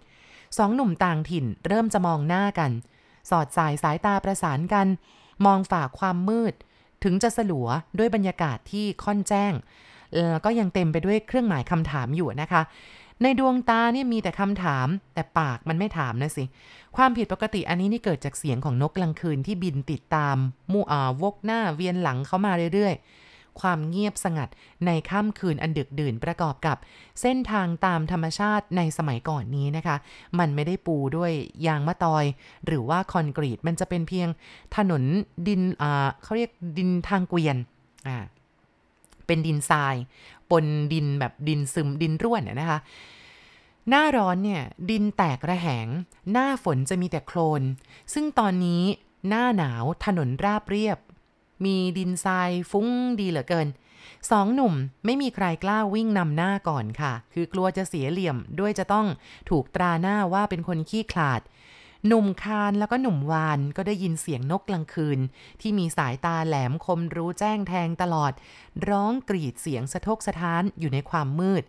สองหนุ่มต่างถิ่นเริ่มจะมองหน้ากัน สอดสายสายตาประสานกัน มองฝ่าความมืด ถึงจะสลัวด้วยบรรยากาศที่ค่อนแจ้งก็ยังเต็มไปด้วยเครื่องหมายคำถามอยู่นะคะ ในดวงตาเนี่ยมีแต่คำถามแต่ปากมันไม่ถามนะสิ ความผิดปกติอันนี้นี่เกิดจากเสียงของนกกลางคืนที่บินติดตามมูอาวกหน้าเวียนหลังเข้ามาเรื่อย ๆ ความเงียบสงัดในค่ำคืนอันดึกดื่นประกอบกับ เส้นทางตามธรรมชาติในสมัยก่อนนี้นะคะ มันไม่ได้ปูด้วยยางมะตอย หรือว่าคอนกรีตมันจะเป็นเพียงถนนดินอ่าเขาเรียกดินทางเกวียน อ่าเป็นดินทรายปนดินแบบดินซึมดินร่วนนะคะ หน้าร้อนเนี่ยดินแตกระแหง หน้าฝนจะมีแต่โคลนซึ่งตอนนี้หน้าหนาวถนนราบเรียบ มีดินทรายฟุ้งดีเหลือเกินสองหนุ่มไม่มีใครกล้าวิ่งนำหน้าก่อนค่ะ คือกลัวจะเสียเหลี่ยมด้วยจะต้องถูกตราหน้าว่าเป็นคนขี้ขลาดหนุ่มคานแล้วก็หนุ่มวานก็ได้ยินเสียงนกกลางคืน ที่มีสายตาแหลมคมรู้แจ้งแทงตลอด ร้องกรีดเสียงสะทกสะท้านอยู่ในความมืด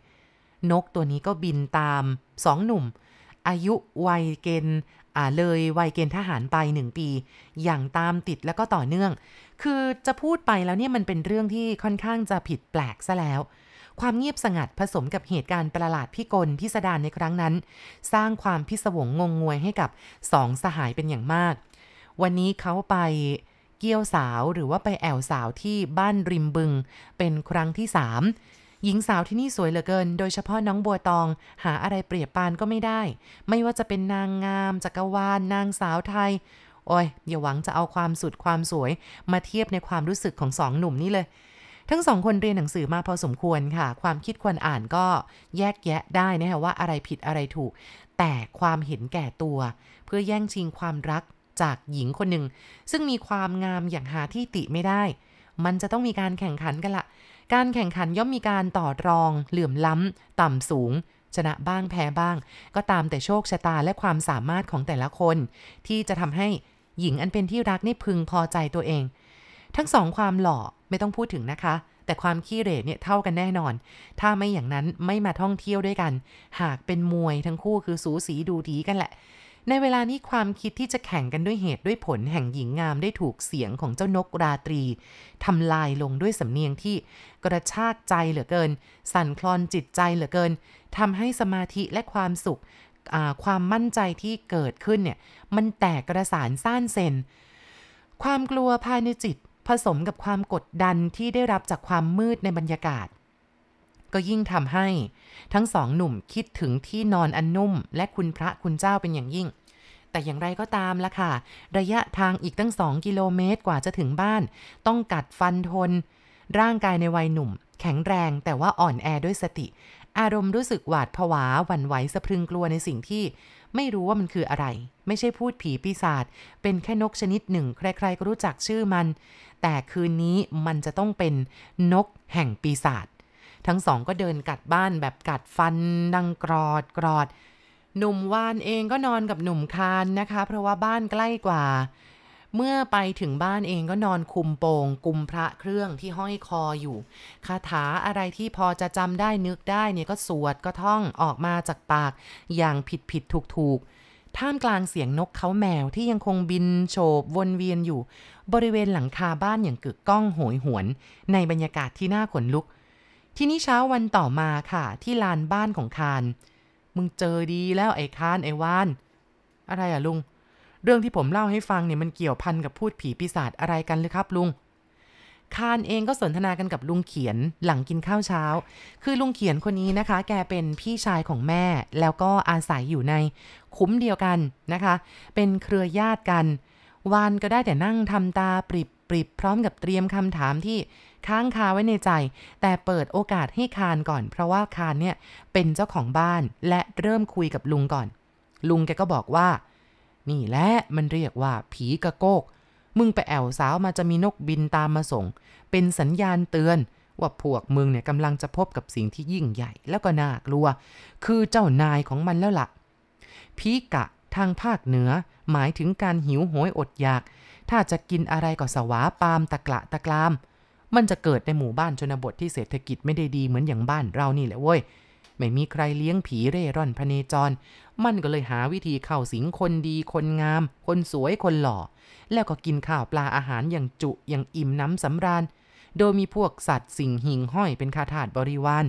นกตัวนี้ก็บินตามสองหนุ่ม อายุวัยเกณฑ์อ่าเลยวัยเกณฑ์ทหารไปหนึ่งปี อย่างตามติดแล้วก็ต่อเนื่อง คือจะพูดไปแล้วเนี่ยมันเป็นเรื่องที่ค่อนข้างจะผิดแปลกซะแล้วความเงียบสงัดผสมกับเหตุการณ์ประหลาดพิกลพิสดารในครั้งนั้น สร้างความพิศวงงงงวยให้กับสองสหายเป็นอย่างมาก วันนี้เขาไปเกี้ยวสาวหรือว่าไปแอวสาวที่บ้านริมบึง เป็นครั้งที่สามหญิงสาวที่นี่สวยเหลือเกินโดยเฉพาะน้องบัวตองหาอะไรเปรียบปานก็ไม่ได้ ไม่ว่าจะเป็นนางงามจักรวาลนนางสาวไทยโอ้ยอย่าหวังจะเอาความสุดความสวย มาเทียบในความรู้สึกของสองหนุ่มนี่เลยทั้งสองคนเรียนหนังสือมาพอสมควรค่ะ ความคิดควรอ่านก็แยกแยะได้นะคะว่าอะไรผิดอะไรถูก แต่ความเห็นแก่ตัว เพื่อแย่งชิงความรักจากหญิงคนหนึ่งซึ่งมีความงามอย่างหาที่ติไม่ได้ มันจะต้องมีการแข่งขันกันละการแข่งขันย่อมมีการต่อรอง เหลื่อมล้ำ ต่ำสูงชนะบ้างแพ้บ้าง ก็ตามแต่โชคชะตาและความสามารถของแต่ละคน ที่จะทำให้หญิงอันเป็นที่รักนี่พึงพอใจตัวเองทั้งสองความหล่อไม่ต้องพูดถึงนะคะ แต่ความขี้เหร่เนี่ย เท่ากันแน่นอน ถ้าไม่อย่างนั้นไม่มาท่องเที่ยวด้วยกัน หากเป็นมวยทั้งคู่คือสูสีดูดีกันแหละ ในเวลานี้ความคิดที่จะแข่งกันด้วยเหตุด้วยผลแห่งหญิงงามได้ถูกเสียงของเจ้านกราตรีทำลายลงด้วยสำเนียงที่กระชากใจเหลือเกิน สั่นคลอนจิตใจเหลือเกินทำให้สมาธิและความสุขความมั่นใจที่เกิดขึ้นเนี่ยมันแตกกระสานซ่านเซนความกลัวภายในจิตผสมกับความกดดันที่ได้รับจากความมืดในบรรยากาศ ก็ยิ่งทำให้ทั้งสองหนุ่มคิดถึงที่นอนอันนุ่มและคุณพระคุณเจ้าเป็นอย่างยิ่ง แต่อย่างไรก็ตามละค่ะระยะทางอีกตั้งสองกิโลเมตรกว่าจะถึงบ้าน ต้องกัดฟันทนร่างกายในวัยหนุ่ม แข็งแรงแต่ว่าอ่อนแอด้วยสติ อารมณ์รู้สึกหวาดผวาหวั่นไหวสะพรึงกลัวในสิ่งที่ไม่รู้ว่ามันคืออะไร ไม่ใช่พูดผีปีศาจ เป็นแค่นกชนิดหนึ่ง ใครๆ ก็รู้จักชื่อมัน แต่คืนนี้มันจะต้องเป็นนกแห่งปีศาจ ทั้งสองก็เดินกัดบ้านแบบกัดฟัน ดังกรอดกรอด หนุ่มวานเองก็นอนกับหนุ่มคานนะคะ เพราะว่าบ้านใกล้กว่าเมื่อไปถึงบ้านเองก็นอนคุมโปง กุมพระเครื่องที่ห้อยคออยู่คาถาอะไรที่พอจะจำได้นึกได้เนี่ยก็สวดก็ท่องออกมาจากปากอย่างผิดผิดถูกถูกท่ามกลางเสียงนกเขาแมว ที่ยังคงบินโฉบวนเวียนอยู่ บริเวณหลังคาบ้านอย่างกึกก้องโหยหวน ในบรรยากาศที่น่าขนลุก ที่นี้เช้าวันต่อมาค่ะที่ลานบ้านของคาน มึงเจอดีแล้วไอ้คานไอ้วานอะไรอะลุงเรื่องที่ผมเล่าให้ฟังเนี่ยมันเกี่ยวพันกับพูดผีปีศาจอะไรกันหรือครับ ลุง คานเองก็สนทนากันกับลุงเขียนหลังกินข้าวเช้า คือลุงเขียนคนนี้นะคะ แกเป็นพี่ชายของแม่แล้วก็อาศัยอยู่ในคุ้มเดียวกันนะคะ เป็นเครือญาติกัน วานก็ได้แต่นั่งทำตาปริบปริบพร้อมกับเตรียมคำถามที่ค้างคาไว้ในใจ แต่เปิดโอกาสให้คานก่อนเพราะว่าคานเนี่ยเป็นเจ้าของบ้านและเริ่มคุยกับลุงก่อน ลุงแกก็บอกว่านี่แหละมันเรียกว่า ผีกระโกก มึงไปแอวสาวมาจะมีนกบินตามมาส่ง เป็นสัญญาณเตือน ว่าพวกมึงเนี่ยกำลังจะพบกับสิ่งที่ยิ่งใหญ่แล้วก็น่ากลัว คือเจ้านายของมันแล้วละ่ะผีกะทางภาคเหนือ หมายถึงการหิวโหยอดอยาก ถ้าจะกินอะไรก็สวาปามตะกละตะกราม มันจะเกิดในหมู่บ้านชนบทที่เศรษฐกิจไม่ได้ดีเหมือนอย่างบ้านเรานี่แหละเว้ยไม่มีใครเลี้ยงผีเร่ร่อนพเนจร มันก็เลยหาวิธีเข้าสิงคนดีคนงาม คนสวยคนหล่อ แล้วก็กินข้าวปลาอาหารอย่างจุอย่างอิ่มน้ำสำราญ โดยมีพวกสัตว์สิ่งหิงห้อยเป็นคาถาบริวาร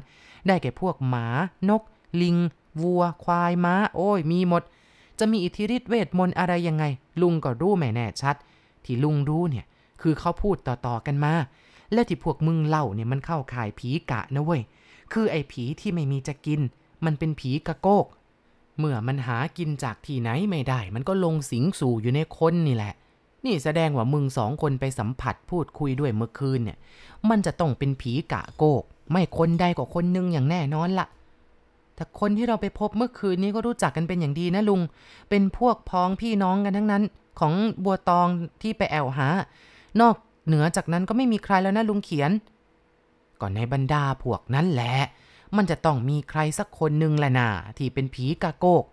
ได้แก่พวกหมา นก ลิง วัว ควาย ม้า โอ้ย มีหมด จะมีอิทธิฤทธิเวทมนต์อะไรยังไง ลุงก็รู้แม่แน่ชัด ที่ลุงรู้เนี่ย คือเขาพูดต่อๆกันมา และที่พวกมึงเล่าเนี่ยมันเข้าข่ายผีกะนะเว้ยคือไอ้ผีที่ไม่มีจะกิน มันเป็นผีกระโกก เมื่อมันหากินจากที่ไหนไม่ได้ มันก็ลงสิงสู่อยู่ในคนนี่แหละ นี่แสดงว่ามึงสองคนไปสัมผัสพูดคุยด้วยเมื่อคืนเนี่ย มันจะต้องเป็นผีกะโกก ไม่คนใดกว่าคนนึงอย่างแน่นอนละ่ะแต่คนที่เราไปพบเมื่อคืนนี้ก็รู้จักกันเป็นอย่างดีนะลุงเป็นพวกพ้องพี่น้องกันทั้งนั้น ของบัวตองที่ไปแอวหา นอกเหนือจากนั้นก็ไม่มีใครแล้วนะลุงเขียน็ในบรรดาพวกนั้นแหละ มันจะต้องมีใครสักคนหนึ่งแหละนาที่เป็นผีกะโกก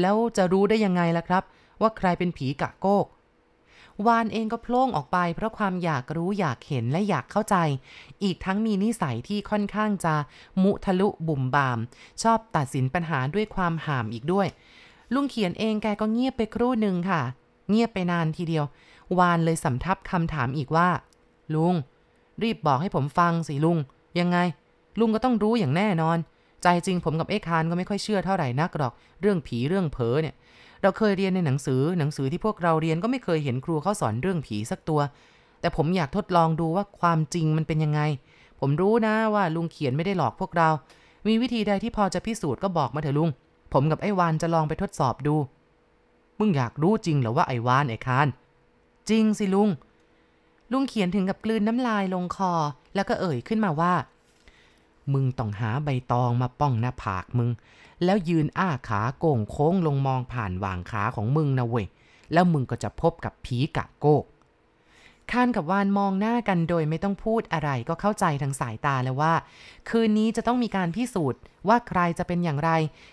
แล้วจะรู้ได้ยังไงล่ะครับ ว่าใครเป็นผีกะโกก วานเองก็โพล่งออกไป เพราะความอยากรู้อยากเห็นและอยากเข้าใจ อีกทั้งมีนิสัยที่ค่อนข้างจะมุทะลุบุ่มบาม ชอบตัดสินปัญหาด้วยความหามอีกด้วย ลุงเขียนเองแกก็เงียบไปครู่หนึ่งค่ะ เงียบไปนานทีเดียว วานเลยสำทับคำถามอีกว่า ลุงรีบบอกให้ผมฟังสิลุงยังไง ลุงก็ต้องรู้อย่างแน่นอน ใจจริงผมกับเอ็กคานก็ไม่ค่อยเชื่อเท่าไหร่นักหรอก เรื่องผีเรื่องเผลอเนี่ยเราเคยเรียนในหนังสือหนังสือที่พวกเราเรียนก็ไม่เคยเห็นครูเขาสอนเรื่องผีสักตัว แต่ผมอยากทดลองดูว่าความจริงมันเป็นยังไง ผมรู้นะว่าลุงเขียนไม่ได้หลอกพวกเรา มีวิธีใดที่พอจะพิสูจน์ก็บอกมาเถอะลุงผมกับไอ้วานจะลองไปทดสอบดูมึงอยากรู้จริงเหรอว่าไอ้วานไอ้คานจริงสิลุงลุงเขียนถึงกับกลืนน้ำลายลงคอ แล้วก็เอ่ยขึ้นมาว่า มึงต้องหาใบตองมาป้องหน้าผากมึง แล้วยืนอ้าขาโก่งโค้งลงมองผ่านหว่างขาของมึงนะเว้ยแล้วมึงก็จะพบกับผีกะโกก ข้านกับวานมองหน้ากันโดยไม่ต้องพูดอะไรก็เข้าใจทางสายตาแล้วว่า คืนนี้จะต้องมีการพิสูจน์ ว่าใครจะเป็นอย่างไร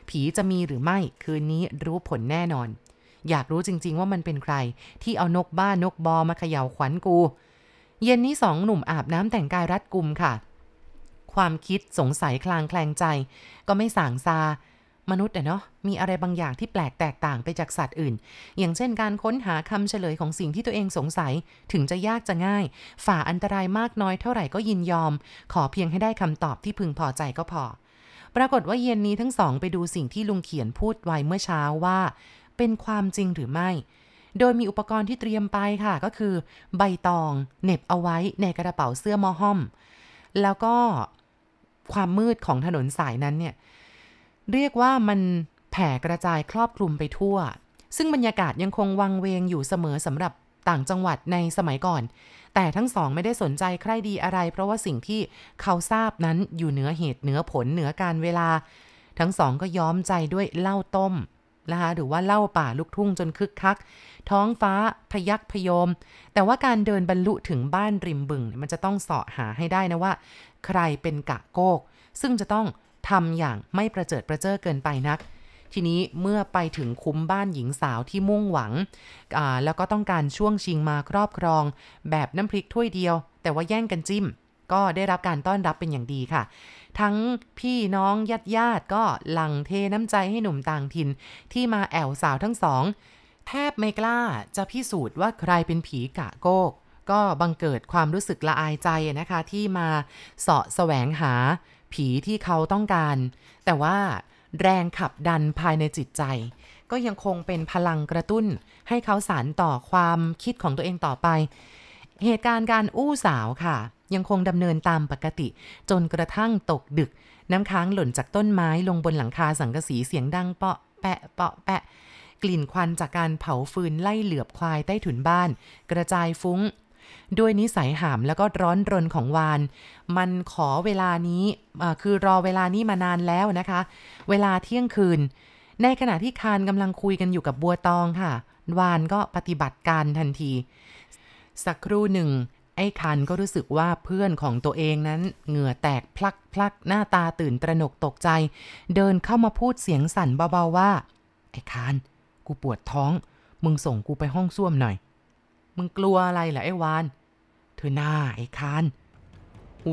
ผีจะมีหรือไม่คืนนี้รู้ผลแน่นอนอยากรู้จริง ๆ ว่ามันเป็นใคร ที่เอานกบ้านกบอมาเขย่าขวัญกู เย็นนี้สองหนุ่มอาบน้ำแต่งกายรัดกุมค่ะ ความคิดสงสัยคลางแคลงใจ ก็ไม่สางซา มนุษย์เนาะมีอะไรบางอย่างที่แปลกแตกต่างไปจากสัตว์อื่น อย่างเช่นการค้นหาคำเฉลยของสิ่งที่ตัวเองสงสัย ถึงจะยากจะง่าย ฝ่าอันตรายมากน้อยเท่าไหร่ก็ยินยอม ขอเพียงให้ได้คำตอบที่พึงพอใจก็พอ ปรากฏว่าเย็นนี้ทั้งสอง ไปดูสิ่งที่ลุงเขียนพูดไว้เมื่อเช้าว่าเป็นความจริงหรือไม่ โดยมีอุปกรณ์ที่เตรียมไปค่ะ ก็คือ ใบตองเน็บเอาไว้ในกระเป๋าเสื้อมอห้อม แล้วก็ความมืดของถนนสายนั้นเนี่ย เรียกว่ามันแผ่กระจายครอบคลุมไปทั่ว ซึ่งบรรยากาศยังคงวังเวงอยู่เสมอสำหรับต่างจังหวัดในสมัยก่อน แต่ทั้งสองไม่ได้สนใจใครดีอะไร เพราะว่าสิ่งที่เขาทราบนั้นอยู่เหนือเหตุเหนือผลเหนือการเวลา ทั้งสองก็ย้อมใจด้วยเหล้าต้มนะคะหรือว่าเล่าป่าลูกทุ่งจนคึกคัก ท้องฟ้าพยักพยม แต่ว่าการเดินบรรลุถึงบ้านริมบึงมันจะต้องเสาะหาให้ได้นะว่า ใครเป็นกะโกก ซึ่งจะต้องทำอย่างไม่ประเจิดประเจ้อเกินไปนัก ทีนี้เมื่อไปถึงคุ้มบ้านหญิงสาวที่มุ่งหวังแล้วก็ต้องการช่วงชิงมาครอบครองแบบน้ำพริกถ้วยเดียว แต่ว่าแย่งกันจิ้ม ก็ได้รับการต้อนรับเป็นอย่างดีค่ะทั้งพี่น้องญาติญาติก็หลั่งเทน้ำใจให้หนุ่มต่างถิ่นที่มาแอวสาวทั้งสอง แทบไม่กล้าจะพิสูจน์ว่าใครเป็นผีกะโกก ก็บังเกิดความรู้สึกละอายใจนะคะ ที่มาเสาะแสวงหาผีที่เขาต้องการ แต่ว่าแรงขับดันภายในจิตใจ ก็ยังคงเป็นพลังกระตุ้น ให้เขาสารต่อความคิดของตัวเองต่อไป เหตุการณ์การอู้สาวค่ะยังคงดำเนินตามปกติจนกระทั่งตกดึกน้ำค้างหล่นจากต้นไม้ลงบนหลังคาสังกะสีเสียงดังเปาะแปะเปาะแปะกลิ่นควันจากการเผาฟืนไล่เหลือบควายใต้ถุนบ้าน กระจายฟุ้งด้วยนิสัยหามแล้วก็ร้อนรนของวาน มันขอเวลานี้คือรอเวลานี้มานานแล้วนะคะ เวลาเที่ยงคืน ในขณะที่คานกำลังคุยกันอยู่กับบัวตองค่ะ วานก็ปฏิบัติการทันที สักครู่หนึ่งไอ้คันก็รู้สึกว่าเพื่อนของตัวเองนั้นเหงื่อแตกพลักพลักหน้าตาตื่นตระหนกตกใจ เดินเข้ามาพูดเสียงสั่นเบาๆว่า ไอ้คันกูปวดท้อง มึงส่งกูไปห้องส้วมหน่อยมึงกลัวอะไรเหรอไอ้วานเธอหน้าไอ้คัน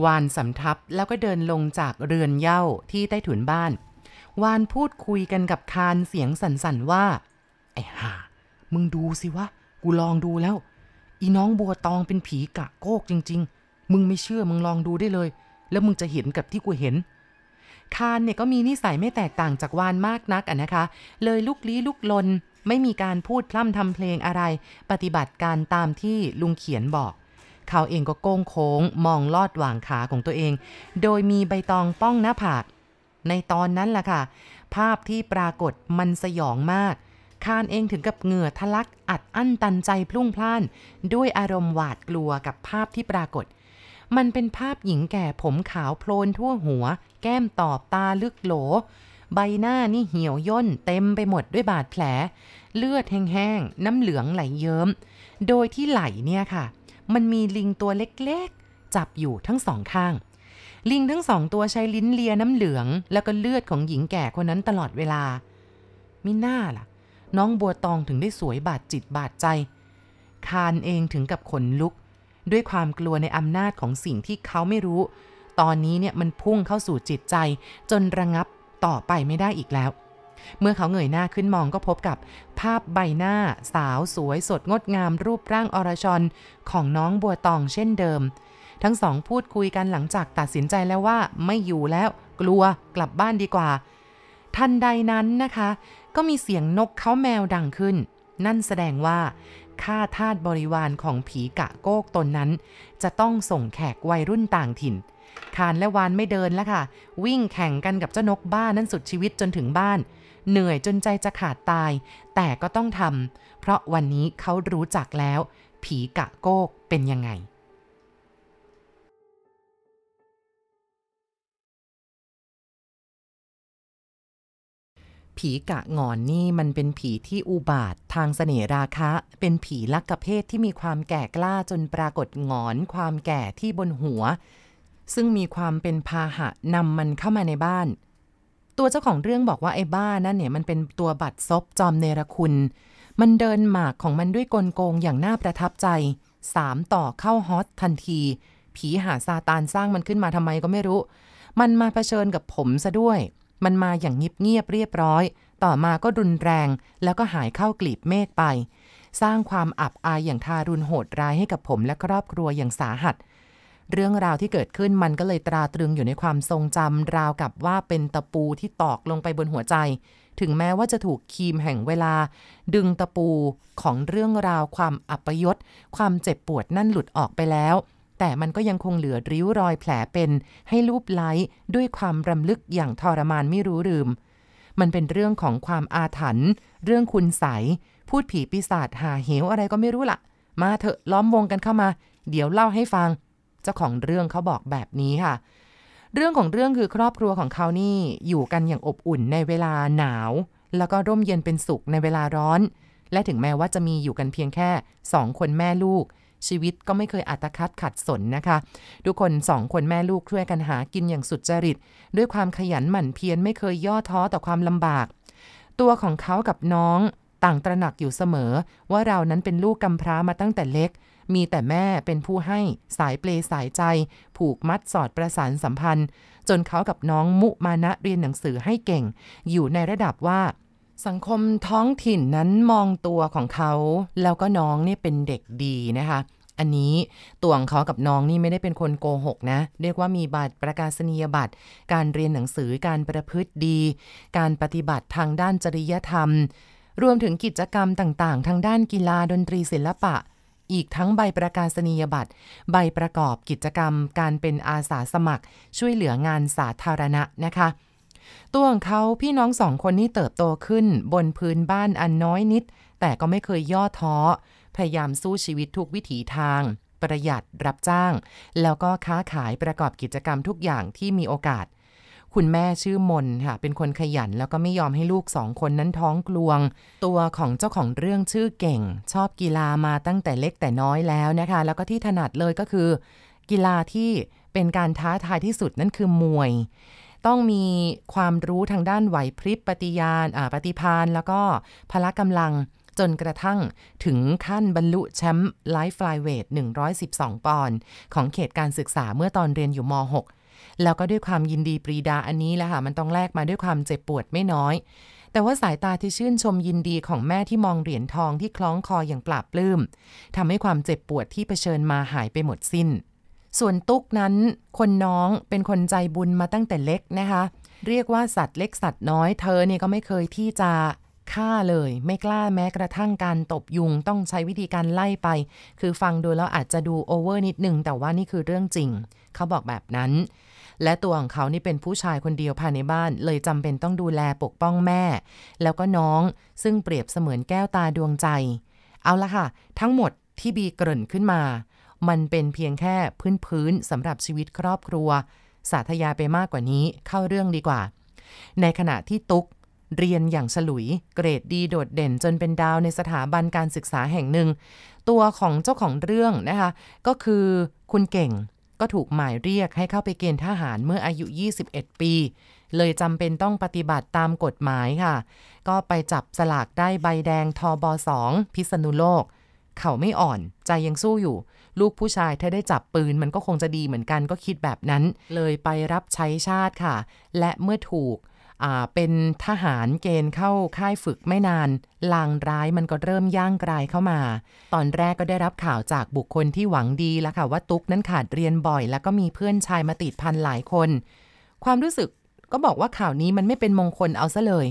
วานสำทับแล้วก็เดินลงจากเรือนเย่าที่ใต้ถุนบ้านวานพูดคุยกันกับคานเสียงสั่นๆว่า ไอ้ห่ามึงดูสิวะกูลองดูแล้วอีน้องบัวตองเป็นผีกะโกกจริงๆ มึงไม่เชื่อมึงลองดูได้เลย แล้วมึงจะเห็นกับที่กูเห็น คานเนี่ยก็มีนิสัยไม่แตกต่างจากวานมากนักอ่ะนะคะ เลยลุกลี้ลุกลนไม่มีการพูดพร่ำทำเพลงอะไร ปฏิบัติการตามที่ลุงเขียนบอก เขาเองก็โก้งโค้งมองลอดหว่างขาของตัวเอง โดยมีใบตองป้องหน้าผาก ในตอนนั้นล่ะค่ะ ภาพที่ปรากฏมันสยองมากคานเองถึงกับเหงื่อทะลักอัดอั้นตันใจพลุ่งพล่าน ด้วยอารมณ์หวาดกลัวกับภาพที่ปรากฏ มันเป็นภาพหญิงแก่ผมขาวโพลนทั่วหัว แก้มตอบตาลึกโหล ใบหน้านี่เหี่ยวย่นเต็มไปหมดด้วยบาดแผล เลือดแห้งๆ น้ำเหลืองไหลเยิ้มโดยที่ไหลเนี่ยค่ะ มันมีลิงตัวเล็กๆ จับอยู่ทั้งสองข้าง ลิงทั้งสองตัวใช้ลิ้นเลียน้ำเหลือง แล้วก็เลือดของหญิงแก่คนนั้นตลอดเวลา มิน่าล่ะน้องบัวตองถึงได้สวยบาดจิตบาดใจ คานเองถึงกับขนลุก ด้วยความกลัวในอำนาจของสิ่งที่เขาไม่รู้ ตอนนี้เนี่ยมันพุ่งเข้าสู่จิตใจจนระงับต่อไปไม่ได้อีกแล้ว เมื่อเขาเงยหน้าขึ้นมองก็พบกับ ภาพใบหน้า สาวสวยสดงดงามรูปร่างอรชร ของน้องบัวตองเช่นเดิม ทั้งสองพูดคุยกันหลังจากตัดสินใจแล้วว่า ไม่อยู่แล้ว กลัวกลับบ้านดีกว่า ทันใดนั้นนะคะก็มีเสียงนกเขาแมวดังขึ้น นั่นแสดงว่าข้าทาสบริวารของผีกะโกกตนนั้น จะต้องส่งแขกวัยรุ่นต่างถิ่น คานและวานไม่เดินแล้วค่ะ วิ่งแข่งกันกับเจ้านกบ้านนั้นสุดชีวิตจนถึงบ้าน เหนื่อยจนใจจะขาดตาย แต่ก็ต้องทำ เพราะวันนี้เขารู้จักแล้ว ผีกะโกกเป็นยังไงผีกะงอนนี่มันเป็นผีที่อุบาททางเสน่ราคะ เป็นผีลักกะเพศที่มีความแก่กล้า จนปรากฏงอนความแก่ที่บนหัว ซึ่งมีความเป็นพาหะนำมันเข้ามาในบ้าน ตัวเจ้าของเรื่องบอกว่าไอ้บ้า นั่นเนี่ยมันเป็นตัวบัตรซบจอมเนรคุณ มันเดินหมากของมันด้วยกลโกงอย่างน่าประทับใจสามต่อเข้าฮอตทันที ผีหาซาตานสร้างมันขึ้นมาทำไมก็ไม่รู้ มันมาเผชิญกับผมซะด้วยมันมาอย่างเงียบๆเรียบร้อย ต่อมาก็รุนแรง แล้วก็หายเข้ากลีบเมฆไป สร้างความอับอายอย่างทารุณโหดร้ายให้กับผมและครอบครัวอย่างสาหัส เรื่องราวที่เกิดขึ้นมันก็เลยตราตรึงอยู่ในความทรงจำราวกับว่าเป็นตะปูที่ตอกลงไปบนหัวใจ ถึงแม้ว่าจะถูกคีมแห่งเวลา ดึงตะปูของเรื่องราวความอัปยศความเจ็บปวดนั่นหลุดออกไปแล้วแต่มันก็ยังคงเหลือริ้วรอยแผลเป็น ให้รูปไล้ ด้วยความรำลึกอย่างทรมานไม่รู้ลืม มันเป็นเรื่องของความอาถรรพ์เรื่องคุณายพูดผีปีศาจหาเหวอะไรก็ไม่รู้ละ มาเถอะล้อมวงกันเข้ามา เดี๋ยวเล่าให้ฟัง เจ้าของเรื่องเขาบอกแบบนี้ค่ะ เรื่องของเรื่องคือครอบครัวของเขานี่ อยู่กันอย่างอบอุ่นในเวลาหนาว แล้วก็ร่มเย็นเป็นสุขในเวลาร้อน และถึงแม้ว่าจะมีอยู่กันเพียงแค่สองคนแม่ลูกชีวิตก็ไม่เคยอัตคัดขัดสนนะคะ ทุกคนสองคนแม่ลูกช่วยกันหากินอย่างสุดจริตด้วยความขยันหมั่นเพียรไม่เคยย่อท้อต่อความลำบาก ตัวของเขากับน้องต่างตระหนักอยู่เสมอ ว่าเรานั้นเป็นลูกกำพร้ามาตั้งแต่เล็ก มีแต่แม่เป็นผู้ให้สายเปล สายใจ ผูกมัดสอดประสานสัมพันธ์ จนเขากับน้องมุมานะเรียนหนังสือให้เก่ง อยู่ในระดับว่าสังคมท้องถิ่นนั้นมองตัวของเขา แล้วก็น้องเนี่ยเป็นเด็กดีนะคะ อันนี้ตัวของเขากับน้องนี่ไม่ได้เป็นคนโกหกนะ เรียกว่ามีบัตรประกาศนียบัตร การเรียนหนังสือการประพฤติดี การปฏิบัติทางด้านจริยธรรม รวมถึงกิจกรรมต่างๆ ทางด้านกีฬาดนตรีศิลปะ อีกทั้งใบประกาศนียบัตร ใบประกอบกิจกรรม การเป็นอาสาสมัคร ช่วยเหลืองานสาธารณะนะคะตัวของเขาพี่น้องสองคนนี้เติบโตขึ้น บนพื้นบ้านอันน้อยนิด แต่ก็ไม่เคยย่อท้อ พยายามสู้ชีวิตทุกวิถีทาง ประหยัดรับจ้าง แล้วก็ค้าขายประกอบกิจกรรมทุกอย่างที่มีโอกาส คุณแม่ชื่อมนค่ะเป็นคนขยันแล้วก็ไม่ยอมให้ลูกสองคนนั้นท้องกลวง ตัวของเจ้าของเรื่องชื่อเก่งชอบกีฬามาตั้งแต่เล็กแต่น้อยแล้วนะคะ แล้วก็ที่ถนัดเลยก็คือ กีฬาที่เป็นการท้าทายที่สุดนั่นคือมวยต้องมีความรู้ทางด้านไหวพริบปฏิญาณปฏิพานแล้วก็พละกำลังจนกระทั่งถึงขั้นบรรลุแชมป์ไลฟ์ฟลายเวท 112 ปอนด์ของเขตการศึกษาเมื่อตอนเรียนอยู่ม .6 แล้วก็ด้วยความยินดีปรีดาอันนี้แหละค่ะ มันต้องแลกมาด้วยความเจ็บปวดไม่น้อย แต่ว่าสายตาที่ชื่นชมยินดีของแม่ที่มองเหรียญทองที่คล้องคออย่างปราบปลื้มทำให้ความเจ็บปวดที่เผชิญมาหายไปหมดสิน้นส่วนตุ๊กนั้นคนน้องเป็นคนใจบุญมาตั้งแต่เล็กนะคะ เรียกว่าสัตว์เล็กสัตว์น้อยเธอเนี่ยก็ไม่เคยที่จะฆ่าเลย ไม่กล้าแม้กระทั่งการตบยุงต้องใช้วิธีการไล่ไป คือฟังดูแล้วอาจจะดูโอเวอร์นิดนึงแต่ว่านี่คือเรื่องจริง เขาบอกแบบนั้น และตัวของเขานี่เป็นผู้ชายคนเดียวภายในบ้านเลยจำเป็นต้องดูแลปกป้องแม่ แล้วก็น้องซึ่งเปรียบเสมือนแก้วตาดวงใจ เอาละค่ะทั้งหมดที่บีเกริ่นขึ้นมามันเป็นเพียงแค่พื้นพื้นสำหรับชีวิตครอบครัว สาธยาไปมากกว่านี้เข้าเรื่องดีกว่า ในขณะที่ตุ๊ก เรียนอย่างฉลุย เกรดดีโดดเด่นจนเป็นดาวในสถาบันการศึกษาแห่งหนึ่ง ตัวของเจ้าของเรื่องนะคะก็คือคุณเก่งก็ถูกหมายเรียกให้เข้าไปเกณฑ์ทหารเมื่ออายุ 21 ปี เลยจำเป็นต้องปฏิบัติตามกฎหมายค่ะ ก็ไปจับสลากได้ใบแดงทอบอสองพิษณุโลก เขาไม่อ่อนใจยังสู้อยู่ลูกผู้ชายถ้าได้จับปืนมันก็คงจะดีเหมือนกันก็คิดแบบนั้น เลยไปรับใช้ชาติค่ะ และเมื่อถูกเป็นทหารเกณฑ์เข้าค่ายฝึกไม่นาน ลางร้ายมันก็เริ่มย่างกลายเข้ามา ตอนแรกก็ได้รับข่าวจากบุคคลที่หวังดีแล้วค่ะว่าตุ๊กนั้นขาดเรียนบ่อย แล้วก็มีเพื่อนชายมาติดพันหลายคน ความรู้สึกก็บอกว่าข่าวนี้มันไม่เป็นมงคลเอาซะเลย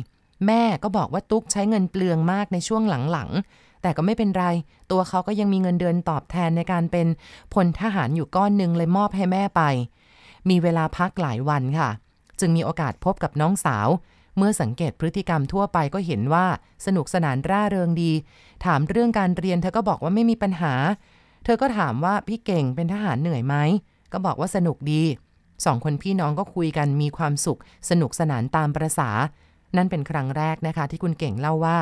แม่ก็บอกว่าตุ๊กใช้เงินเปลืองมากในช่วงหลัง ๆแต่ก็ไม่เป็นไร ตัวเขาก็ยังมีเงินเดือนตอบแทนในการเป็นพลทหารอยู่ก้อนหนึ่งเลยมอบให้แม่ไป มีเวลาพักหลายวันค่ะ จึงมีโอกาสพบกับน้องสาว เมื่อสังเกตพฤติกรรมทั่วไปก็เห็นว่าสนุกสนานร่าเริงดี ถามเรื่องการเรียนเธอก็บอกว่าไม่มีปัญหา เธอก็ถามว่าพี่เก่งเป็นทหารเหนื่อยไหม ก็บอกว่าสนุกดี สองคนพี่น้องก็คุยกันมีความสุข สนุกสนานตามประษานั่นเป็นครั้งแรกนะคะที่คุณเก่งเล่าว่า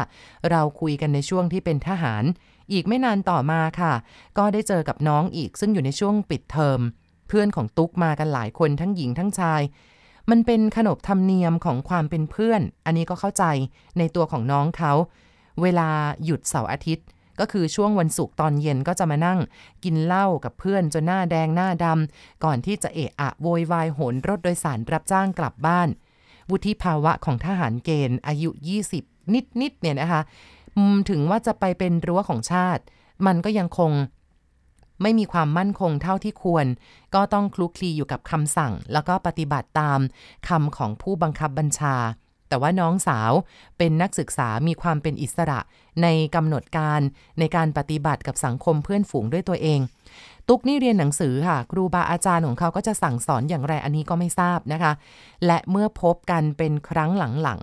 เราคุยกันในช่วงที่เป็นทหาร อีกไม่นานต่อมาค่ะ ก็ได้เจอกับน้องอีกซึ่งอยู่ในช่วงปิดเทอม เพื่อนของตุ๊กมากันหลายคนทั้งหญิงทั้งชาย มันเป็นขนบธรรมเนียมของความเป็นเพื่อน อันนี้ก็เข้าใจในตัวของน้องเขา เวลาหยุดเสาร์อาทิตย์ ก็คือช่วงวันศุกร์ตอนเย็นก็จะมานั่ง กินเหล้ากับเพื่อนจนหน้าแดงหน้าดำก่อนที่จะเอะอะโวยวายโหนรถโดยสารรับจ้างกลับบ้านวุฒิภาวะของทหารเกณฑ์ อายุ 20 นิดนิดเนี่ยนะคะถึงว่าจะไปเป็นรั้วของชาติ มันก็ยังคง ไม่มีความมั่นคงเท่าที่ควร ก็ต้องคลุกคลีอยู่กับคำสั่ง แล้วก็ปฏิบัติตามคำของผู้บังคับบัญชา แต่ว่าน้องสาวเป็นนักศึกษามีความเป็นอิสระ ในกำหนดการในการปฏิบัติกับสังคมเพื่อนฝูงด้วยตัวเองตุ๊กนี่เรียนหนังสือค่ะครูบาอาจารย์ของเขาก็จะสั่งสอนอย่างไร อันนี้ก็ไม่ทราบนะคะ และเมื่อพบกันเป็นครั้งหลัง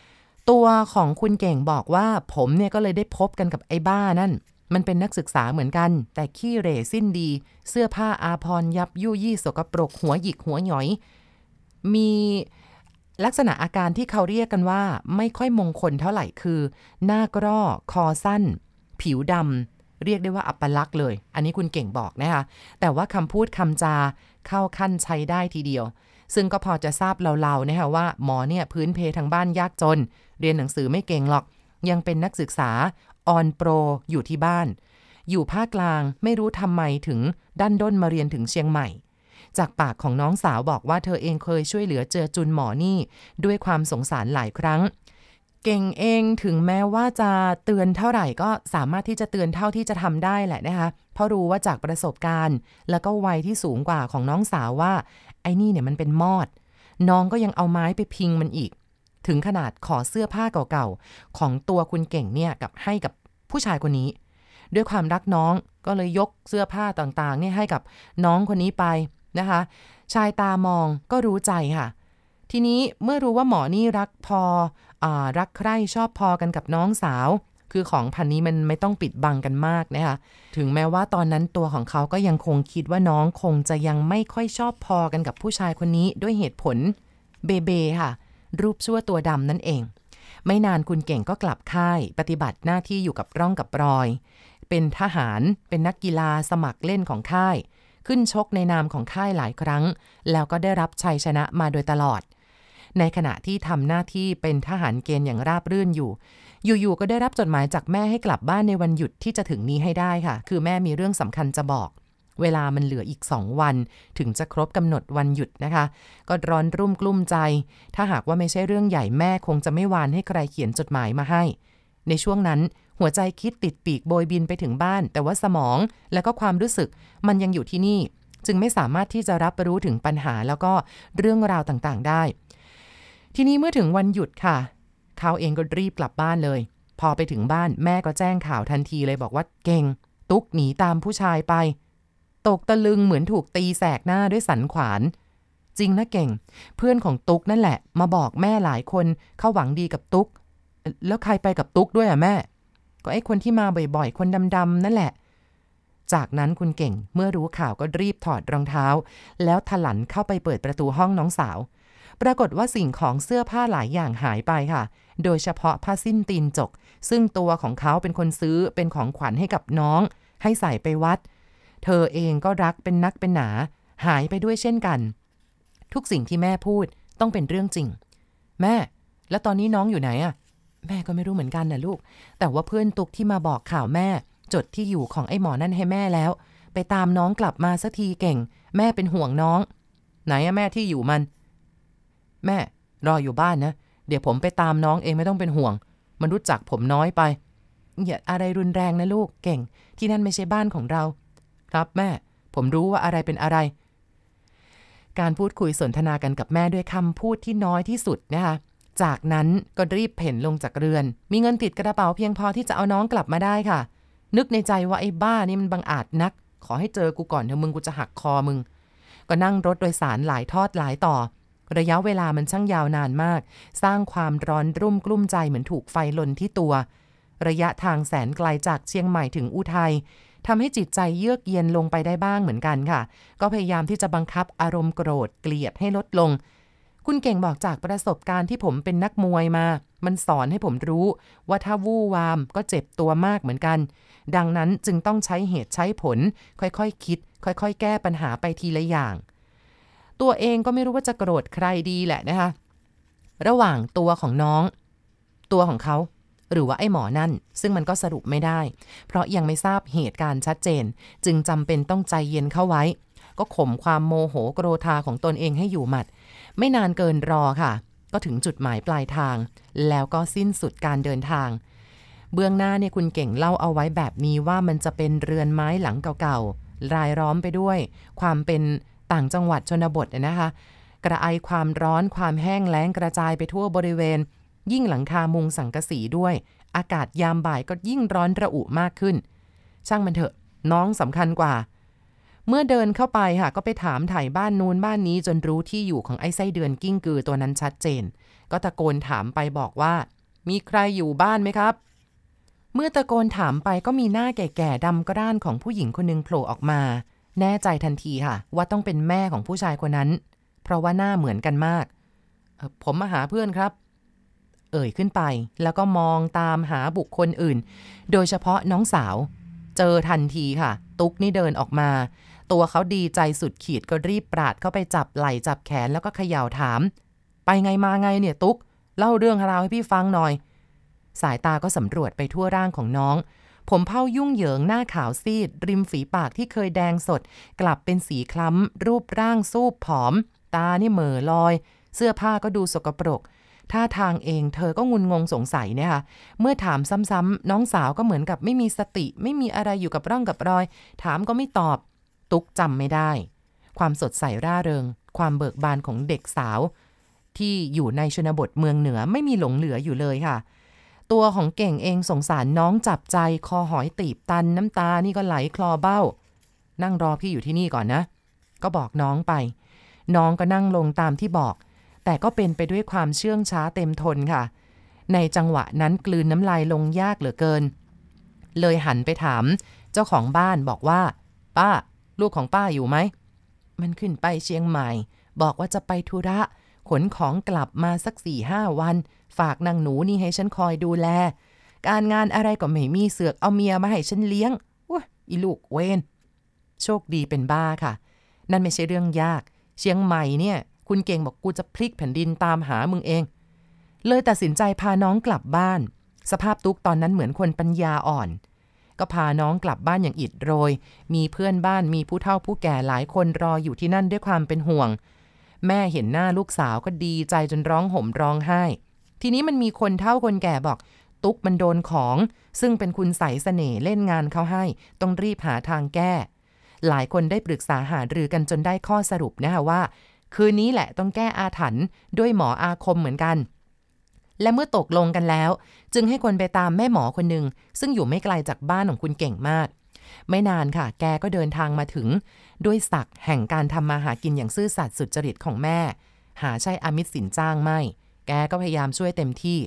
ๆตัวของคุณเก่งบอกว่า ผมเนี่ยก็เลยได้พบกันกับไอ้บ้านั่น มันเป็นนักศึกษาเหมือนกัน แต่ขี้เร่สิ้นดี เสื้อผ้าอาพร ยับยุยี่ สกปรกหัวหยิก หัวหยอย มีลักษณะอาการที่เขาเรียกกันว่า ไม่ค่อยมงคลเท่าไหร่คือ หน้ากร้อคอสั้น ผิวดำเรียกได้ว่าอัปลักษ์เลย อันนี้คุณเก่งบอกนะคะ แต่ว่าคำพูดคำจาเข้าขั้นใช้ได้ทีเดียว ซึ่งก็พอจะทราบเล่าๆนะคะว่าหมอเนี่ยพื้นเพทางบ้านยากจน เรียนหนังสือไม่เก่งหรอก ยังเป็นนักศึกษา ออนโปรอยู่ที่บ้าน อยู่ภาคกลางไม่รู้ทำไมถึงดันด้นมาเรียนถึงเชียงใหม่ จากปากของน้องสาวบอกว่าเธอเองเคยช่วยเหลือเจอจุนหมอนี่ ด้วยความสงสารหลายครั้งเก่งเองถึงแม้ว่าจะเตือนเท่าไหร่ก็สามารถที่จะเตือนเท่าที่จะทำได้แหละนะคะ เพราะรู้ว่าจากประสบการณ์ แล้วก็วัยที่สูงกว่าของน้องสาวว่า ไอ้นี่เนี่ยมันเป็นมอด น้องก็ยังเอาไม้ไปพิงมันอีก ถึงขนาดขอเสื้อผ้าเก่าๆ ของตัวคุณเก่งเนี่ยกับให้กับผู้ชายคนนี้ ด้วยความรักน้องก็เลยยกเสื้อผ้าต่างๆเนี่ยให้กับน้องคนนี้ไปนะคะ ชายตามองก็รู้ใจค่ะทีนี้เมื่อรู้ว่าหมอนี่รักพออรักใคร่ชอบพอกันกับน้องสาว คือของพันนี้มันไม่ต้องปิดบังกันมากนะคะถึงแม้ว่าตอนนั้นตัวของเขาก็ยังคงคิดว่าน้องคงจะยังไม่ค่อยชอบพอกันกับผู้ชายคนนี้ด้วยเหตุผลเบเบค่ะรูปชั่วตัวดำนั่นเอง ไม่นานคุณเก่งก็กลับค่าย ปฏิบัติหน้าที่อยู่กับร่องกับรอย เป็นทหารเป็นนักกีฬาสมัครเล่นของค่าย ขึ้นชกในนามของค่ายหลายครั้ง แล้วก็ได้รับชัยชนะมาโดยตลอดในขณะที่ทำหน้าที่เป็นทหารเกณฑ์อย่างราบรื่นอยู่ อยู่ ๆ ก็ได้รับจดหมายจากแม่ให้กลับบ้านในวันหยุดที่จะถึงนี้ให้ได้ค่ะ คือแม่มีเรื่องสำคัญจะบอก เวลามันเหลืออีกสองวัน ถึงจะครบกำหนดวันหยุดนะคะ ก็ร้อนรุ่มกลุ้มใจ ถ้าหากว่าไม่ใช่เรื่องใหญ่แม่คงจะไม่วานให้ใครเขียนจดหมายมาให้ ในช่วงนั้นหัวใจคิดติดปีกโบยบินไปถึงบ้าน แต่ว่าสมอง และก็ความรู้สึก มันยังอยู่ที่นี่ จึงไม่สามารถที่จะรับรู้ถึงปัญหาแล้วก็เรื่องราวต่างๆได้ทีนี้เมื่อถึงวันหยุดค่ะ เขาเองก็รีบกลับบ้านเลย พอไปถึงบ้านแม่ก็แจ้งข่าวทันทีเลยบอกว่า เก่ง ตุ๊กหนีตามผู้ชายไป ตกตะลึงเหมือนถูกตีแสกหน้าด้วยสันขวาน จริงนะเก่ง เพื่อนของตุ๊กนั่นแหละ มาบอกแม่หลายคนเขาหวังดีกับตุ๊ก แล้วใครไปกับตุ๊กด้วยอ่ะแม่ ก็ไอ้คนที่มาบ่อยๆ คนดำๆนั่นแหละจากนั้นคุณเก่งเมื่อรู้ข่าวก็รีบถอดรองเท้า แล้วถลันเข้าไปเปิดประตูห้องน้องสาวปรากฏว่าสิ่งของเสื้อผ้าหลายอย่างหายไปค่ะ โดยเฉพาะผ้าสิ้นตีนจก ซึ่งตัวของเขาเป็นคนซื้อเป็นของขวัญให้กับน้อง ให้ใส่ไปวัด เธอเองก็รักเป็นนักเป็นหนา หายไปด้วยเช่นกัน ทุกสิ่งที่แม่พูดต้องเป็นเรื่องจริง แม่ แล้วตอนนี้น้องอยู่ไหนอะแม่ก็ไม่รู้เหมือนกันนะลูก แต่ว่าเพื่อนตุกที่มาบอกข่าวแม่ จดที่อยู่ของไอ้หมอนั่นให้แม่แล้ว ไปตามน้องกลับมาสักทีเก่ง แม่เป็นห่วงน้อง ไหนอะแม่ที่อยู่มันแม่ รออยู่บ้านนะ เดี๋ยวผมไปตามน้องเองไม่ต้องเป็นห่วง มันรู้จักผมน้อยไป อย่าอะไรรุนแรงนะลูกเก่งที่นั่นไม่ใช่บ้านของเรา ครับแม่ ผมรู้ว่าอะไรเป็นอะไร การพูดคุยสนทนากันกับแม่ด้วยคำพูดที่น้อยที่สุดนะคะจากนั้นก็รีบเพ่นลงจากเรือน มีเงินติดกระเป๋าเพียงพอที่จะเอาน้องกลับมาได้ค่ะ นึกในใจว่าไอ้บ้านี่มันบังอาจนัก ขอให้เจอกูก่อนเถอะมึงกูจะหักคอมึง ก็นั่งรถโดยสารหลายทอดหลายต่อระยะเวลามันช่างยาวนานมาก สร้างความร้อนรุ่มกลุ้มใจเหมือนถูกไฟลนที่ตัว ระยะทางแสนไกลจากเชียงใหม่ถึงอุทัยทำให้จิตใจเยือกเย็นลงไปได้บ้างเหมือนกันค่ะ ก็พยายามที่จะบังคับอารมณ์โกรธเกลียดให้ลดลง คุณเก่งบอกจากประสบการณ์ที่ผมเป็นนักมวยมา มันสอนให้ผมรู้ว่าถ้าวู่วามก็เจ็บตัวมากเหมือนกัน ดังนั้นจึงต้องใช้เหตุใช้ผล ค่อยๆคคิด ค่อยๆ แก้ปัญหาไปทีละอย่างตัวเองก็ไม่รู้ว่าจะโกรธใครดีแหละนะคะระหว่างตัวของน้อง ตัวของเขาหรือว่าไอ้หมอนั่นซึ่งมันก็สรุปไม่ได้ เพราะยังไม่ทราบเหตุการณ์ชัดเจน จึงจำเป็นต้องใจเย็นเข้าไว้ ก็ข่มความโมโหโกรธาของตนเองให้อยู่หมัด ไม่นานเกินรอค่ะ ก็ถึงจุดหมายปลายทาง แล้วก็สิ้นสุดการเดินทาง เบื้องหน้าเนี่ยคุณเก่งเล่าเอาไว้แบบนี้ว่ามันจะเป็นเรือนไม้หลังเก่าๆรายล้อมไปด้วย ความเป็นต่างจังหวัดชนบทนะคะกระไอความร้อนความแห้งแล้งกระจายไปทั่วบริเวณ ยิ่งหลังคามุงสังกะสีด้วย อากาศยามบ่ายก็ยิ่งร้อนระอุมากขึ้น ช่างมันเถอะน้องสำคัญกว่า เมื่อเดินเข้าไปค่ะก็ไปถามถ่ายบ้านนู้นบ้านนี้ จนรู้ที่อยู่ของไอ้ไส้เดือนกิ้งกือตัวนั้นชัดเจน ก็ตะโกนถามไปบอกว่า มีใครอยู่บ้านไหมครับ เมื่อตะโกนถามไปก็มีหน้าแก่ๆดำกระด้านของผู้หญิงคนนึงโผล่ออกมาแน่ใจทันทีค่ะ ว่าต้องเป็นแม่ของผู้ชายคนนั้น เพราะว่าหน้าเหมือนกันมาก ผมมาหาเพื่อนครับ เอ่ยขึ้นไปแล้วก็มองตามหาบุคคลอื่น โดยเฉพาะน้องสาว เจอทันทีค่ะ ตุ๊กนี่เดินออกมา ตัวเขาดีใจสุดขีดก็รีบปราดเข้าไปจับไหล่จับแขนแล้วก็เขย่าถาม ไปไงมาไงเนี่ยตุ๊ก เล่าเรื่องราวให้พี่ฟังหน่อย สายตาก็สำรวจไปทั่วร่างของน้องผมเผายุ่งเหยิงหน้าขาวซีด ริมฝีปากที่เคยแดงสด กลับเป็นสีคล้ำ รูปร่างซูบผอม ตานี่เหม่อลอย เสื้อผ้าก็ดูสกปรกท่าทางเองเธอก็งุนงงสงสัยเนี่ยค่ะเมื่อถามซ้ำๆ น้องสาวก็เหมือนกับไม่มีสติ ไม่มีอะไรอยู่กับร่องกับรอย ถามก็ไม่ตอบ ตุกจำไม่ได้ ความสดใสร่าเริง ความเบิกบานของเด็กสาว ที่อยู่ในชนบทเมืองเหนือไม่มีหลงเหลืออยู่เลยค่ะตัวของเก่งเองสงสารน้องจับใจคอหอยตีบตันน้ำตานี่ก็ไหลคลอเบ้า นั่งรอพี่อยู่ที่นี่ก่อนนะ ก็บอกน้องไป น้องก็นั่งลงตามที่บอก แต่ก็เป็นไปด้วยความเชื่องช้าเต็มทนค่ะ ในจังหวะนั้นกลืนน้ำลายลงยากเหลือเกิน เลยหันไปถาม เจ้าของบ้านบอกว่า ป้า ลูกของป้าอยู่ไหมมันขึ้นไปเชียงใหม่ บอกว่าจะไปธุระขนของกลับมาสักสี่ห้าวัน ฝากนางหนูนี่ให้ฉันคอยดูแล การงานอะไรก็ไม่มีเสือกเอาเมียมาให้ฉันเลี้ยงวะอีลูกเวนโชคดีเป็นบ้าค่ะ นั่นไม่ใช่เรื่องยาก เชียงใหม่เนี่ย คุณเก่งบอกกูจะพลิกแผ่นดินตามหามึงเอง เลยตัดสินใจพาน้องกลับบ้าน สภาพตุ๊กตอนนั้นเหมือนคนปัญญาอ่อน ก็พาน้องกลับบ้านอย่างอิดโรย มีเพื่อนบ้านมีผู้เฒ่าผู้แก่หลายคนรออยู่ที่นั่นด้วยความเป็นห่วงแม่เห็นหน้าลูกสาวก็ดีใจจนร้องห่มร้องไห้ ทีนี้มันมีคนเท่าคนแก่บอก ตุ๊กมันโดนของ ซึ่งเป็นคุณใสเสน่ห์เล่นงานเขาให้ ต้องรีบหาทางแก้ หลายคนได้ปรึกษาหารือกันจนได้ข้อสรุปนะคะว่า คืนนี้แหละต้องแก้อาถรรพ์ด้วยหมออาคมเหมือนกัน และเมื่อตกลงกันแล้ว จึงให้คนไปตามแม่หมอคนหนึ่งซึ่งอยู่ไม่ไกลจากบ้านของคุณเก่งมากไม่นานค่ะ แกก็เดินทางมาถึง ด้วยศักดิ์แห่งการทำมาหากินอย่างซื่อสัตย์สุจริตของแม่ หาใช่อามิตรสินจ้างไม่ แกก็พยายามช่วยเต็มที่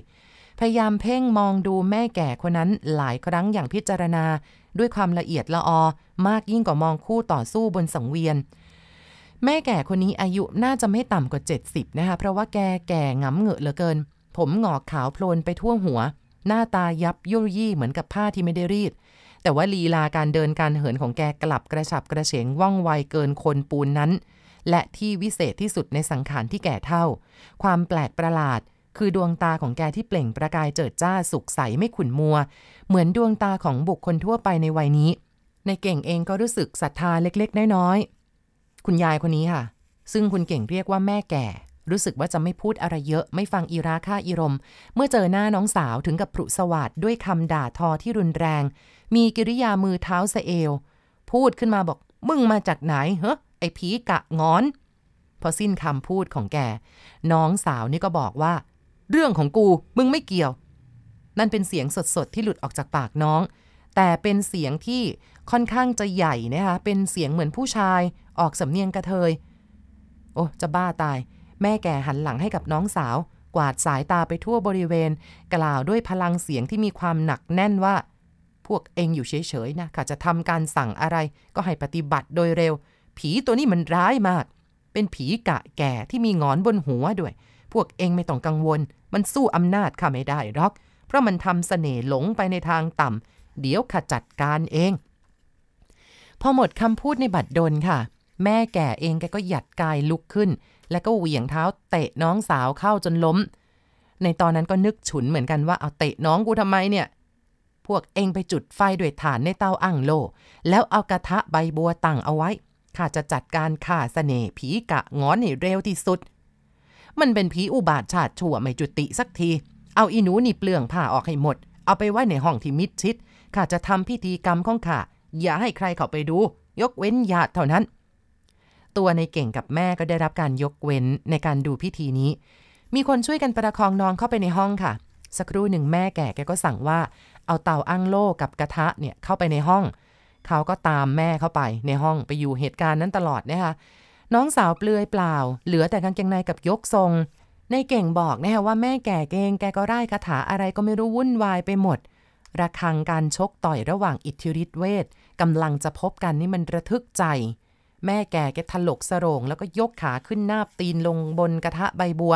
พยายามเพ่งมองดูแม่แก่คนนั้นหลายครั้งอย่างพิจารณา ด้วยความละเอียดละออมากยิ่งกว่ามองคู่ต่อสู้บนสังเวียน แม่แก่คนนี้อายุน่าจะไม่ต่ำกว่า 70 นะคะ เพราะว่าแกแก่งำเหงือเหลือเกิน ผมหงอกขาวโพลนไปทั่วหัว หน้าตายับยุยยี่เหมือนกับผ้าที่ไม่ได้รีดแต่ว่าลีลาการเดินการเหินของแกกลับกระฉับกระเฉงว่องไวเกินคนปูนนั้น และที่วิเศษที่สุดในสังขารที่แก่เท่าความแปลกประหลาด คือดวงตาของแกที่เปล่งประกายเจิดจ้าสุกใสไม่ขุ่นมัว เหมือนดวงตาของบุคคลทั่วไปในวัยนี้ ในเก่งเองก็รู้สึกศรัทธาเล็กๆ น้อย ๆ คุณยายคนนี้ค่ะ ซึ่งคุณเก่งเรียกว่าแม่แก่รู้สึกว่าจะไม่พูดอะไรเยอะไม่ฟังอีราค่าอีรมเมื่อเจอหน้าน้องสาวถึงกับผุสวัสดด้วยคำด่าทอที่รุนแรงมีกิริยามือเท้าสเอลพูดขึ้นมาบอกมึงมาจากไหนเฮ้ไอ้ผีกะงอนพอสิ้นคำพูดของแก น้องสาวนี่ก็บอกว่า เรื่องของกูมึงไม่เกี่ยว นั่นเป็นเสียงสดๆ ที่หลุดออกจากปากน้อง แต่เป็นเสียงที่ค่อนข้างจะใหญ่นะคะเป็นเสียงเหมือนผู้ชายออกสำเนียงกระเทย โอ้จะบ้าตาย แม่แกหันหลังให้กับน้องสาว กวาดสายตาไปทั่วบริเวณ กล่าวด้วยพลังเสียงที่มีความหนักแน่นว่าพวกเองอยู่เฉยๆนะข้าจะทำการสั่งอะไรก็ให้ปฏิบัติโดยเร็ว ผีตัวนี้มันร้ายมาก เป็นผีกะแก่ที่มีงอนบนหัวด้วย พวกเองไม่ต้องกังวล มันสู้อำนาจข้าไม่ได้หรอก เพราะมันทำเสน่ห์หลงไปในทางต่ำเดี๋ยวข้าจัดการเอง พอหมดคำพูดในบัดดลค่ะ แม่แก่เองแกก็หยัดกายลุกขึ้น แล้วก็เหวี่ยงเท้าเตะน้องสาวเข้าจนล้มในตอนนั้นก็นึกฉุนเหมือนกันว่าเอาเตะน้องกูทำไมเนี่ยพวกเองไปจุดไฟด้วยฐานในเตาอ่างโล แล้วเอากระทะใบบัวตั้งเอาไว้ ข้าจะจัดการข่าสเสน่ห์ผีกะงอนให้เร็วที่สุด มันเป็นผีอุบาทชาติชั่วไม่จุติสักที เอาอีหนูนี่เปลืองผ้าออกให้หมด เอาไปไว้ในห้องที่มิดชิดข้าจะทำพิธีกรรมของข้า อย่าให้ใครเข้าไปดู ยกเว้นญาติเท่านั้น ตัวในเก่งกับแม่ก็ได้รับการยกเว้นในการดูพิธีนี้ มีคนช่วยกันประคองน้องเข้าไปในห้องค่ะ สักครู่หนึ่งแม่แก่แกก็สั่งว่าเอา เตาอั้งโล่กับกระทะเนี่ยเข้าไปในห้อง เขาก็ตามแม่เข้าไปในห้องไปอยู่เหตุการณ์นั้นตลอดนะคะ น้องสาวเปลือยเปล่า เหลือแต่กางเกงในกับยกทรง ในเก่งบอกนะคะว่าแม่แก่เกงแกก็ไร้คาถาอะไรก็ไม่รู้วุ่นวายไปหมด ระคังการชกต่อยระหว่างอิทธิฤทธิเวทกำลังจะพบกันนี่มันระทึกใจ แม่แก่แกถลกสโรง แล้วก็ยกขาขึ้นหน้าตีนลงบนกระทะใบบัว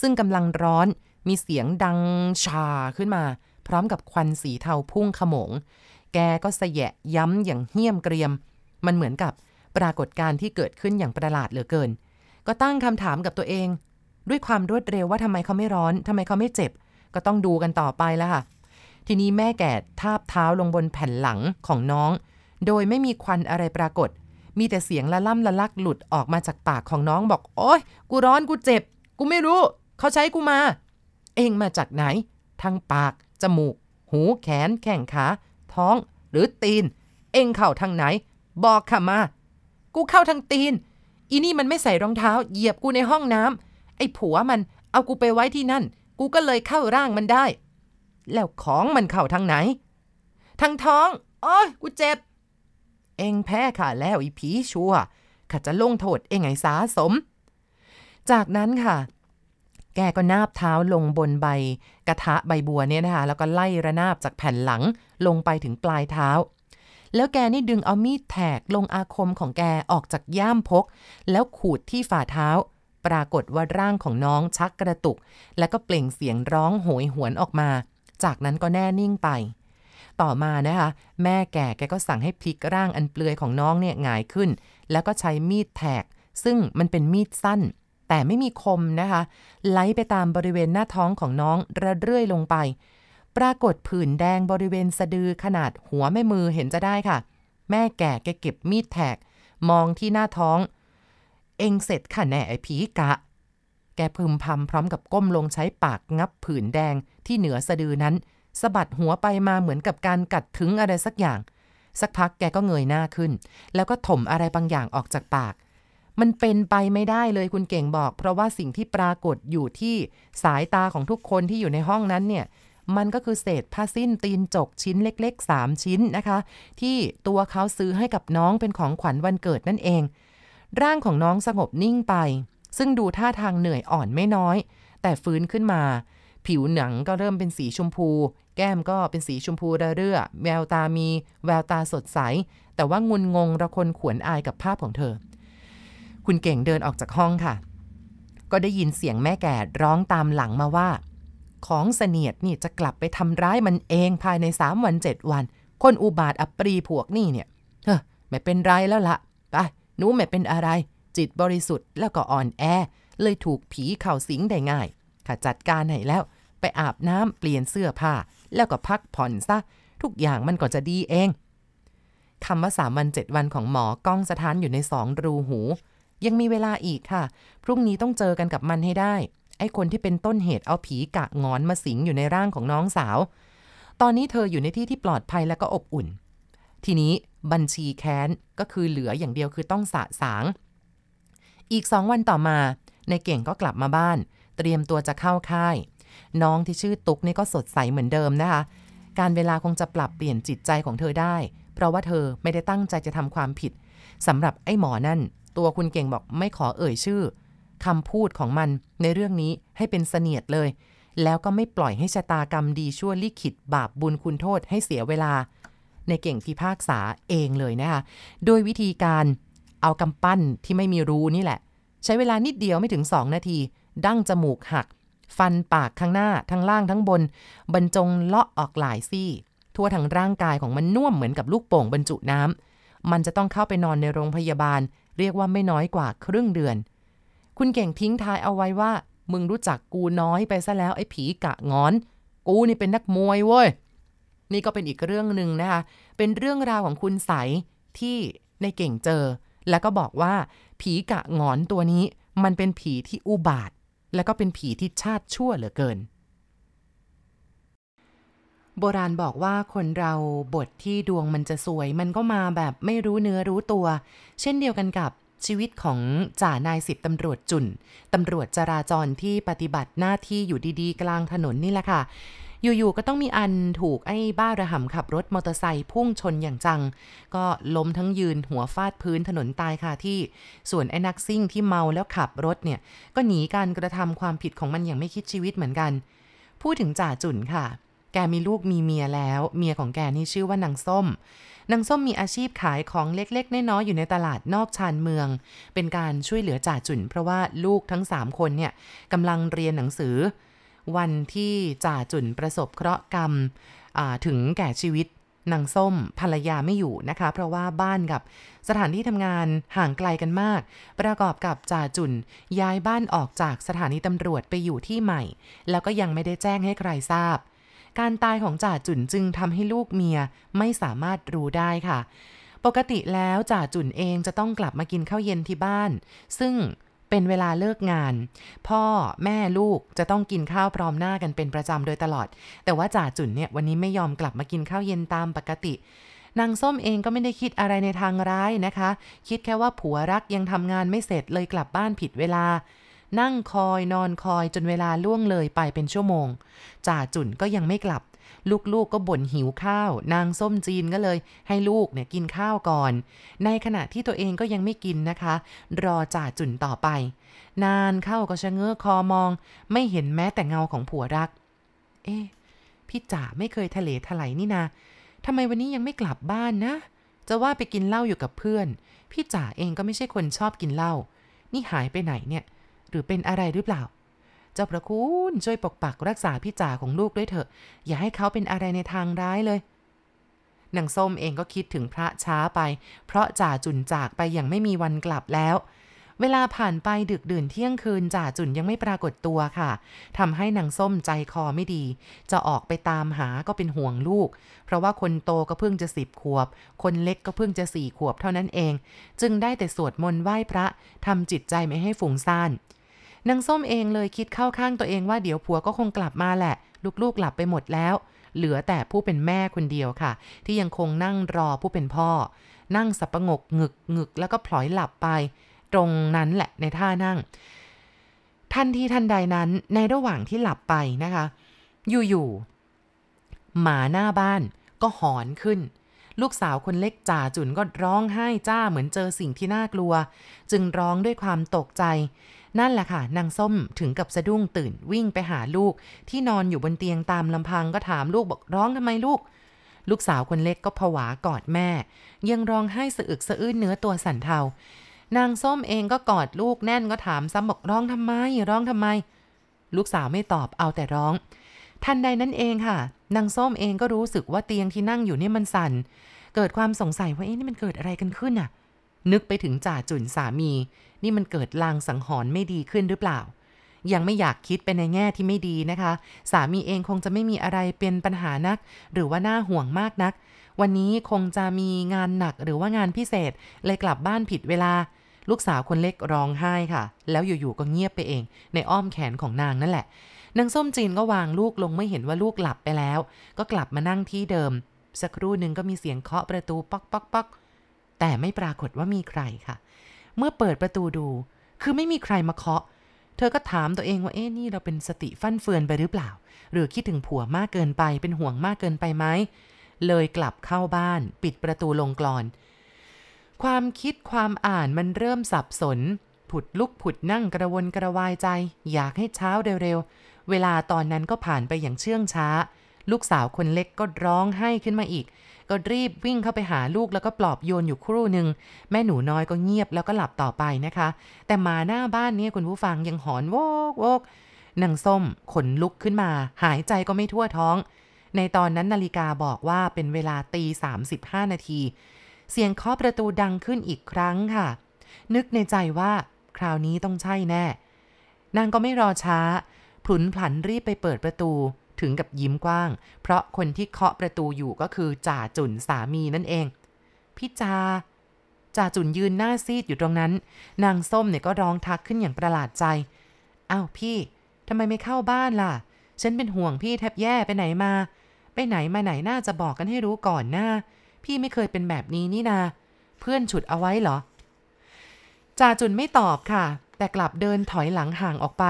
ซึ่งกำลังร้อนมีเสียงดังชาขึ้นมาพร้อมกับควันสีเทาพุ่งขโมง แกก็สยะย้ำอย่างเหี้ยมเกรียม มันเหมือนกับปรากฏการณ์ที่เกิดขึ้นอย่างประหลาดเหลือเกิน ก็ตั้งคำถามกับตัวเอง ด้วยความรวดเร็วว่าทำไมเขาไม่ร้อนทำไมเขาไม่เจ็บ ก็ต้องดูกันต่อไปแล้วค่ะ ทีนี้แม่แก่ทาบเท้าลงบนแผ่นหลังของน้อง โดยไม่มีควันอะไรปรากฏ มีแต่เสียงละล่ำละลักหลุดออกมาจากปากของน้องบอกโอ๊ย กูร้อนกูเจ็บ กูไม่รู้เขาใช้กูมา เองมาจากไหนทั้งปากจมูก หู แขน แข้งขา ท้อง หรือตีน เองเข้าทางไหน บอกข้ามา กูเข้าทางตีน อีนี่มันไม่ใส่รองเท้า เหยียบกูในห้องน้ำ ไอ้ผัวมันเอากูไปไว้ที่นั่น กูก็เลยเข้าร่างมันได้ แล้วของมันเข้าทางไหน ทางท้องโอ้ยกูเจ็บ เองแพ้ค่ะแล้วอีผีชัวข้าจะลงโทษเองไงสาสม จากนั้นค่ะ แกก็นาบเท้าลงบนใบกระทะใบบัวเนี่ยนะคะแล้วก็ไล่ระนาบจากแผ่นหลังลงไปถึงปลายเท้า แล้วแกนี่ดึงเอามีดแถกลงอาคมของแกออกจากย่ามพก แล้วขูดที่ฝ่าเท้า ปรากฏว่าร่างของน้องชักกระตุก แล้วก็เปล่งเสียงร้องโหยหวนออกมา จากนั้นก็แน่นิ่งไป ต่อมานะคะแม่แก่แกก็สั่งให้พลิกร่างอันเปลือยของน้องเนี่ยหงายขึ้น แล้วก็ใช้มีดแถกซึ่งมันเป็นมีดสั้นแต่ไม่มีคมนะคะ ไหลไปตามบริเวณหน้าท้องของน้องระเรื่อยลงไป ปรากฏผื่นแดงบริเวณสะดือขนาดหัวแม่มือเห็นจะได้ค่ะ แม่แก่แกเก็บมีดแทก มองที่หน้าท้อง เองเสร็จค่ะแน่ไอ้ผีกะ แกพึมพำพร้อมกับก้มลงใช้ปากงับผื่นแดงที่เหนือสะดือนั้นสะบัดหัวไปมาเหมือนกับการกัดถึงอะไรสักอย่าง สักพักแกก็เงยหน้าขึ้น แล้วก็ถมอะไรบางอย่างออกจากปากมันเป็นไปไม่ได้เลยคุณเก่งบอก เพราะว่าสิ่งที่ปรากฏอยู่ที่สายตาของทุกคนที่อยู่ในห้องนั้นเนี่ย มันก็คือเศษผ้าสิ้นตีนจกชิ้นเล็ก ๆ 3 ชิ้นนะคะ ที่ตัวเขาซื้อให้กับน้องเป็นของขวัญวันเกิดนั่นเอง ร่างของน้องสงบนิ่งไป ซึ่งดูท่าทางเหนื่อยอ่อนไม่น้อย แต่ฟื้นขึ้นมา ผิวหนังก็เริ่มเป็นสีชมพู แก้มก็เป็นสีชมพูระเรื่อ แววตา มี แววตาสดใส แต่ว่างุนงงระคนขวนอายกับภาพของเธอคุณเก่งเดินออกจากห้องค่ะ ก็ได้ยินเสียงแม่แก่ร้องตามหลังมาว่า ของเสนียดนี่จะกลับไปทำร้ายมันเองภายในสามวันเจ็ดวัน คนอุบาทอัปรีพวกนี่เนี่ย เฮ้อไม่เป็นไรแล้วละไปหนูไม่เป็นอะไร จิตบริสุทธิ์แล้วก็อ่อนแอ เลยถูกผีเข่าสิงได้ง่ายข้าจัดการให้แล้ว ไปอาบน้ำเปลี่ยนเสื้อผ้า แล้วก็พักผ่อนซะ ทุกอย่างมันก็จะดีเองคำว่าสามวันเจ็ดวันของหมอก้องสะท้านอยู่ในสองรูหูยังมีเวลาอีกค่ะ พรุ่งนี้ต้องเจอกันกับมันให้ได้ ไอ้คนที่เป็นต้นเหตุเอาผีกะงอนมาสิงอยู่ในร่างของน้องสาว ตอนนี้เธออยู่ในที่ที่ปลอดภัยและก็อบอุ่น ทีนี้บัญชีแค้นก็คือเหลืออย่างเดียวคือต้องสะสาง อีกสองวันต่อมาในเก่งก็กลับมาบ้าน เตรียมตัวจะเข้าค่าย น้องที่ชื่อตุ๊กนี่ก็สดใสเหมือนเดิมนะคะ การเวลาคงจะปรับเปลี่ยนจิตใจของเธอได้ เพราะว่าเธอไม่ได้ตั้งใจจะทำความผิดสำหรับไอ้หมอนั่นตัวคุณเก่งบอกไม่ขอเอ่ยชื่อ คำพูดของมันในเรื่องนี้ให้เป็นเสนียดเลย แล้วก็ไม่ปล่อยให้ชะตากรรมดีชั่วลิขิต บาปบุญคุณโทษให้เสียเวลา ในเก่งพิพากษาเองเลยนะคะโดยวิธีการเอากำปั้นที่ไม่มีรูนี่แหละ ใช้เวลานิดเดียวไม่ถึง 2 นาที ดั้งจมูกหัก ฟันปากข้างหน้า ทั้งล่างทั้งบน บรรจงเลาะออกหลายซี่ ทั่วทั้งร่างกายของมันน่วมเหมือนกับลูกโป่งบรรจุน้ำมันจะต้องเข้าไปนอนในโรงพยาบาลเรียกว่าไม่น้อยกว่าครึ่งเดือน คุณเก่งทิ้งท้ายเอาไว้ว่า มึงรู้จักกูน้อยไปซะแล้วไอ้ผีกะงอน กูนี่เป็นนักมวยเว้ย นี่ก็เป็นอีกเรื่องหนึ่งนะคะ เป็นเรื่องราวของคุณใสที่ในเก่งเจอ แล้วก็บอกว่า ผีกะงอนตัวนี้ มันเป็นผีที่อุบาท แล้วก็เป็นผีที่ชาติชั่วเหลือเกินโบราณบอกว่าคนเราบทที่ดวงมันจะสวย มันก็มาแบบไม่รู้เนื้อรู้ตัว เช่นเดียวกันกับชีวิตของจ่านายสิบตำรวจจุนตำรวจจราจรที่ปฏิบัติหน้าที่อยู่ดี ๆ กลางถนนนี่แหละค่ะ อยู่ ๆ ก็ต้องมีอันถูกไอ้บ้าระห่ำขับรถมอเตอร์ไซค์พุ่งชนอย่างจัง ก็ล้มทั้งยืนหัวฟาดพื้นถนนตายค่ะที่ ส่วนไอ้นักซิ่ง ที่เมาแล้วขับรถเนี่ย ก็หนีการกระทำความผิดของมันอย่างไม่คิดชีวิตเหมือนกัน พูดถึงจ่าจุนค่ะแกมีลูกมีเมียแล้ว เมียของแกนี่ชื่อว่านางส้มนางส้มมีอาชีพขายของเล็กๆน้อยๆอยู่ในตลาดนอกชานเมือง เป็นการช่วยเหลือจ่าจุนเพราะว่าลูกทั้ง 3 คนเนี่ยกำลังเรียนหนังสือ วันที่จ่าจุนประสบเคราะห์กรรมถึงแก่ชีวิตนางส้ม ภรรยาไม่อยู่นะคะเพราะว่าบ้านกับสถานที่ทำงานห่างไกลกันมาก ประกอบกับจ่าจุนย้ายบ้านออกจากสถานีตำรวจไปอยู่ที่ใหม่ แล้วก็ยังไม่ได้แจ้งให้ใครทราบการตายของจ่าจุนจึงทำให้ลูกเมียไม่สามารถรู้ได้ค่ะ ปกติแล้วจ่าจุนเองจะต้องกลับมากินข้าวเย็นที่บ้าน ซึ่งเป็นเวลาเลิกงาน พ่อแม่ลูกจะต้องกินข้าวพร้อมหน้ากันเป็นประจำโดยตลอด แต่ว่าจ่าจุนเนี่ยวันนี้ไม่ยอมกลับมากินข้าวเย็นตามปกติ นางส้มเองก็ไม่ได้คิดอะไรในทางร้ายนะคะ คิดแค่ว่าผัวรักยังทำงานไม่เสร็จเลยกลับบ้านผิดเวลานั่งคอยนอนคอยจนเวลาล่วงเลยไปเป็นชั่วโมงจ่าจุ่นก็ยังไม่กลับ ลูกๆกก็บ่นหิวข้าว นางส้มจีนก็เลยให้ลูกเนี่ยกินข้าวก่อน ในขณะที่ตัวเองก็ยังไม่กินนะคะ รอจ่าจุ่นต่อไป นานเข้าก็ชะเง้อคอมอง ไม่เห็นแม้แต่เงาของผัวรัก เอ๊ะพี่จ่าไม่เคยทะเลทลายนี่นาทำไมวันนี้ยังไม่กลับบ้านนะ จะว่าไปกินเหล้าอยู่กับเพื่อนพี่จ่าเองก็ไม่ใช่คนชอบกินเหล้านี่หายไปไหนเนี่ยรือเป็นอะไรหรือเปล่า เจ้าพระคุณช่วยปกปักรักษาพี่จ่าของลูกด้วยเถอะ อย่าให้เขาเป็นอะไรในทางร้ายเลย นางส้มเองก็คิดถึงพระช้าไป เพราะจ่าจุนจากไปอย่างไม่มีวันกลับแล้ว เวลาผ่านไปดึกดื่นเที่ยงคืนจ่าจุนยังไม่ปรากฏตัวค่ะทำให้นางส้มใจคอไม่ดี จะออกไปตามหาก็เป็นห่วงลูก เพราะว่าคนโตก็เพิ่งจะสิบขวบ คนเล็กก็เพิ่งจะสี่ขวบเท่านั้นเอง จึงได้แต่สวดมนต์ไหว้พระทำจิตใจไม่ให้ฝุ่งซ่านนางส้มเองเลยคิดเข้าข้างตัวเองว่าเดี๋ยวผัวก็คงกลับมาแหละ ลูกๆหลับไปหมดแล้ว เหลือแต่ผู้เป็นแม่คนเดียวค่ะ ที่ยังคงนั่งรอผู้เป็นพ่อ นั่งสับประงกงึกงึกแล้วก็พลอยหลับไป ตรงนั้นแหละในท่านั่งทันทีทันใดนั้นในระหว่างที่หลับไปนะคะ อยู่ๆหมาหน้าบ้านก็หอนขึ้น ลูกสาวคนเล็กจ่าจุนก็ร้องไห้จ้าเหมือนเจอสิ่งที่น่ากลัว จึงร้องด้วยความตกใจนั่นแหละค่ะนางส้มถึงกับสะดุ้งตื่นวิ่งไปหาลูก ที่นอนอยู่บนเตียงตามลำพังก็ถามลูกบอกร้องทำไมลูก ลูกสาวคนเล็กก็ผวากอดแม่ ยังร้องไห้สะอึกสะอื้นเนื้อตัวสั่นเทา นางส้มเองก็กอดลูกแน่นก็ถามซ้ำบอกร้องทำไมร้องทำไม ลูกสาวไม่ตอบเอาแต่ร้องทันใดนั้นเองค่ะนางส้มเองก็รู้สึกว่าเตียงที่นั่งอยู่นี่มันสั่นเกิดความสงสัยว่าเอ๊ะนี่มันเกิดอะไรกันขึ้นน่ะ นึกไปถึงจ่าจุนสามีี่มันเกิดลางสังหรณ์ไม่ดีขึ้นหรือเปล่า ยังไม่อยากคิดไปในแง่ที่ไม่ดีนะคะ สามีเองคงจะไม่มีอะไรเป็นปัญหานัก หรือว่าน่าห่วงมากนัก วันนี้คงจะมีงานหนักหรือว่างานพิเศษเลยกลับบ้านผิดเวลา ลูกสาวคนเล็กร้องไห้ค่ะ แล้วอยู่ๆก็เงียบไปเอง ในอ้อมแขนของนางนั่นแหละ นางส้มจีนก็วางลูกลงไม่เห็นว่าลูกหลับไปแล้ว ก็กลับมานั่งที่เดิม สักครู่หนึ่งก็มีเสียงเคาะประตูป๊อกป๊อกป๊อกแต่ไม่ปรากฏว่ามีใครค่ะเมื่อเปิดประตูดู คือไม่มีใครมาเคาะ เธอก็ถามตัวเองว่า เอ๊ะนี่เราเป็นสติฟั่นเฟือนไปหรือเปล่า หรือคิดถึงผัวมากเกินไป เป็นห่วงมากเกินไปไหม เลยกลับเข้าบ้านปิดประตูลงกรอน ความคิดความอ่านมันเริ่มสับสน ผุดลุกผุดนั่งกระวนกระวายใจ อยากให้เช้าเร็วๆ เวลาตอนนั้นก็ผ่านไปอย่างเชื่องช้า ลูกสาวคนเล็กก็ร้องไห้ขึ้นมาอีกก็รีบวิ่งเข้าไปหาลูกแล้วก็ปลอบโยนอยู่ครู่หนึ่งแม่หนูน้อยก็เงียบแล้วก็หลับต่อไปนะคะ แต่มาหน้าบ้านนี้คุณผู้ฟังยังหอนโวกโวกนางส้มขนลุกขึ้นมา หายใจก็ไม่ทั่วท้อง ในตอนนั้นนาฬิกาบอกว่าเป็นเวลาตีส5ามิบห้านาที เสียงเคาะประตูดังขึ้นอีกครั้งค่ะ นึกในใจว่าคราวนี้ต้องใช่แน่นางก็ไม่รอช้าผุนผันรีบไปเปิดประตูถึงกับยิ้มกว้าง เพราะคนที่เคาะประตูอยู่ก็คือจ่าจุนสามีนั่นเอง พี่จาจ่าจุนยืนหน้าซีดอยู่ตรงนั้น นางส้มเนี่ยก็ร้องทักขึ้นอย่างประหลาดใจ อ้าวพี่ ทำไมไม่เข้าบ้านล่ะ ฉันเป็นห่วงพี่แทบแย่ไปไหนมา ไปไหนมาไหนน่าจะบอกกันให้รู้ก่อนหน้าพี่ไม่เคยเป็นแบบนี้นี่นา เพื่อนฉุดเอาไว้เหรอ จ่าจุนไม่ตอบค่ะ แต่กลับเดินถอยหลังห่างออกไป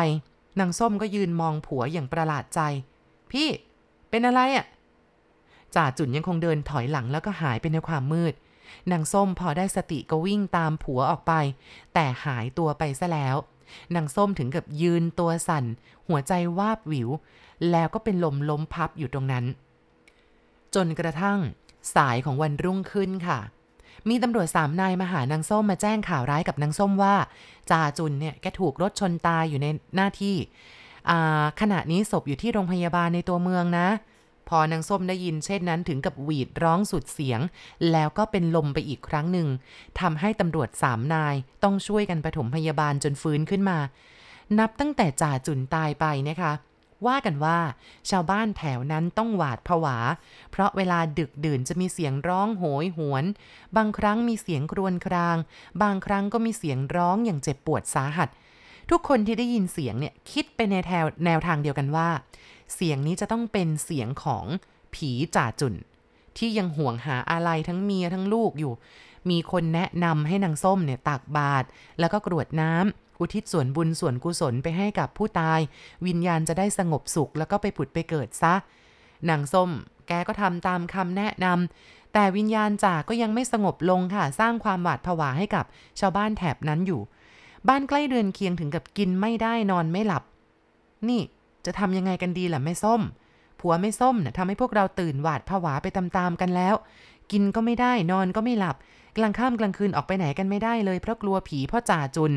นางส้มก็ยืนมองผัวอย่างประหลาดใจพี่เป็นอะไรอะ่ะจ่าจุนยังคงเดินถอยหลังแล้วก็หายไปในความมืด นางส้มพอได้สติก็วิ่งตามผัวออกไป แต่หายตัวไปซะแล้ว นางส้มถึงกับยืนตัวสั่น หัวใจวาบวิว แล้วก็เป็นลมล้มพับอยู่ตรงนั้น จนกระทั่งสายของวันรุ่งขึ้นค่ะ มีตำรวจสามนายมาหานางส้มมาแจ้งข่าวร้ายกับนางส้มว่าจ่าจุนเนี่ยแกถูกรถชนตายอยู่ในหน้าที่ขณะนี้ศพอยู่ที่โรงพยาบาลในตัวเมืองนะ พอนางส้มได้ยินเช่นนั้นถึงกับหวีดร้องสุดเสียง แล้วก็เป็นลมไปอีกครั้งหนึ่งทำให้ตำรวจสามนายต้องช่วยกันประถมพยาบาลจนฟื้นขึ้นมา นับตั้งแต่จ่าจุนตายไปนะคะ ว่ากันว่า ชาวบ้านแถวนั้นต้องหวาดผวา เพราะเวลาดึกดื่นจะมีเสียงร้องโหยหวน บางครั้งมีเสียงครวญคราง บางครั้งก็มีเสียงร้องอย่างเจ็บปวดสาหัสทุกคนที่ได้ยินเสียงเนี่ย คิดไปในแนวแนวทางเดียวกันว่า เสียงนี้จะต้องเป็นเสียงของผีจ่าจุน ที่ยังห่วงหาอะไรทั้งเมียทั้งลูกอยู่ มีคนแนะนำให้นางส้มเนี่ยตักบาตรแล้วก็กรวดน้ำอุทิศส่วนบุญส่วนกุศลไปให้กับผู้ตาย วิญญาณจะได้สงบสุขแล้วก็ไปผุดไปเกิดซะนางส้มแกก็ทำตามคำแนะนำแต่วิญญาณจ่าก็ยังไม่สงบลงค่ะ สร้างความหวาดผวาให้กับชาวบ้านแถบนั้นอยู่บ้านใกล้เรือนเคียงถึงกับกินไม่ได้นอนไม่หลับ นี่จะทำยังไงกันดีล่ะแม่ส้ม ผัวแม่ส้มนะ่ะทำให้พวกเราตื่นหวาดผวาไปตามๆกันแล้ว กินก็ไม่ได้นอนก็ไม่หลับ กลางค่ำกลางคืนออกไปไหนกันไม่ได้เลย เพราะกลัวผีพ่อจ่าจุน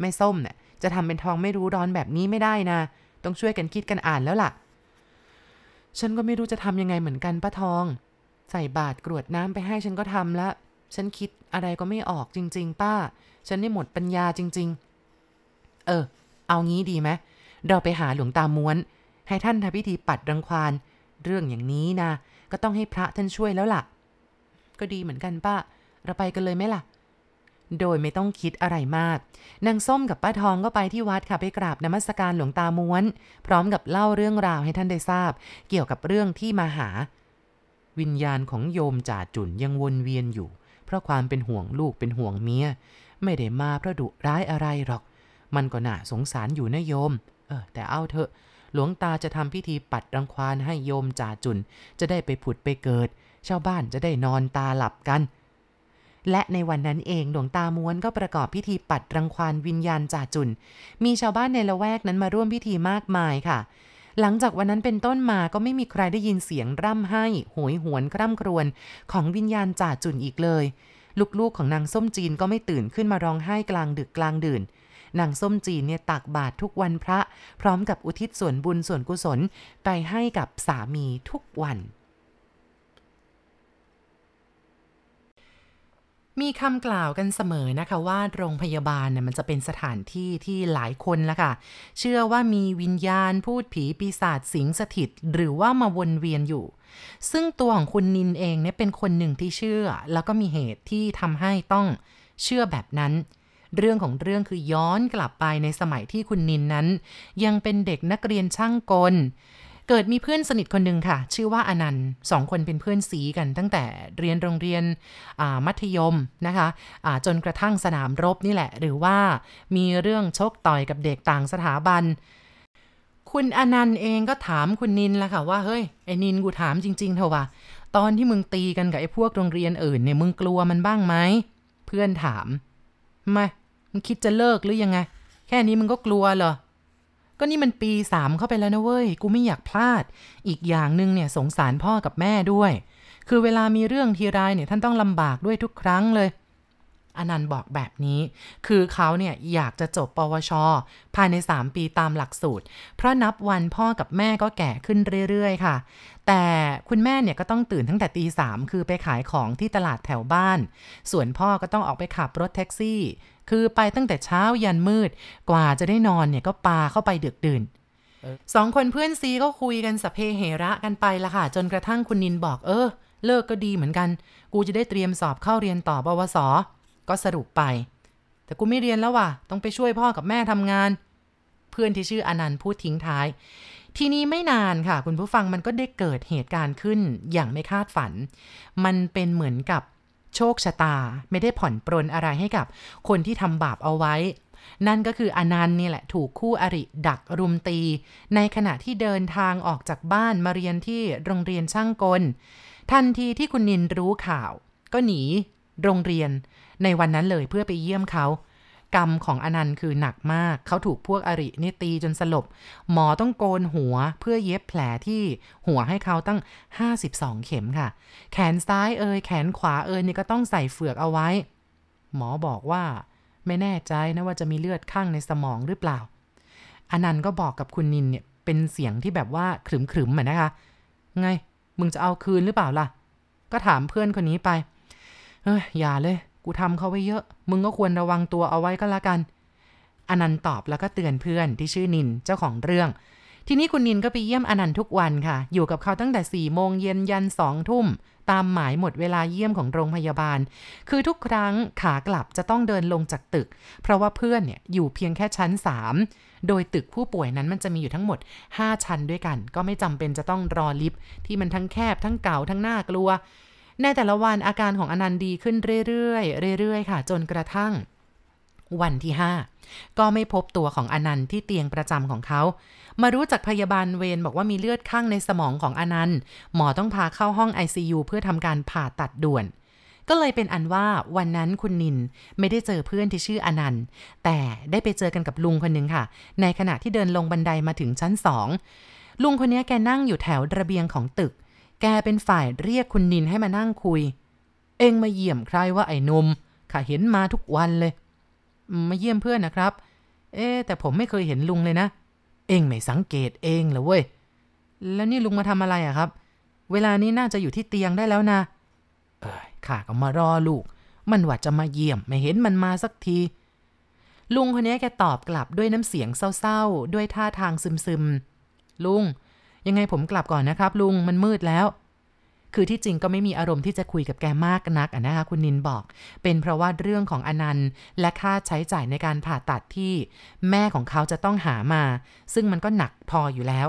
แม่ส้มเนะ่ยจะทำเป็นทองไม่รู้ร้อนแบบนี้ไม่ได้นะ ต้องช่วยกันคิดกันอ่านแล้วล่ะ ฉันก็ไม่รู้จะทำยังไงเหมือนกันป้าทอง ใส่บาตรกรวดน้ำไปให้ฉันก็ทำละ ฉันคิดอะไรก็ไม่ออกจริง ๆ ป้าฉันนี่หมดปัญญาจริงๆ เออ เอางี้ดีไหม เราไปหาหลวงตาม้วน ให้ท่านทำพิธีปัดรังควานเรื่องอย่างนี้นะ ก็ต้องให้พระท่านช่วยแล้วล่ะ ก็ดีเหมือนกันป้า เราไปกันเลยไหมล่ะ โดยไม่ต้องคิดอะไรมาก นางส้มกับป้าทองก็ไปที่วัดค่ะไปกราบนมัสการหลวงตาม้วน พร้อมกับเล่าเรื่องราวให้ท่านได้ทราบ เกี่ยวกับเรื่องที่มาหา วิญญาณของโยมจ่าจุนยังวนเวียนอยู่ เพราะความเป็นห่วงลูกเป็นห่วงเมียไม่ได้มาเพราะดุร้ายอะไรหรอก มันก็น่าสงสารอยู่นะโยม เออแต่เอาเถอะหลวงตาจะทำพิธีปัดรังควานให้โยมจ่าจุนจะได้ไปผุดไปเกิดชาวบ้านจะได้นอนตาหลับกัน และในวันนั้นเองหลวงตาม้วนก็ประกอบพิธีปัดรังควานวิญญาณจ่าจุนมีชาวบ้านในละแวกนั้นมาร่วมพิธีมากมายค่ะ หลังจากวันนั้นเป็นต้นมาก็ไม่มีใครได้ยินเสียงร่ำไห้โหยหวนคร่ำครวญของวิญญาณจ่าจุนอีกเลยลูกๆของนาง ส้มจีนก็ไม่ตื่นขึ้นมาร้องไห้กลางดึกกลางดื่น นาง ส้มจีน เนี่ยตักบาตรทุกวันพระ พร้อมกับอุทิศส่วน บุญ ส่วนกุศลไปให้กับสามีทุกวัน มีคำกล่าวกันเสมอนะคะว่า โรงพยาบาลเนี่ยมันจะเป็นสถานที่ที่หลายคนละค่ะเชื่อว่ามีวิญญาณพูดผีปีศาจสิงสถิต หรือว่ามาวนเวียนอยู่ซึ่งตัวของคุณนินเองเนี่ยเป็นคนหนึ่งที่เชื่อแล้วก็มีเหตุที่ทำให้ต้องเชื่อแบบนั้น เรื่องของเรื่องคือย้อนกลับไปในสมัยที่คุณนินนั้น ยังเป็นเด็กนักเรียนช่างกล เกิดมีเพื่อนสนิทคนหนึ่งค่ะ ชื่อว่าอนันต์สองคนเป็นเพื่อนสีกันตั้งแต่เรียนโรงเรียนมัธยมนะคะะจนกระทั่งสนามรบนี่แหละ หรือว่ามีเรื่องชกต่อยกับเด็กต่างสถาบันคุณอนันต์เองก็ถามคุณนินละค่ะ ว่าเฮ้ยไอ้นินกูถามจริงๆเถอะวะตอนที่มึงตีกันกับไอ้พวกโรงเรียนอื่นเนี่ยมึงกลัวมันบ้างไหมเพื่อนถามมามึงคิดจะเลิกหรือยังไง แค่นี้มึงก็กลัวเหรอก็นี่มันปีสามเข้าไปแล้วนะเว้ยกูไม่อยากพลาดอีกอย่างหนึ่งเนี่ยสงสารพ่อกับแม่ด้วย คือเวลามีเรื่องทีไรเนี่ยท่านต้องลำบากด้วยทุกครั้งเลยอนันต์บอกแบบนี้ คือเขาเนี่ยอยากจะจบปวช ภาย ใน 3 ปีตามหลักสูตร เพราะนับวันพ่อกับแม่ก็แก่ขึ้นเรื่อยๆค่ะ แต่คุณแม่เนี่ยก็ต้องตื่นตั้งแต่ตีสามคือไปขายของที่ตลาดแถวบ้าน ส่วนพ่อก็ต้อง ออก ไปขับรถแท็กซี่ คือไปตั้งแต่เช้ายันมืด กว่าจะได้นอนเนี่ยก็ปาเข้าไปดึกดื่น สองคนเพื่อนซีก็คุยกันสะเพเหระกันไปละค่ะ จนกระทั่งคุณนินบอกเออเลิกก็ดีเหมือนกัน กูจะได้เตรียมสอบเข้าเรียนต่อปวสก็สรุปไป แต่กูไม่เรียนแล้วว่ะ ต้องไปช่วยพ่อกับแม่ทำงาน เพื่อนที่ชื่ออนันต์พูดทิ้งท้าย ทีนี้ไม่นานค่ะ คุณผู้ฟังมันก็ได้เกิดเหตุการณ์ขึ้นอย่างไม่คาดฝัน มันเป็นเหมือนกับโชคชะตาไม่ได้ผ่อนปรนอะไรให้กับคนที่ทำบาปเอาไว้ นั่นก็คืออนันต์นี่แหละถูกคู่อริดักรุมตีในขณะที่เดินทางออกจากบ้านมาเรียนที่โรงเรียนช่างกลทันทีที่คุณนินรู้ข่าว ก็หนีโรงเรียนในวันนั้นเลยเพื่อไปเยี่ยมเขา กรรมของอนันต์คือหนักมากเขาถูกพวกอรินี่ตีจนสลบ หมอต้องโกนหัวเพื่อเย็บแผลที่หัวให้เขาตั้ง 52 เข็มค่ะ แขนซ้ายเอ่ยแขนขวาเอ่ยนี่ก็ต้องใส่เฟือกเอาไว้ หมอบอกว่า ไม่แน่ใจนะว่าจะมีเลือดข้างในสมองหรือเปล่า อนันต์ก็บอกกับคุณนินเนี่ยเป็นเสียงที่แบบว่าขรึมขรึมเหมือนนะคะไง มึงจะเอาคืนหรือเปล่าล่ะ ก็ถามเพื่อนคนนี้ไปเฮ้ยอย่าเลยกูทำเขาไว้เยอะ มึงก็ควรระวังตัวเอาไว้ก็แล้วกัน อนันต์ตอบแล้วก็เตือนเพื่อนที่ชื่อนินเจ้าของเรื่อง ทีนี้คุณนินก็ไปเยี่ยมอนันต์ทุกวันค่ะ อยู่กับเขาตั้งแต่4ี่โมงเย็นยันสองทุ่ม ตามหมายหมดเวลาเยี่ยมของโรงพยาบาล คือทุกครั้งขากลับจะต้องเดินลงจากตึก เพราะว่าเพื่อนเนี่ยอยู่เพียงแค่ชั้น 3 โดยตึกผู้ป่วยนั้นมันจะมีอยู่ทั้งหมด 5 ชั้นด้วยกัน ก็ไม่จำเป็นจะต้องรอลิฟต์ที่มันทั้งแคบทั้งเก่าทั้งน่ากลัวในแต่ละวันอาการของอนันต์ดีขึ้นเรื่อยๆเรื่อย ๆค่ะ จนกระทั่ง วันที่ 5 ก็ไม่พบตัวของอนันต์ที่เตียงประจำของเขามารู้จากพยาบาลเวรบอกว่ามีเลือดข้างในสมองของอนันต์หมอต้องพาเข้าห้อง ICU เพื่อทำการผ่าตัดด่วน ก็เลยเป็นอันว่าวันนั้นคุณนินไม่ได้เจอเพื่อนที่ชื่ออนันต์ แต่ได้ไปเจอกันกับลุงคนหนึ่งค่ะ ในขณะที่เดินลงบันไดมาถึงชั้นสองลุงคนนี้แกนั่งอยู่แถวระเบียงของตึกแกเป็นฝ่ายเรียกคุณนินให้มานั่งคุย เองมาเยี่ยมใครว่าไอ้นมข้าเห็นมาทุกวันเลย มาเยี่ยมเพื่อนนะครับ เอ๊แต่ผมไม่เคยเห็นลุงเลยนะ เองไม่สังเกตเองเหรอเว้ย แล้วนี่ลุงมาทำอะไรอะครับ เวลานี้น่าจะอยู่ที่เตียงได้แล้วนะ เออข้าก็มารอลูก มันว่าจะมาเยี่ยมไม่เห็นมันมาสักที ลุงคนนี้แกตอบกลับด้วยน้ำเสียงเศร้าๆด้วยท่าทางซึมๆ ลุงยังไงผมกลับก่อนนะครับลุงมันมืดแล้ว คือที่จริงก็ไม่มีอารมณ์ที่จะคุยกับแกมากนักนะคะคุณนินบอก เป็นเพราะว่าเรื่องของอนันต์ และค่าใช้จ่ายในการผ่าตัดที่แม่ของเขาจะต้องหามา ซึ่งมันก็หนักพออยู่แล้ว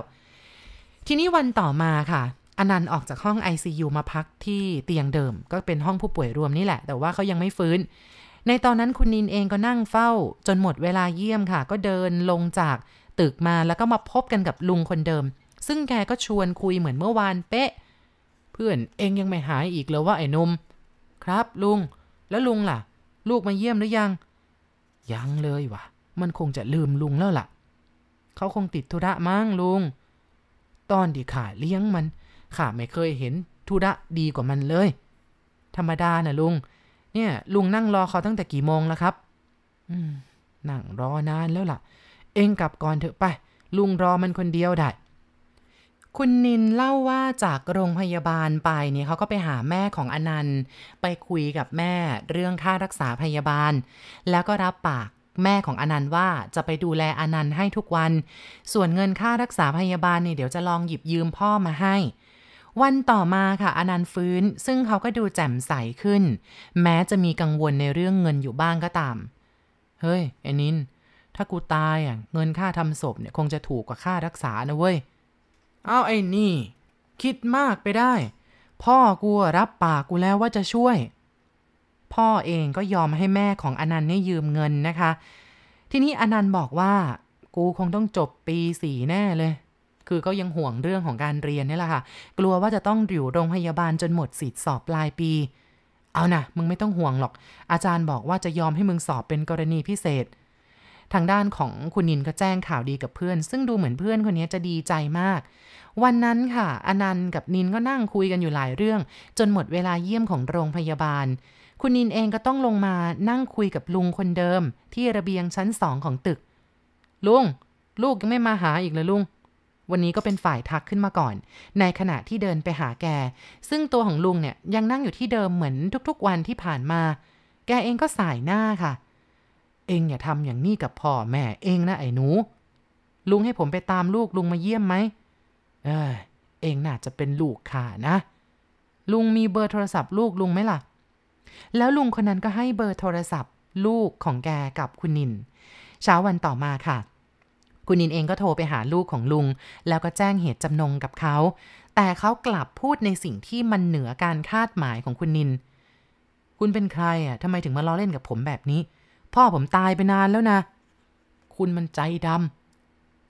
ทีนี้วันต่อมาค่ะ อนันต์ออกจากห้อง ICU มาพักที่เตียงเดิม ก็เป็นห้องผู้ป่วยรวมนี่แหละ แต่ว่าเขายังไม่ฟื้น ในตอนนั้นคุณนินเองก็นั่งเฝ้า จนหมดเวลาเยี่ยมค่ะ ก็เดินลงจากตึกมาแล้วก็มาพบกันกับลุงคนเดิมซึ่งแกก็ชวนคุยเหมือนเมื่อวานเป๊ะ เพื่อนเองยังไม่หายอีกเลยว่าไอ้นมครับ ลุง แล้วลุงล่ะ ลูกมาเยี่ยมหรือยัง ยังเลยวะ มันคงจะลืมลุงแล้วล่ะ เขาคงติดธุระมั้งลุง ตอนที่ขาเลี้ยงมันข้าไม่เคยเห็นธุระดีกว่ามันเลย ธรรมดานะลุง เนี่ยลุงนั่งรอเขาตั้งแต่กี่โมงแล้วครับอืมนั่งรอนานแล้วล่ะ เองกลับก่อนเถอะไป ลุงรอมันคนเดียวได้คุณนินเล่าว่าจากโรงพยาบาลไปเนี่ยเขาก็ไปหาแม่ของอนันต์ ไปคุยกับแม่เรื่องค่ารักษาพยาบาล แล้วก็รับปากแม่ของอนันต์ว่า จะไปดูแลอนันต์ให้ทุกวัน ส่วนเงินค่ารักษาพยาบาลเนี่ยเดี๋ยวจะลองหยิบยืมพ่อมาให้ วันต่อมาค่ะ อนันต์ฟื้น ซึ่งเขาก็ดูแจ่มใสขึ้น แม้จะมีกังวลในเรื่องเงินอยู่บ้างก็ตาม เฮ้ยไอ้นิน ถ้ากูตายอ่ะเงินค่าทำศพเนี่ยคงจะถูกกว่าค่ารักษานะเว้ยเอาไอ้ นี่คิดมากไปได้ พ่อกูรับปากกูแล้วว่าจะช่วย พ่อเองก็ยอมให้แม่ของอนันต์นี่ยืมเงินนะคะ ทีนี้อนันต์บอกว่ากูคงต้องจบปีสี่แน่เลย คือก็ยังห่วงเรื่องของการเรียนนี่แหละค่ะ กลัวว่าจะต้องอยู่โรงพยาบาลจนหมดสิทธิสอบปลายปี เอานะมึงไม่ต้องห่วงหรอก อาจารย์บอกว่าจะยอมให้มึงสอบเป็นกรณีพิเศษ ทางด้านของคุณนินก็แจ้งข่าวดีกับเพื่อน ซึ่งดูเหมือนเพื่อนคนนี้จะดีใจมากวันนั้นค่ะ อนันต์กับนินก็นั่งคุยกันอยู่หลายเรื่อง จนหมดเวลาเยี่ยมของโรงพยาบาล คุณนินเองก็ต้องลงมานั่งคุยกับลุงคนเดิม ที่ระเบียงชั้นสองของตึก ลุง ลูกยังไม่มาหาอีกเลยลุง วันนี้ก็เป็นฝ่ายทักขึ้นมาก่อน ในขณะที่เดินไปหาแก ซึ่งตัวของลุงเนี่ยยังนั่งอยู่ที่เดิมเหมือนทุกๆ วันที่ผ่านมา แกเองก็สายหน้าค่ะ เองอย่าทำอย่างนี้กับพ่อแม่ เองนะไอ้หนู ลุงให้ผมไปตามลูกลุงมาเยี่ยมไหมเออเองน่าจะเป็นลูกข่านะ ลุงมีเบอร์โทรศัพท์ลูกลุงไหมล่ะ แล้วลุงคนนั้นก็ให้เบอร์โทรศัพท์ ลูกของแกกับคุณนิน เช้าวันต่อมาค่ะ คุณนินเองก็โทรไปหาลูกของลุง แล้วก็แจ้งเหตุจำนงกับเขา แต่เขากลับพูดในสิ่งที่มันเหนือการคาดหมายของคุณนินคุณเป็นใครอ่ะทำไมถึงมาล้อเล่นกับผมแบบนี้ พ่อผมตายไปนานแล้วนะ คุณมันใจดำ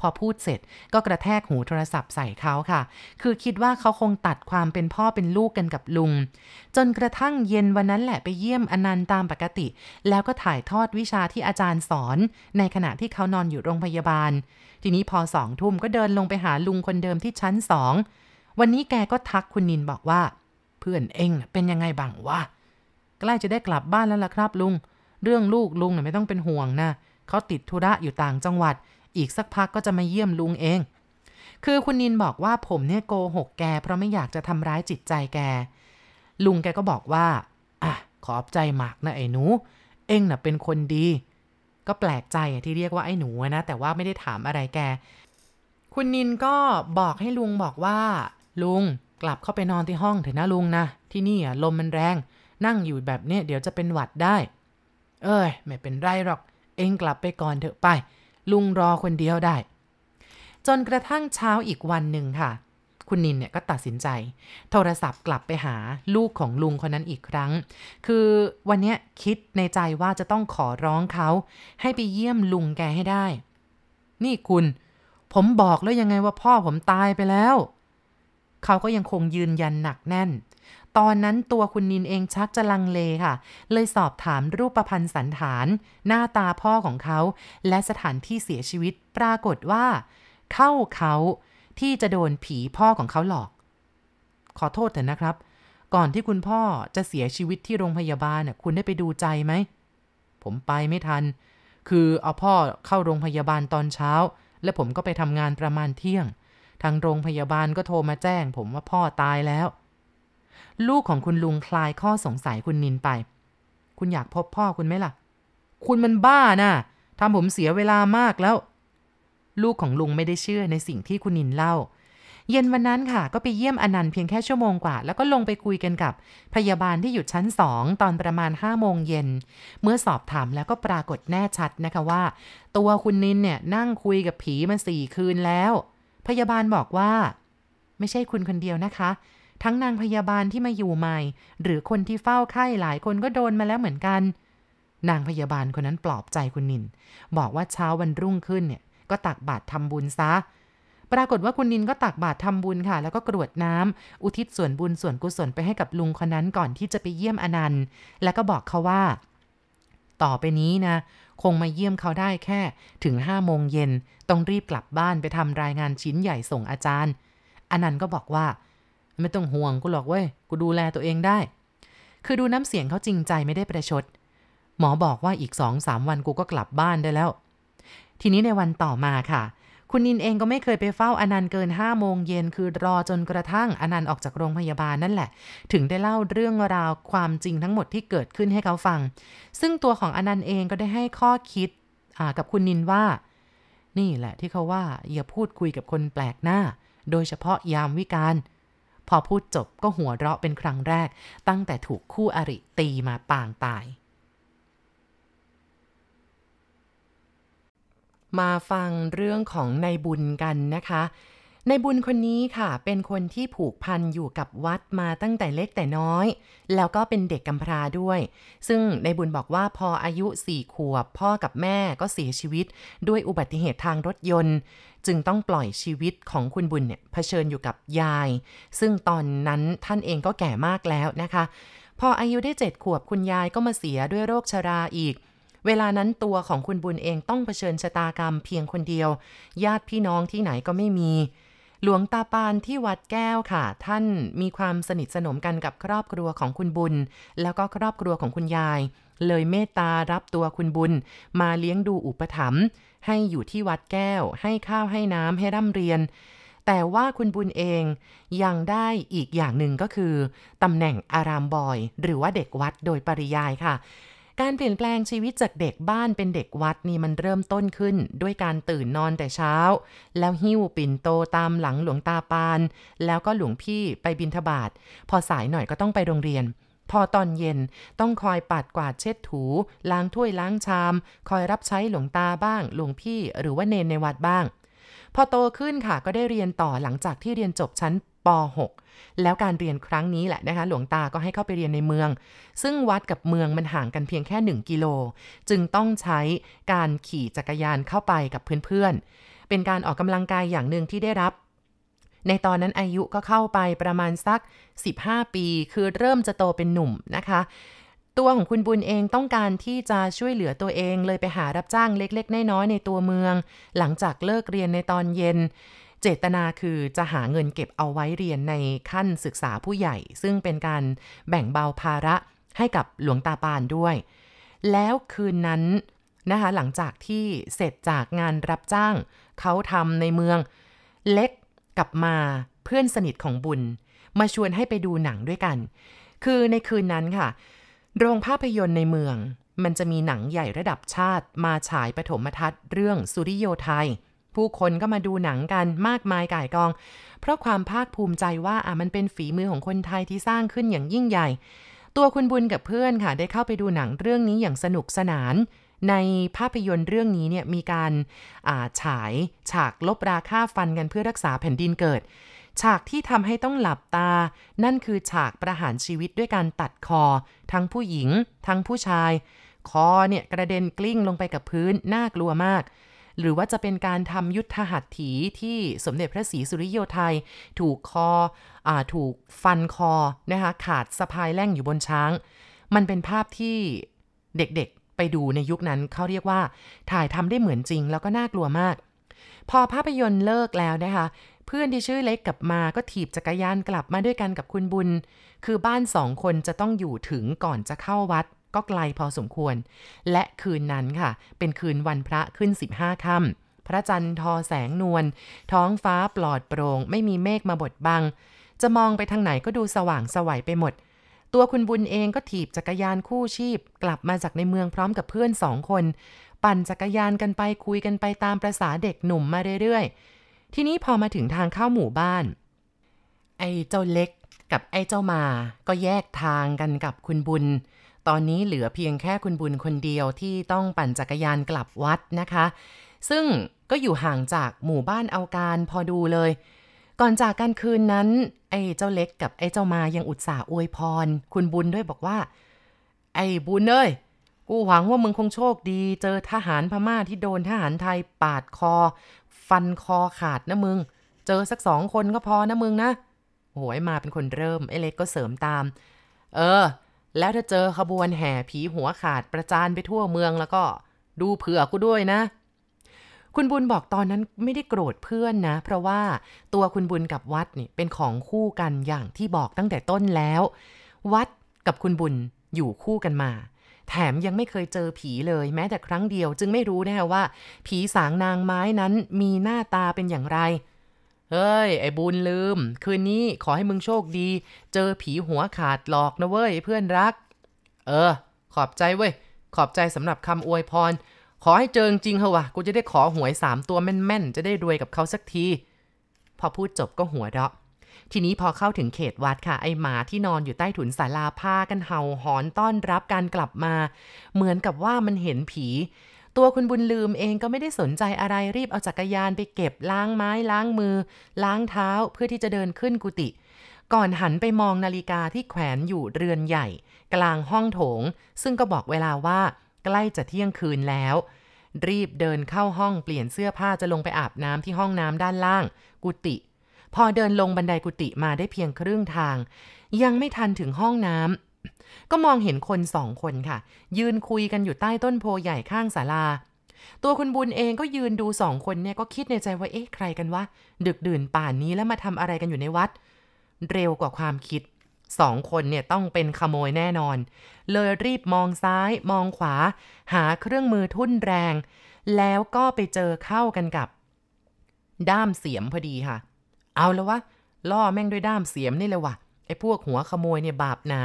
พอพูดเสร็จก็กระแทกหูโทรศัพท์ใส่เขาค่ะ คือคิดว่าเขาคงตัดความเป็นพ่อเป็นลูกกันกับลุง จนกระทั่งเย็นวันนั้นแหละไปเยี่ยมอนันต์ตามปกติ แล้วก็ถ่ายทอดวิชาที่อาจารย์สอน ในขณะที่เขานอนอยู่โรงพยาบาล ทีนี้พอสองทุ่มก็เดินลงไปหาลุงคนเดิมที่ชั้นสอง วันนี้แกก็ทักคุณนินบอกว่าเพื่อนเองเป็นยังไงบ้างวะ ใกล้จะได้กลับบ้านแล้วล่ะครับ ลุง เรื่องลูกลุงน่ยไม่ต้องเป็นห่วงนะ เขาติดธุระอยู่ต่างจังหวัดอีกสักพักก็จะมาเยี่ยมลุงเอง คือคุณนินบอกว่าผมเนี่ยโกหกแก เพราะไม่อยากจะทำร้ายจิตใจแก ลุงแกก็บอกว่าอ่ะขอบใจมากนะไอ้หนู เองน่ะเป็นคนดี ก็แปลกใจที่เรียกว่าไอ้หนูนะแต่ว่าไม่ได้ถามอะไรแก คุณนินก็บอกให้ลุงบอกว่า ลุงกลับเข้าไปนอนที่ห้องเถอะนะลุงนะ ที่นี่อ่ะลมมันแรง นั่งอยู่แบบเนี้ยเดี๋ยวจะเป็นหวัดได้ เอ้ยไม่เป็นไรหรอก เองกลับไปก่อนเถอะไปลุงรอคนเดียวได้ จนกระทั่งเช้าอีกวันหนึ่งค่ะ คุณนินเนี่ยก็ตัดสินใจ โทรศัพท์กลับไปหาลูกของลุงคนนั้นอีกครั้ง คือวันนี้คิดในใจว่าจะต้องขอร้องเขาให้ไปเยี่ยมลุงแกให้ได้ นี่คุณ ผมบอกแล้วยังไงว่าพ่อผมตายไปแล้ว เขาก็ยังคงยืนยันหนักแน่นตอนนั้นตัวคุณนินเองชักจะลังเลค่ะ เลยสอบถามรูปพันธ์สันฐานหน้าตาพ่อของเขาและสถานที่เสียชีวิตปรากฏว่าเข้าเขาที่จะโดนผีพ่อของเขาหลอก ขอโทษเถอะนะครับก่อนที่คุณพ่อจะเสียชีวิตที่โรงพยาบาลน่ะ คุณได้ไปดูใจไหม ผมไปไม่ทัน คือเอาพ่อเข้าโรงพยาบาลตอนเช้าและผมก็ไปทำงานประมาณเที่ยง ทางโรงพยาบาลก็โทรมาแจ้ง ผมว่าพ่อตายแล้วลูกของคุณลุงคลายข้อสงสัยคุณนินไป คุณอยากพบพ่อคุณไหมล่ะ คุณมันบ้านะ่ะทำผมเสียเวลามากแล้ว ลูกของลุงไม่ได้เชื่อในสิ่งที่คุณนินเล่า เย็นวันนั้นค่ะ ก็ไปเยี่ยมอนันต์เพียงแค่ชั่วโมงกว่า แล้วก็ลงไปคุยกันกับพยาบาลที่อยู่ชั้นสองตอนประมาณ5้าโมงเย็น เมื่อสอบถามแล้วก็ปรากฏแน่ชัดนะคะว่า ตัวคุณนินเนี่ย นั่งคุยกับผีมาสี่คืนแล้ว พยาบาลบอกว่า ไม่ใช่คุณคนเดียวนะคะทั้งนางพยาบาลที่มาอยู่ใหม่ หรือคนที่เฝ้าไข้หลายคนก็โดนมาแล้วเหมือนกัน นางพยาบาลคนนั้นปลอบใจคุณนินบอกว่าเช้าวันรุ่งขึ้นเนี่ย ก็ตักบาตรทำบุญซะ ปรากฏว่าคุณนินก็ตักบาตรทำบุญค่ะ แล้วก็กรวดน้ำอุทิศส่วนบุญส่วนกุศลไปให้กับลุงคนนั้นก่อนที่จะไปเยี่ยมอนันต์ แล้วก็บอกเขาว่า ต่อไปนี้นะ คงมาเยี่ยมเขาได้แค่ถึงห้าโมงเย็นต้องรีบกลับบ้านไปทำรายงานชิ้นใหญ่ส่งอาจารย์ อนันต์ก็บอกว่าไม่ต้องห่วงกูหรอกเว้ย กูดูแลตัวเองได้ คือดูน้ำเสียงเขาจริงใจไม่ได้ประชด หมอบอกว่าอีกสองสามวันกูก็กลับบ้านได้แล้ว ทีนี้ในวันต่อมาค่ะ คุณนินเองก็ไม่เคยไปเฝ้าอนันต์เกินห้าโมงเย็น คือรอจนกระทั่งอนันต์ออกจากโรงพยาบาลนั่นแหละ ถึงได้เล่าเรื่องราวความจริงทั้งหมดที่เกิดขึ้นให้เขาฟัง ซึ่งตัวของอนันต์เองก็ได้ให้ข้อคิดกับคุณนินว่า นี่แหละที่เขาว่าอย่าพูดคุยกับคนแปลกหน้า โดยเฉพาะยามวิการเพอพูดจบก็หัวเราะเป็นครั้งแรก ตั้งแต่ถูกคู่อริตีมาปางตาย มาฟังเรื่องของนายบุญกันนะคะนายบุญคนนี้ค่ะเป็นคนที่ผูกพันอยู่กับวัดมาตั้งแต่เล็กแต่น้อย แล้วก็เป็นเด็กกำพร้าด้วย ซึ่งนายบุญบอกว่าพออายุสี่ขวบ พ่อกับแม่ก็เสียชีวิตด้วยอุบัติเหตุทางรถยนต์จึงต้องปล่อยชีวิตของคุณบุญเนี่ยเผชิญอยู่กับยาย ซึ่งตอนนั้นท่านเองก็แก่มากแล้วนะคะ พออายุได้เจ็ดขวบคุณยายก็มาเสียด้วยโรคชราอีก เวลานั้นตัวของคุณบุญเองต้องเผชิญชะตากรรมเพียงคนเดียว ญาติพี่น้องที่ไหนก็ไม่มี หลวงตาปานที่วัดแก้วค่ะ ท่านมีความสนิทสนมกันกับครอบครัวของคุณบุญ แล้วก็ครอบครัวของคุณยาย เลยเมตตารับตัวคุณบุญ มาเลี้ยงดูอุปถัมภ์ให้อยู่ที่วัดแก้วให้ข้าวให้น้ำให้ร่ำเรียน แต่ว่าคุณบุญเองยังได้อีกอย่างหนึ่งก็คือตำแหน่งอารามบอย หรือว่าเด็กวัดโดยปริยายค่ะ การเปลี่ยนแปลงชีวิตจากเด็กบ้านเป็นเด็กวัดนี่มันเริ่มต้นขึ้น ด้วยการตื่นนอนแต่เช้า แล้วหิ้วปิ่นโตตามหลังหลวงตาปาน แล้วก็หลวงพี่ไปบินทบาทพอสายหน่อยก็ต้องไปโรงเรียนพอตอนเย็นต้องคอยปัดกวาดเช็ดถู ล้างถ้วยล้างชาม คอยรับใช้หลวงตาบ้าง หลวงพี่หรือว่าเนนในวัดบ้าง พอโตขึ้นค่ะก็ได้เรียนต่อหลังจากที่เรียนจบชั้นป .6 แล้วการเรียนครั้งนี้แหละนะคะหลวงตาก็ให้เข้าไปเรียนในเมือง ซึ่งวัดกับเมืองมันห่างกันเพียงแค่ 1 กิโล จึงต้องใช้การขี่จักรยานเข้าไปกับเพื่อนๆเป็นการออกกำลังกายอย่างหนึ่งที่ได้รับในตอนนั้นอายุก็เข้าไปประมาณสัก 15 ปี คือเริ่มจะโตเป็นหนุ่มนะคะ ตัวของคุณบุญเองต้องการที่จะช่วยเหลือตัวเองเลยไปหารับจ้างเล็ก ๆน้อยๆในตัวเมือง หลังจากเลิกเรียนในตอนเย็น เจตนาคือจะหาเงินเก็บเอาไว้เรียนในขั้นศึกษาผู้ใหญ่ ซึ่งเป็นการแบ่งเบาภาระให้กับหลวงตาปานด้วย แล้วคืนนั้นนะคะหลังจากที่เสร็จจากงานรับจ้างเขาทำในเมืองเล็กกับมาเพื่อนสนิทของบุญ มาชวนให้ไปดูหนังด้วยกัน คือในคืนนั้นค่ะ โรงภาพยนตร์ในเมือง มันจะมีหนังใหญ่ระดับชาติ มาฉายปฐมทัศน์ เรื่องสุริโยไทยผู้คนก็มาดูหนังกันมากมายก่ายกอง เพราะความภาคภูมิใจว่าอ่ะมันเป็นฝีมือของคนไทยที่สร้างขึ้นอย่างยิ่งใหญ่ ตัวคุณบุญกับเพื่อนค่ะได้เข้าไปดูหนังเรื่องนี้อย่างสนุกสนานในภาพยนตร์เรื่องนี้เนี่ยมีการาฉาย ฉากลบราค่าฟันกันเพื่อรักษาแผ่นดินเกิด ฉากที่ทำให้ต้องหลับตา นั่นคือฉากประหารชีวิตด้วยการตัดคอ ทั้งผู้หญิง ทั้งผู้ชาย คอเนี่ย กระเด็นกลิ้งลงไปกับพื้นน่ากลัวมาก หรือว่าจะเป็นการทำยุทธหัตถีที่สมเด็จพระศรีสุริโยไทยถูกคออถูกฟันคอนะคะขาดสะพายแล่งอยู่บนช้าง มันเป็นภาพที่เด็กไปดูในยุคนั้นเขาเรียกว่า ถ่ายทำได้เหมือนจริงแล้วก็น่ากลัวมาก พอภาพยนตร์เลิกแล้วนะคะเพื่อนที่ชื่อเล็กกลับมาก็ถีบจักรยานกลับมาด้วยกันกับคุณบุญ คือบ้านสองคนจะต้องอยู่ถึงก่อนจะเข้าวัด ก็ไกลพอสมควร และคืนนั้นค่ะ เป็นคืนวันพระขึ้น 15ค่ำพระจันทร์ทอแสงนวลท้องฟ้าปลอดโปรง่งไม่มีเมฆมาบดบังจะมองไปทางไหนก็ดูสว่างสวัยไปหมดตัวคุณบุญเองก็ถีบจักรยานคู่ชีพ กลับมาจากในเมืองพร้อมกับเพื่อนสองคน ปั่นจักรยานกันไปคุยกันไปตามประษาเด็กหนุ่มมาเรื่อยๆทีนี้พอมาถึงทางเข้าหมู่บ้าน ไอ้เจ้าเล็ก กับไอ้เจ้ามา ก็แยกทางกันกับคุณบุญ ตอนนี้เหลือเพียงแค่คุณบุญคนเดียวที่ต้องปั่นจักรยานกลับวัดนะคะ ซึ่งก็อยู่ห่างจากหมู่บ้านเอาการพอดูเลยก่อนจากกันคืนนั้น ไอ้เจ้าเล็กกับไอ้เจ้ามายังอุตส่าห์อวยพร คุณบุญด้วยบอกว่า ไอ้บุญเอ้ย กูหวังว่ามึงคงโชคดีเจอทหารพม่าที่โดนทหารไทยปาดคอ ฟันคอขาดนะมึง เจอสักสองคนก็พอนะมึงนะโหยมาเป็นคนเริ่ม ไอ้เล็กก็เสริมตาม เออ แล้วถ้าเจอขบวนแห่ผีหัวขาดประจานไปทั่วเมืองแล้วก็ ดูเผื่อกูด้วยนะคุณบุญบอกตอนนั้นไม่ได้โกรธเพื่อนนะ เพราะว่าตัวคุณบุญกับวัดนี่เป็นของคู่กันอย่างที่บอกตั้งแต่ต้นแล้ว วัดกับคุณบุญอยู่คู่กันมา แถมยังไม่เคยเจอผีเลยแม้แต่ครั้งเดียว จึงไม่รู้แน่ว่า ผีสางนางไม้นั้นมีหน้าตาเป็นอย่างไรเฮ้ย ไอ้บุญลืม คืนนี้ขอให้มึงโชคดี เจอผีหัวขาดหลอกนะเว้ยเพื่อนรัก เออ ขอบใจเว้ยขอบใจสำหรับคำอวยพรขอให้เจอจริงเหอะวะกูจะได้ขอหวยสามตัวแม่น ๆ จะได้รวยกับเขาสักทีพอพูดจบก็หัวเราะทีนี้พอเข้าถึงเขตวัดค่ะ ไอหมาที่นอนอยู่ใต้ถุนศาลาผ้ากันเห่าหอนต้อนรับการกลับมา เหมือนกับว่ามันเห็นผี ตัวคุณบุญลืมเองก็ไม่ได้สนใจอะไรรีบเอาจักรยานไปเก็บล้างไม้ล้างมือ ล้างเท้าเพื่อที่จะเดินขึ้นกุฏิก่อนหันไปมองนาฬิกาที่แขวนอยู่เรือนใหญ่ กลางห้องโถง ซึ่งก็บอกเวลาว่าใกล้จะเที่ยงคืนแล้ว รีบเดินเข้าห้องเปลี่ยนเสื้อผ้าจะลงไปอาบน้ำที่ห้องน้ำด้านล่างกุฏิพอเดินลงบันไดกุฏิมาได้เพียงครึ่งทาง ยังไม่ทันถึงห้องน้ำก็มองเห็นคนสองคนค่ะ ยืนคุยกันอยู่ใต้ต้นโพใหญ่ข้างศาลา ตัวคุณบุญเองก็ยืนดูสองคนเนี่ยก็คิดในใจว่าเอ๊ะใครกันวะดึกดื่นป่านนี้แล้วมาทำอะไรกันอยู่ในวัด เร็วกว่าความคิดสองคนเนี่ยต้องเป็นขโมยแน่นอนเลยรีบมองซ้าย มองขวา หาเครื่องมือทุ่นแรง แล้วก็ไปเจอเข้ากันกับ ด้ามเสียมพอดีค่ะ เอาแล้ววะล่อแม่งด้วยด้ามเสียมนี่เลยวะไอ้พวกหัวขโมยเนี่ยบาปนะ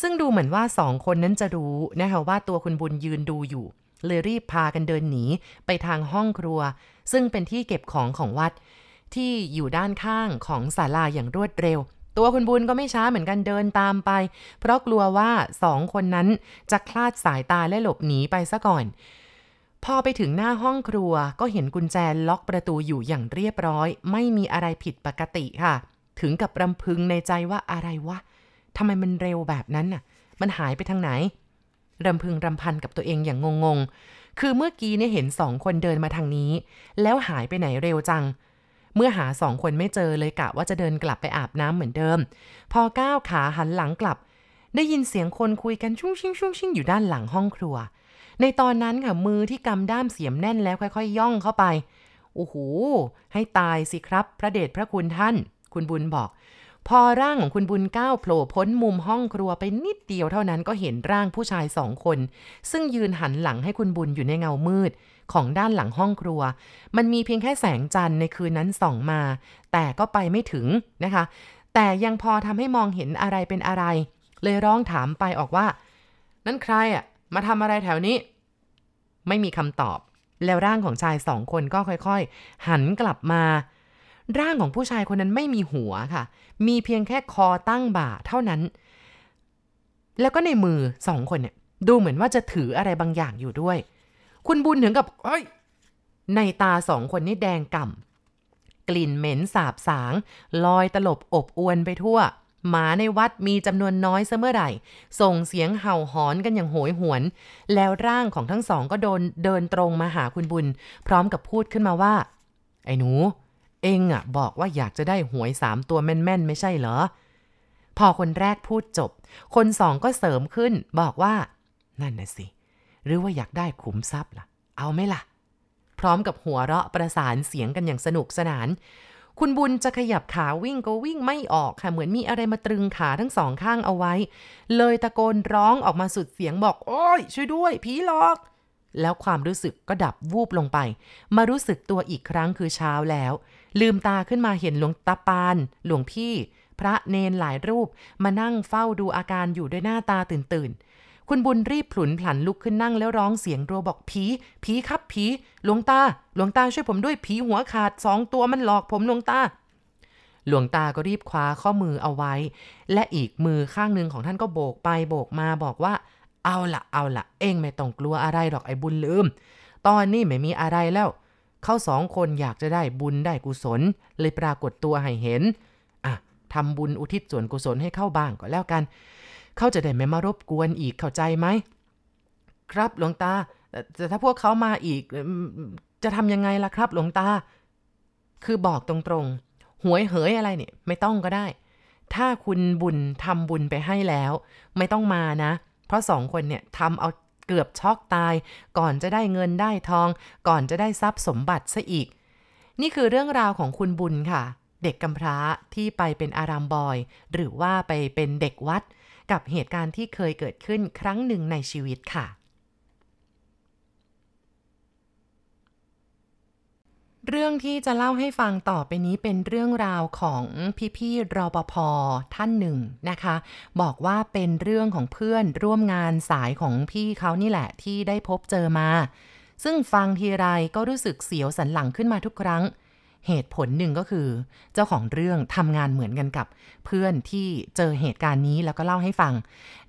ซึ่งดูเหมือนว่าสองคนนั้นจะรู้นะคะว่าตัวคุณบุญยืนดูอยู่ เลยรีบพากันเดินหนีไปทางห้องครัว ซึ่งเป็นที่เก็บของของวัด ที่อยู่ด้านข้างของศาลาอย่างรวดเร็วตัวคุณบุญก็ไม่ช้าเหมือนกันเดินตามไป เพราะกลัวว่าสองคนนั้นจะคลาดสายตาและหลบหนีไปซะก่อน พอไปถึงหน้าห้องครัว ก็เห็นกุญแจล็อกประตูอยู่อย่างเรียบร้อย ไม่มีอะไรผิดปกติค่ะ ถึงกับรำพึงในใจว่าอะไรวะทำไมมันเร็วแบบนั้นน่ะ มันหายไปทางไหนรำพึงรำพันกับตัวเองอย่างงงๆคือเมื่อกี้เนี่ยเห็นสองคนเดินมาทางนี้ แล้วหายไปไหนเร็วจังเมื่อหาสองคนไม่เจอเลยกะว่าจะเดินกลับไปอาบน้ำเหมือนเดิม พอก้าวขาหันหลังกลับ ได้ยินเสียงคนคุยกันชุ่งชิงชุ่งชิงอยู่ด้านหลังห้องครัว ในตอนนั้นค่ะมือที่กำด้ามเสียมแน่นแล้วค่อยๆยย่องเข้าไปโอ้โหให้ตายสิครับพระเดชพระคุณท่าน คุณบุญบอก พอร่างของคุณบุญก้าวโผล่พ้นมุมห้องครัวไปนิดเดียวเท่านั้นก็เห็นร่างผู้ชายสองคน ซึ่งยืนหันหลังให้คุณบุญอยู่ในเงามืดของด้านหลังห้องครัว มันมีเพียงแค่แสงจันทร์ในคืนนั้นส่อง มา แต่ก็ไปไม่ถึงนะคะ แต่ยังพอทำให้มองเห็นอะไรเป็นอะไร เลยร้องถามไปออกว่า นั่นใครอ่ะ มาทำอะไรแถวนี้ ไม่มีคำตอบ แล้วร่างของชายสองคนก็ค่อย ๆ หันกลับมา ร่างของผู้ชายคนนั้นไม่มีหัวค่ะ มีเพียงแค่คอตั้งบ่า เท่านั้น แล้วก็ในมือสองคนเนี่ย ดูเหมือนว่าจะถืออะไรบางอย่างอยู่ด้วยคุณบุญถึงกับ เฮ้ย ในตาสองคนนี่แดงก่ำกลิ่นเหม็นสาบสาง ลอยตลบอบอวนไปทั่ว หมาในวัดมีจำนวนน้อยเสมอไหร่ ส่งเสียงเห่าหอนกันอย่างโหยหวน แล้วร่างของทั้งสองก็โดนเดินตรงมาหาคุณบุญ พร้อมกับพูดขึ้นมาว่า ไอ้หนู เองอะบอกว่าอยากจะได้หวยสามตัวแม่นๆ ไม่ใช่เหรอ พอคนแรกพูดจบ คนสองก็เสริมขึ้น บอกว่า นั่นน่ะสิเหรือว่าอยากได้ขุมทรัพย์ล่ะ เอาไหมล่ะ พร้อมกับหัวเราะประสานเสียงกันอย่างสนุกสนาน คุณบุญจะขยับขาวิ่งก็วิ่งไม่ออกค่ะ เหมือนมีอะไรมาตรึงขาทั้งสองข้างเอาไว้ เลยตะโกนร้องออกมาสุดเสียงบอก โอ้ยช่วยด้วยผีหลอก แล้วความรู้สึกก็ดับวูบลงไป มารู้สึกตัวอีกครั้งคือเช้าแล้ว ลืมตาขึ้นมาเห็นหลวงตาปานหลวงพี่ พระเนนหลายรูป มานั่งเฝ้าดูอาการอยู่ด้วยหน้าตาตื่นตื่นคุณบุญรีบผลุนผลัน ลุกขึ้นนั่งแล้วร้องเสียงรัวบอกผี ผีครับผี หลวงตาหลวงตาช่วยผมด้วยผีหัวขาดสองตัวมันหลอกผมหลวงตาหลวงตาก็รีบคว้าข้อมือเอาไว้ และอีกมือข้างหนึ่งของท่านก็โบกไปโบกมาบอกว่า เอาละเอาละเองไม่ต้องกลัวอะไรหรอกไอ้บุญลืม ตอนนี้ไม่มีอะไรแล้ว เขาสองคนอยากจะได้บุญได้กุศล เลยปรากฏตัวให้เห็นอ่ะทำบุญอุทิศส่วนกุศลให้เข้าบ้างก็แล้วกันเขาจะได้ไม่มารบกวนอีกเข้าใจไหม ครับหลวงตา แต่ถ้าพวกเขามาอีกจะทำยังไงล่ะครับหลวงตาคือบอกตรงๆ หวยเหยอะไรเนี่ยไม่ต้องก็ได้ ถ้าคุณบุญทำบุญไปให้แล้ว ไม่ต้องมานะ เพราะสองคนเนี่ยทำเอาเกือบช็อกตาย ก่อนจะได้เงินได้ทอง ก่อนจะได้ทรัพย์สมบัติซะอีก นี่คือเรื่องราวของคุณบุญค่ะ เด็กกำพร้าที่ไปเป็นอารามบอย หรือว่าไปเป็นเด็กวัดกับเหตุการณ์ที่เคยเกิดขึ้นครั้งหนึ่งในชีวิตค่ะ เรื่องที่จะเล่าให้ฟังต่อไปนี้เป็นเรื่องราวของพี่ๆรปภท่านหนึ่งนะคะ บอกว่าเป็นเรื่องของเพื่อนร่วมงานสายของพี่เขานี่แหละที่ได้พบเจอมา ซึ่งฟังทีไรก็รู้สึกเสียวสันหลังขึ้นมาทุกครั้งเเหตุผลหนึ่งก็คือเจ้าของเรื่องทำงานเหมือนกันกับ เพื่อนที่เจอเหตุการณ์นี้แล้วก็เล่าให้ฟัง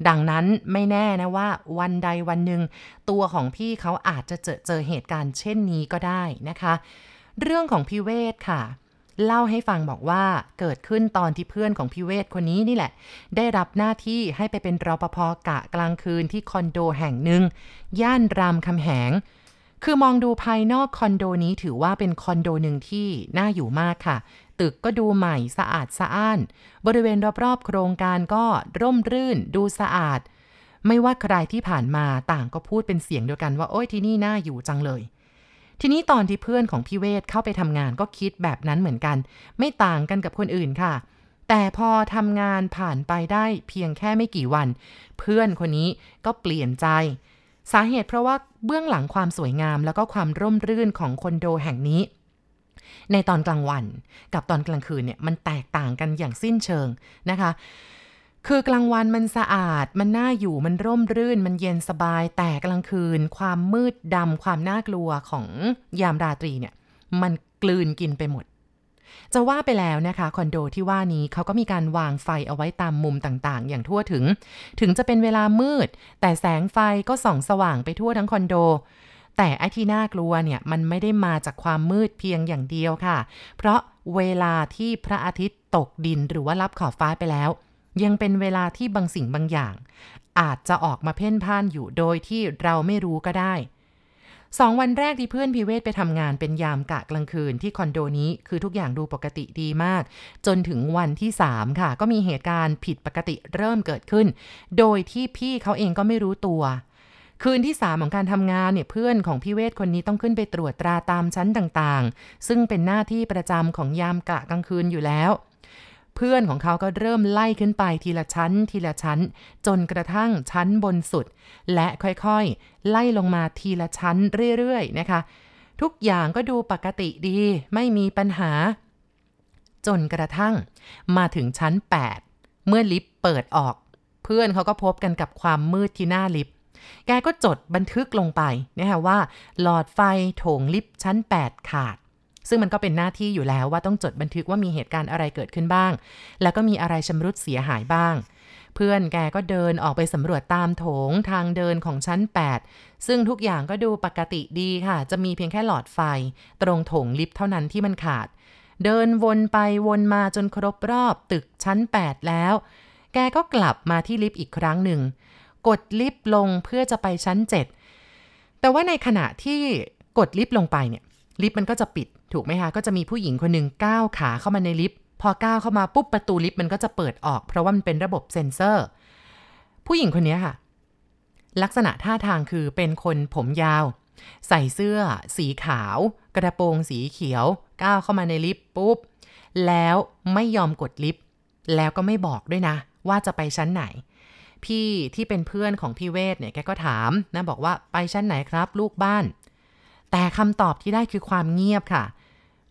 ดังนั้นไม่แน่นะว่าวันใดวันหนึ่งตัวของพี่เขาอาจจะเจอเจอเหตุการณ์เช่นนี้ก็ได้นะคะ เรื่องของพิเวศค่ะ เล่าให้ฟังบอกว่าเกิดขึ้นตอนที่เพื่อนของพิเวศคนนี้นี่แหละได้รับหน้าที่ให้ไปเป็นรปภกะกลางคืนที่คอนโดแห่งหนึ่ง ย่านรามคำแหงคือมองดูภายนอกคอนโดนี้ถือว่าเป็นคอนโดหนึ่งที่น่าอยู่มากค่ะ ตึกก็ดูใหม่สะอาดสะอ้าน บริเวณรอบๆ โครงการก็ร่มรื่นดูสะอาด ไม่ว่าใครที่ผ่านมาต่างก็พูดเป็นเสียงเดียวกันว่า โอ้ยที่นี่น่าอยู่จังเลย ทีนี้ตอนที่เพื่อนของพี่เวทเข้าไปทำงานก็คิดแบบนั้นเหมือนกัน ไม่ต่างกันกับคนอื่นค่ะ แต่พอทำงานผ่านไปได้ เพียงแค่ไม่กี่วัน เพื่อนคนนี้ก็เปลี่ยนใจสาเหตุเพราะว่าเบื้องหลังความสวยงาม แล้วก็ความร่มรื่นของคอนโดแห่งนี้ ในตอนกลางวันกับตอนกลางคืนเนี่ยมันแตกต่างกันอย่างสิ้นเชิงนะคะ คือกลางวันมันสะอาด มันน่าอยู่มันร่มรื่นมันเย็นสบาย แต่กลางคืน ความมืดดำความน่ากลัวของยามราตรีเนี่ยมันกลืนกินไปหมดจะว่าไปแล้วนะคะคอนโดที่ว่านี้เขาก็มีการวางไฟเอาไว้ตามมุมต่างๆอย่างทั่วถึง ถึงจะเป็นเวลามืด แต่แสงไฟก็ส่องสว่างไปทั่วทั้งคอนโดแต่ไอที่น่ากลัวเนี่ยมันไม่ได้มาจากความมืดเพียงอย่างเดียวค่ะเพราะเวลาที่พระอาทิตย์ตกดินหรือว่ารับขอบฟ้าไปแล้ว ยังเป็นเวลาที่บางสิ่งบางอย่างอาจจะออกมาเพ่นพ่านอยู่โดยที่เราไม่รู้ก็ได้สองวันแรกที่เพื่อนพิเวศไปทำงาน เป็นยามกะกลางคืนที่คอนโดนี้ คือทุกอย่างดูปกติดีมาก จนถึงวันที่สามค่ะ ก็มีเหตุการณ์ผิดปกติเริ่มเกิดขึ้น โดยที่พี่เขาเองก็ไม่รู้ตัว คืนที่ 3 ของการทำงานเนี่ยเพื่อนของพี่เวทคนนี้ต้องขึ้นไปตรวจตราตามชั้นต่าง ๆ ซึ่งเป็นหน้าที่ประจำของยามกะกลางคืนอยู่แล้วพื่อนของเขาก็เริ่มไล่ขึ้นไปทีละชั้น ทีละชั้น จนกระทั่งชั้นบนสุด และค่อยๆไล่ลงมาทีละชั้นเรื่อยๆนะคะ ทุกอย่างก็ดูปกติดีไม่มีปัญหา จนกระทั่งมาถึงชั้น 8 เมื่อลิฟต์เปิดออก เพื่อนเขาก็พบกันกับความมืดที่หน้าลิฟต์แกก็จดบันทึกลงไปนะคะว่า หลอดไฟโถงลิฟต์ชั้น 8 ขาดซึ่งมันก็เป็นหน้าที่อยู่แล้วว่าต้องจดบันทึกว่ามีเหตุการณ์อะไรเกิดขึ้นบ้าง แล้วก็มีอะไรชำรุดเสียหายบ้าง เพื่อนแกก็เดินออกไปสำรวจตามโถงทางเดินของชั้น 8 ซึ่งทุกอย่างก็ดูปกติดีค่ะ จะมีเพียงแค่หลอดไฟตรงโถงลิฟต์เท่านั้นที่มันขาด เดินวนไปวนมาจนครบรอบตึกชั้น 8 แล้ว แกก็กลับมาที่ลิฟต์อีกครั้งหนึ่ง กดลิฟต์ลงเพื่อจะไปชั้น 7 แต่ว่าในขณะที่กดลิฟต์ลงไปเนี่ย ลิฟต์มันก็จะปิดถูกไหมคะก็จะมีผู้หญิงคนหนึ่งก้าวขาเข้ามาในลิฟต์พอก้าวเข้ามาปุ๊บประตูลิฟต์มันก็จะเปิดออกเพราะว่ามันเป็นระบบเซ็นเซอร์ผู้หญิงคนนี้ค่ะ ลักษณะท่าทางคือเป็นคนผมยาว ใส่เสื้อสีขาว กระโปรงสีเขียว ก้าวเข้ามาในลิฟต์ปุ๊บ แล้วไม่ยอมกดลิฟต์แล้วก็ไม่บอกด้วยนะ ว่าจะไปชั้นไหน พี่ที่เป็นเพื่อนของพี่เวทเนี่ยแกก็ถามนะบอกว่าไปชั้นไหนครับลูกบ้าน แต่คำตอบที่ได้คือความเงียบค่ะ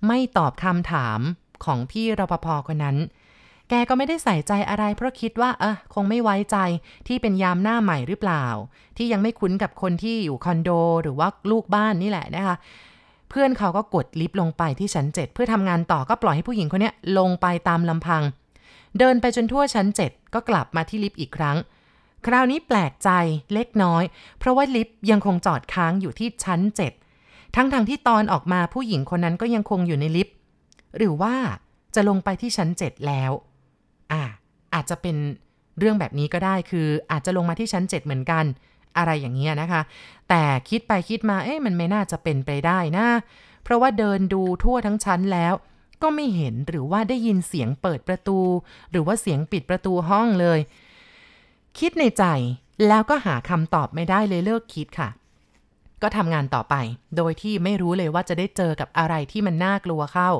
ไม่ตอบคำถามของพี่รปภคนนั้น แกก็ไม่ได้ใส่ใจอะไรเพราะคิดว่าเออคงไม่ไว้ใจที่เป็นยามหน้าใหม่หรือเปล่า ที่ยังไม่คุ้นกับคนที่อยู่คอนโด หรือว่าลูกบ้านนี่แหละนะคะเพื่อนเขาก็กดลิฟต์ลงไปที่ชั้น 7 เพื่อทำงานต่อก็ปล่อยให้ผู้หญิงคนนี้ลงไปตามลำพัง เดินไปจนทั่วชั้น 7 ก็กลับมาที่ลิฟต์อีกครั้ง คราวนี้แปลกใจเล็กน้อย เพราะว่าลิฟต์ยังคงจอดค้างอยู่ที่ชั้นทั้งทางที่ตอนออกมาผู้หญิงคนนั้นก็ยังคงอยู่ในลิฟต์หรือว่าจะลงไปที่ชั้นเจ็ดแล้วอ่าอาจจะเป็นเรื่องแบบนี้ก็ได้คืออาจจะลงมาที่ชั้นเจ็ดเหมือนกัน อะไรอย่างเงี้ยนะคะ แต่คิดไปคิดมาเอ๊ะมันไม่น่าจะเป็นไปได้นะ เพราะว่าเดินดูทั่วทั้งชั้นแล้ว ก็ไม่เห็นหรือว่าได้ยินเสียงเปิดประตู หรือว่าเสียงปิดประตูห้องเลย คิดในใจแล้วก็หาคำตอบไม่ได้เลยเลิกคิดค่ะก็ทำงานต่อไป โดยที่ไม่รู้เลยว่าจะได้เจอกับอะไรที่มันน่ากลัวเข้า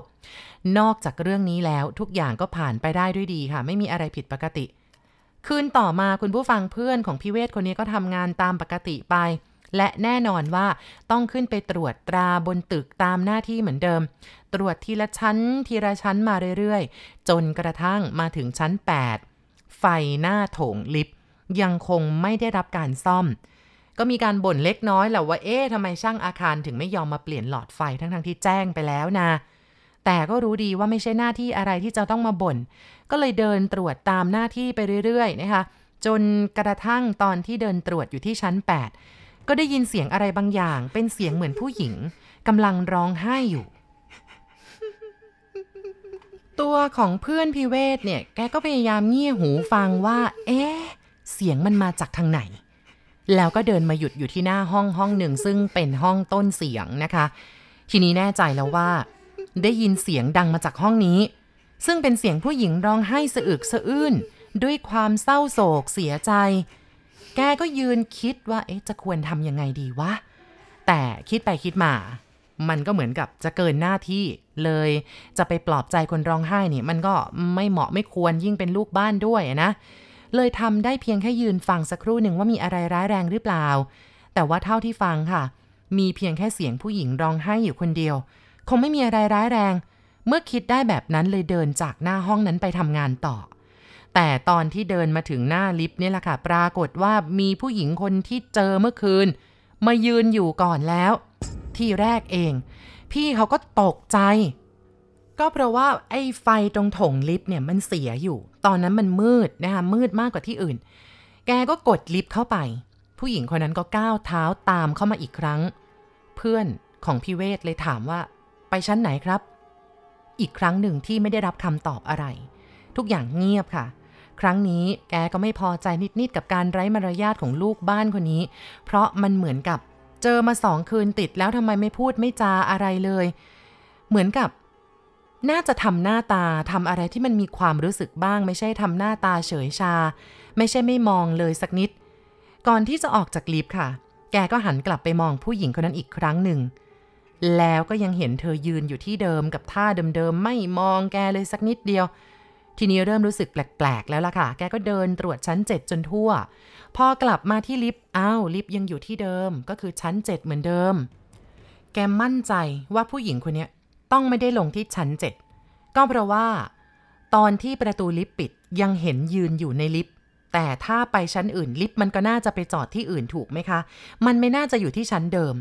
นอกจากเรื่องนี้แล้วทุกอย่างก็ผ่านไปได้ด้วยดีค่ะ ไม่มีอะไรผิดปกติ คืนต่อมาคุณผู้ฟังเพื่อนของพี่เวทคนนี้ก็ทำงานตามปกติไป และแน่นอนว่าต้องขึ้นไปตรวจตราบนตึกตามหน้าที่เหมือนเดิม ตรวจทีละชั้น ทีละชั้นมาเรื่อยๆ จนกระทั่งมาถึงชั้น 8 ไฟหน้าโถงลิฟต์ยังคงไม่ได้รับการซ่อมก็มีการบ่นเล็กน้อยแหละว่าเอ๊ะทำไมช่างอาคารถึงไม่ยอมมาเปลี่ยนหลอดไฟทั้งๆทที่แจ้งไปแล้วนะ แต่ก็รู้ดีว่าไม่ใช่หน้าที่อะไรที่จะต้องมาบน่นก็เลยเดินตรวจตามหน้าที่ไปเรื่อยๆนะคะจนกระทั่งตอนที่เดินตรวจอยู่ที่ชั้น 8 ก็ได้ยินเสียงอะไรบางอย่าง เป็นเสียงเหมือนผู้หญิงกำลังร้องไห้อยู่ ตัวของเพื่อนพิเวศเนี่ยแกก็พยายามเงี่ยหูฟังว่าเอ๊ะเสียงมันมาจากทางไหนแล้วก็เดินมาหยุดอยู่ที่หน้าห้องห้องหนึ่ง ซึ่งเป็นห้องต้นเสียงนะคะทีนี้แน่ใจแล้วว่าได้ยินเสียงดังมาจากห้องนี้ ซึ่งเป็นเสียงผู้หญิงร้องไห้สะอึกสะอื้นด้วยความเศร้าโศกเสียใจ แกก็ยืนคิดว่าเอ๊ะจะควรทำยังไงดีวะแต่คิดไปคิดมา มันก็เหมือนกับจะเกินหน้าที่เลย จะไปปลอบใจคนร้องไห้นี่มันก็ไม่เหมาะไม่ควรยิ่งเป็นลูกบ้านด้วยนะเลยทำได้เพียงแค่ยืนฟังสักครู่หนึ่งว่ามีอะไรร้ายแรงหรือเปล่า แต่ว่าเท่าที่ฟังค่ะ มีเพียงแค่เสียงผู้หญิงร้องไห้อยู่คนเดียว คงไม่มีอะไรร้ายแรง เมื่อคิดได้แบบนั้นเลยเดินจากหน้าห้องนั้นไปทำงานต่อ แต่ตอนที่เดินมาถึงหน้าลิฟต์นี่แหละค่ะปรากฏว่ามีผู้หญิงคนที่เจอเมื่อคืน มายืนอยู่ก่อนแล้ว ที่แรกเอง พี่เขาก็ตกใจก็เพราะว่าไอ้ไฟตรงถงลิฟต์เนี่ยมันเสียอยู่ ตอนนั้นมันมืดนะคะ มืดมากกว่าที่อื่น แกก็กดลิฟต์เข้าไป ผู้หญิงคนนั้นก็ก้าวเท้าตามเข้ามาอีกครั้ง เพื่อนของพี่เวทเลยถามว่าไปชั้นไหนครับ อีกครั้งหนึ่งที่ไม่ได้รับคำตอบอะไร ทุกอย่างเงียบค่ะ ครั้งนี้แกก็ไม่พอใจนิดๆกับการไร้มารยาทของลูกบ้านคนนี้ เพราะมันเหมือนกับเจอมาสองคืนติดแล้วทำไมไม่พูดไม่จาอะไรเลย เหมือนกับน่าจะทำหน้าตา ทำอะไรที่มันมีความรู้สึกบ้าง ไม่ใช่ทำหน้าตาเฉยชา ไม่ใช่ไม่มองเลยสักนิด ก่อนที่จะออกจากลิฟต์ค่ะ แกก็หันกลับไปมองผู้หญิงคนนั้นอีกครั้งหนึ่ง แล้วก็ยังเห็นเธอยืนอยู่ที่เดิมกับท่าเดิมๆ ไม่มองแกเลยสักนิดเดียว ทีนี้เริ่มรู้สึกแปลกๆแล้วล่ะค่ะ แกก็เดินตรวจชั้น 7 จนทั่วพอกลับมาที่ลิฟต์อ้าวลิฟต์ยังอยู่ที่เดิม ก็คือชั้น 7 เหมือนเดิม แกมั่นใจว่าผู้หญิงคนนี้ต้องไม่ได้ลงที่ชั้นเจ็ดก็เพราะว่า ตอนที่ประตูลิฟต์ปิดยังเห็นยืนอยู่ในลิฟต์แต่ถ้าไปชั้นอื่นลิฟต์มันก็น่าจะไปจอดที่อื่นถูกไหมคะ มันไม่น่าจะอยู่ที่ชั้นเดิม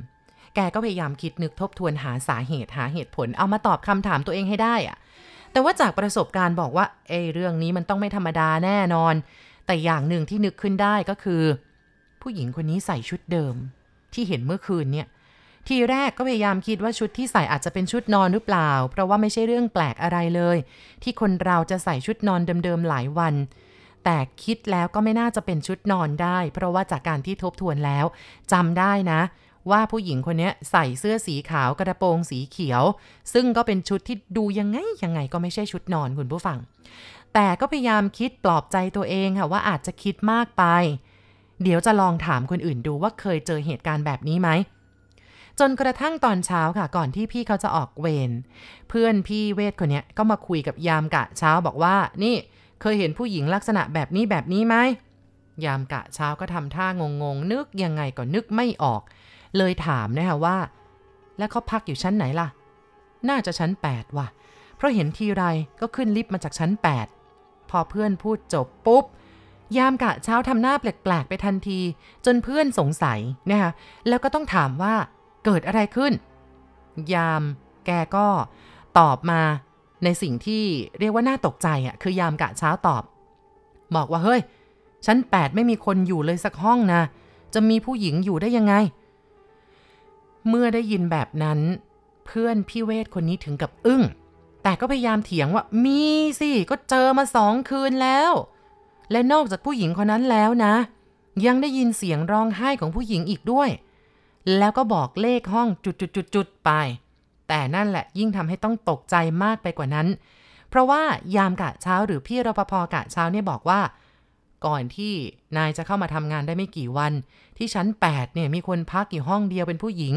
แกก็พยายามคิดนึกทบทวนหาสาเหตุหาเหตุผลเอามาตอบคำถามตัวเองให้ได้อะแต่ว่าจากประสบการณ์บอกว่าเอเรื่องนี้มันต้องไม่ธรรมดาแน่นอน แต่อย่างหนึ่งที่นึกขึ้นได้ก็คือ ผู้หญิงคนนี้ใส่ชุดเดิม ที่เห็นเมื่อคืนเนี่ยทีแรกก็พยายามคิดว่าชุดที่ใส่อาจจะเป็นชุดนอนหรือเปล่า เพราะว่าไม่ใช่เรื่องแปลกอะไรเลย ที่คนเราจะใส่ชุดนอนเดิมๆหลายวัน แต่คิดแล้วก็ไม่น่าจะเป็นชุดนอนได้ เพราะว่าจากการที่ทบทวนแล้วจำได้นะ ว่าผู้หญิงคนนี้ใส่เสื้อสีขาวกระโปรงสีเขียว ซึ่งก็เป็นชุดที่ดูยังไง ยังไงก็ไม่ใช่ชุดนอนคุณผู้ฟัง แต่ก็พยายามคิดปลอบใจตัวเองค่ะ ว่าอาจจะคิดมากไป เดี๋ยวจะลองถามคนอื่นดูว่าเคยเจอเหตุการณ์แบบนี้ไหมจนกระทั่งตอนเช้าค่ะก่อนที่พี่เขาจะออกเวรเพื่อนพี่เวทคนนี้ก็มาคุยกับยามกะเช้าบอกว่านี่เคยเห็นผู้หญิงลักษณะแบบนี้แบบนี้ไหม ยามกะเช้าก็ทำท่างงงนึกยังไงก็นึกไม่ออก เลยถามนะคะว่า แล้วเขาพักอยู่ชั้นไหนล่ะ น่าจะชั้น8ว่ะ เพราะเห็นทีไรก็ขึ้นลิฟต์มาจากชั้น 8 พอเพื่อนพูดจบปุ๊บยามกะเช้าทำหน้าแปลกๆไปทันที จนเพื่อนสงสัยนะคะแล้วก็ต้องถามว่าเกิดอะไรขึ้น ยามแกก็ตอบมาในสิ่งที่เรียกว่าน่าตกใจอ่ะ คือยามกะเช้าตอบ บอกว่าเฮ้ยชั้นแปดไม่มีคนอยู่เลยสักห้องนะจะมีผู้หญิงอยู่ได้ยังไง เมื่อได้ยินแบบนั้น เพื่อนพี่เวทคนนี้ถึงกับอึ้งแต่ก็พยายามเถียงว่า มีสิก็เจอมาสองคืนแล้ว และนอกจากผู้หญิงคนนั้นแล้วนะ ยังได้ยินเสียงร้องไห้ของผู้หญิงอีกด้วยแล้วก็บอกเลขห้องจุดๆๆไป แต่นั่นแหละยิ่งทำให้ต้องตกใจมากไปกว่านั้น เพราะว่ายามกะเช้าหรือพี่รปภกะเช้าเนี่ยบอกว่า ก่อนที่นายจะเข้ามาทำงานได้ไม่กี่วัน ที่ชั้น8เนี่ยมีคนพักอยู่ห้องเดียวเป็นผู้หญิง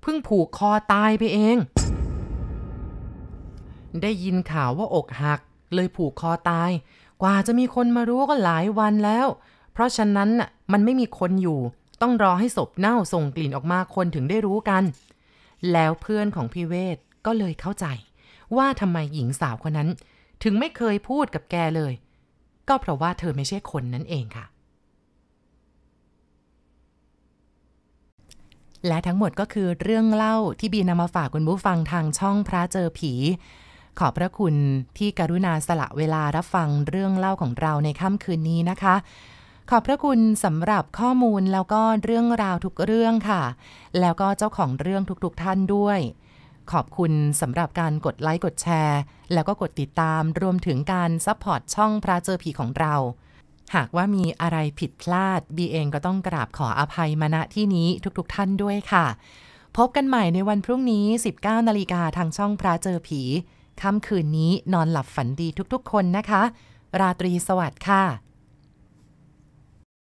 เพิ่งผูกคอตายไปเอง ได้ยินข่าวว่าอกหักเลยผูกคอตาย กว่าจะมีคนมารู้ก็หลายวันแล้ว เพราะฉะนั้นน่ะมันไม่มีคนอยู่ต้องรอให้ศพเน่าส่งกลิ่นออกมาคนถึงได้รู้กัน แล้วเพื่อนของพี่เวทก็เลยเข้าใจว่าทำไมหญิงสาวคนนั้น ถึงไม่เคยพูดกับแกเลย ก็เพราะว่าเธอไม่ใช่คนนั่นเองค่ะ และทั้งหมดก็คือเรื่องเล่าที่บีนำมาฝากคุณผู้ฟังทางช่องพระเจอผี ขอบพระคุณที่กรุณาสละเวลารับฟังเรื่องเล่าของเราในค่ำคืนนี้นะคะขอบพระคุณสำหรับข้อมูลแล้วก็เรื่องราวทุกเรื่องค่ะ แล้วก็เจ้าของเรื่องทุกๆท่านด้วย ขอบคุณสำหรับการกดไลค์กดแชร์ แล้วก็กดติดตามรวมถึงการซัพพอร์ตช่องพระเจอผีของเรา หากว่ามีอะไรผิดพลาดบีเองก็ต้องกราบขออภัยมาณที่นี้ทุกๆทท่านด้วยค่ะ พบกันใหม่ในวันพรุ่งนี้ 19นาฬิกาทางช่องพระเจอผีค่ำคืนนี้นอนหลับฝันดีทุกๆ คนนะคะ ราตรีสวัสดิ์ค่ะ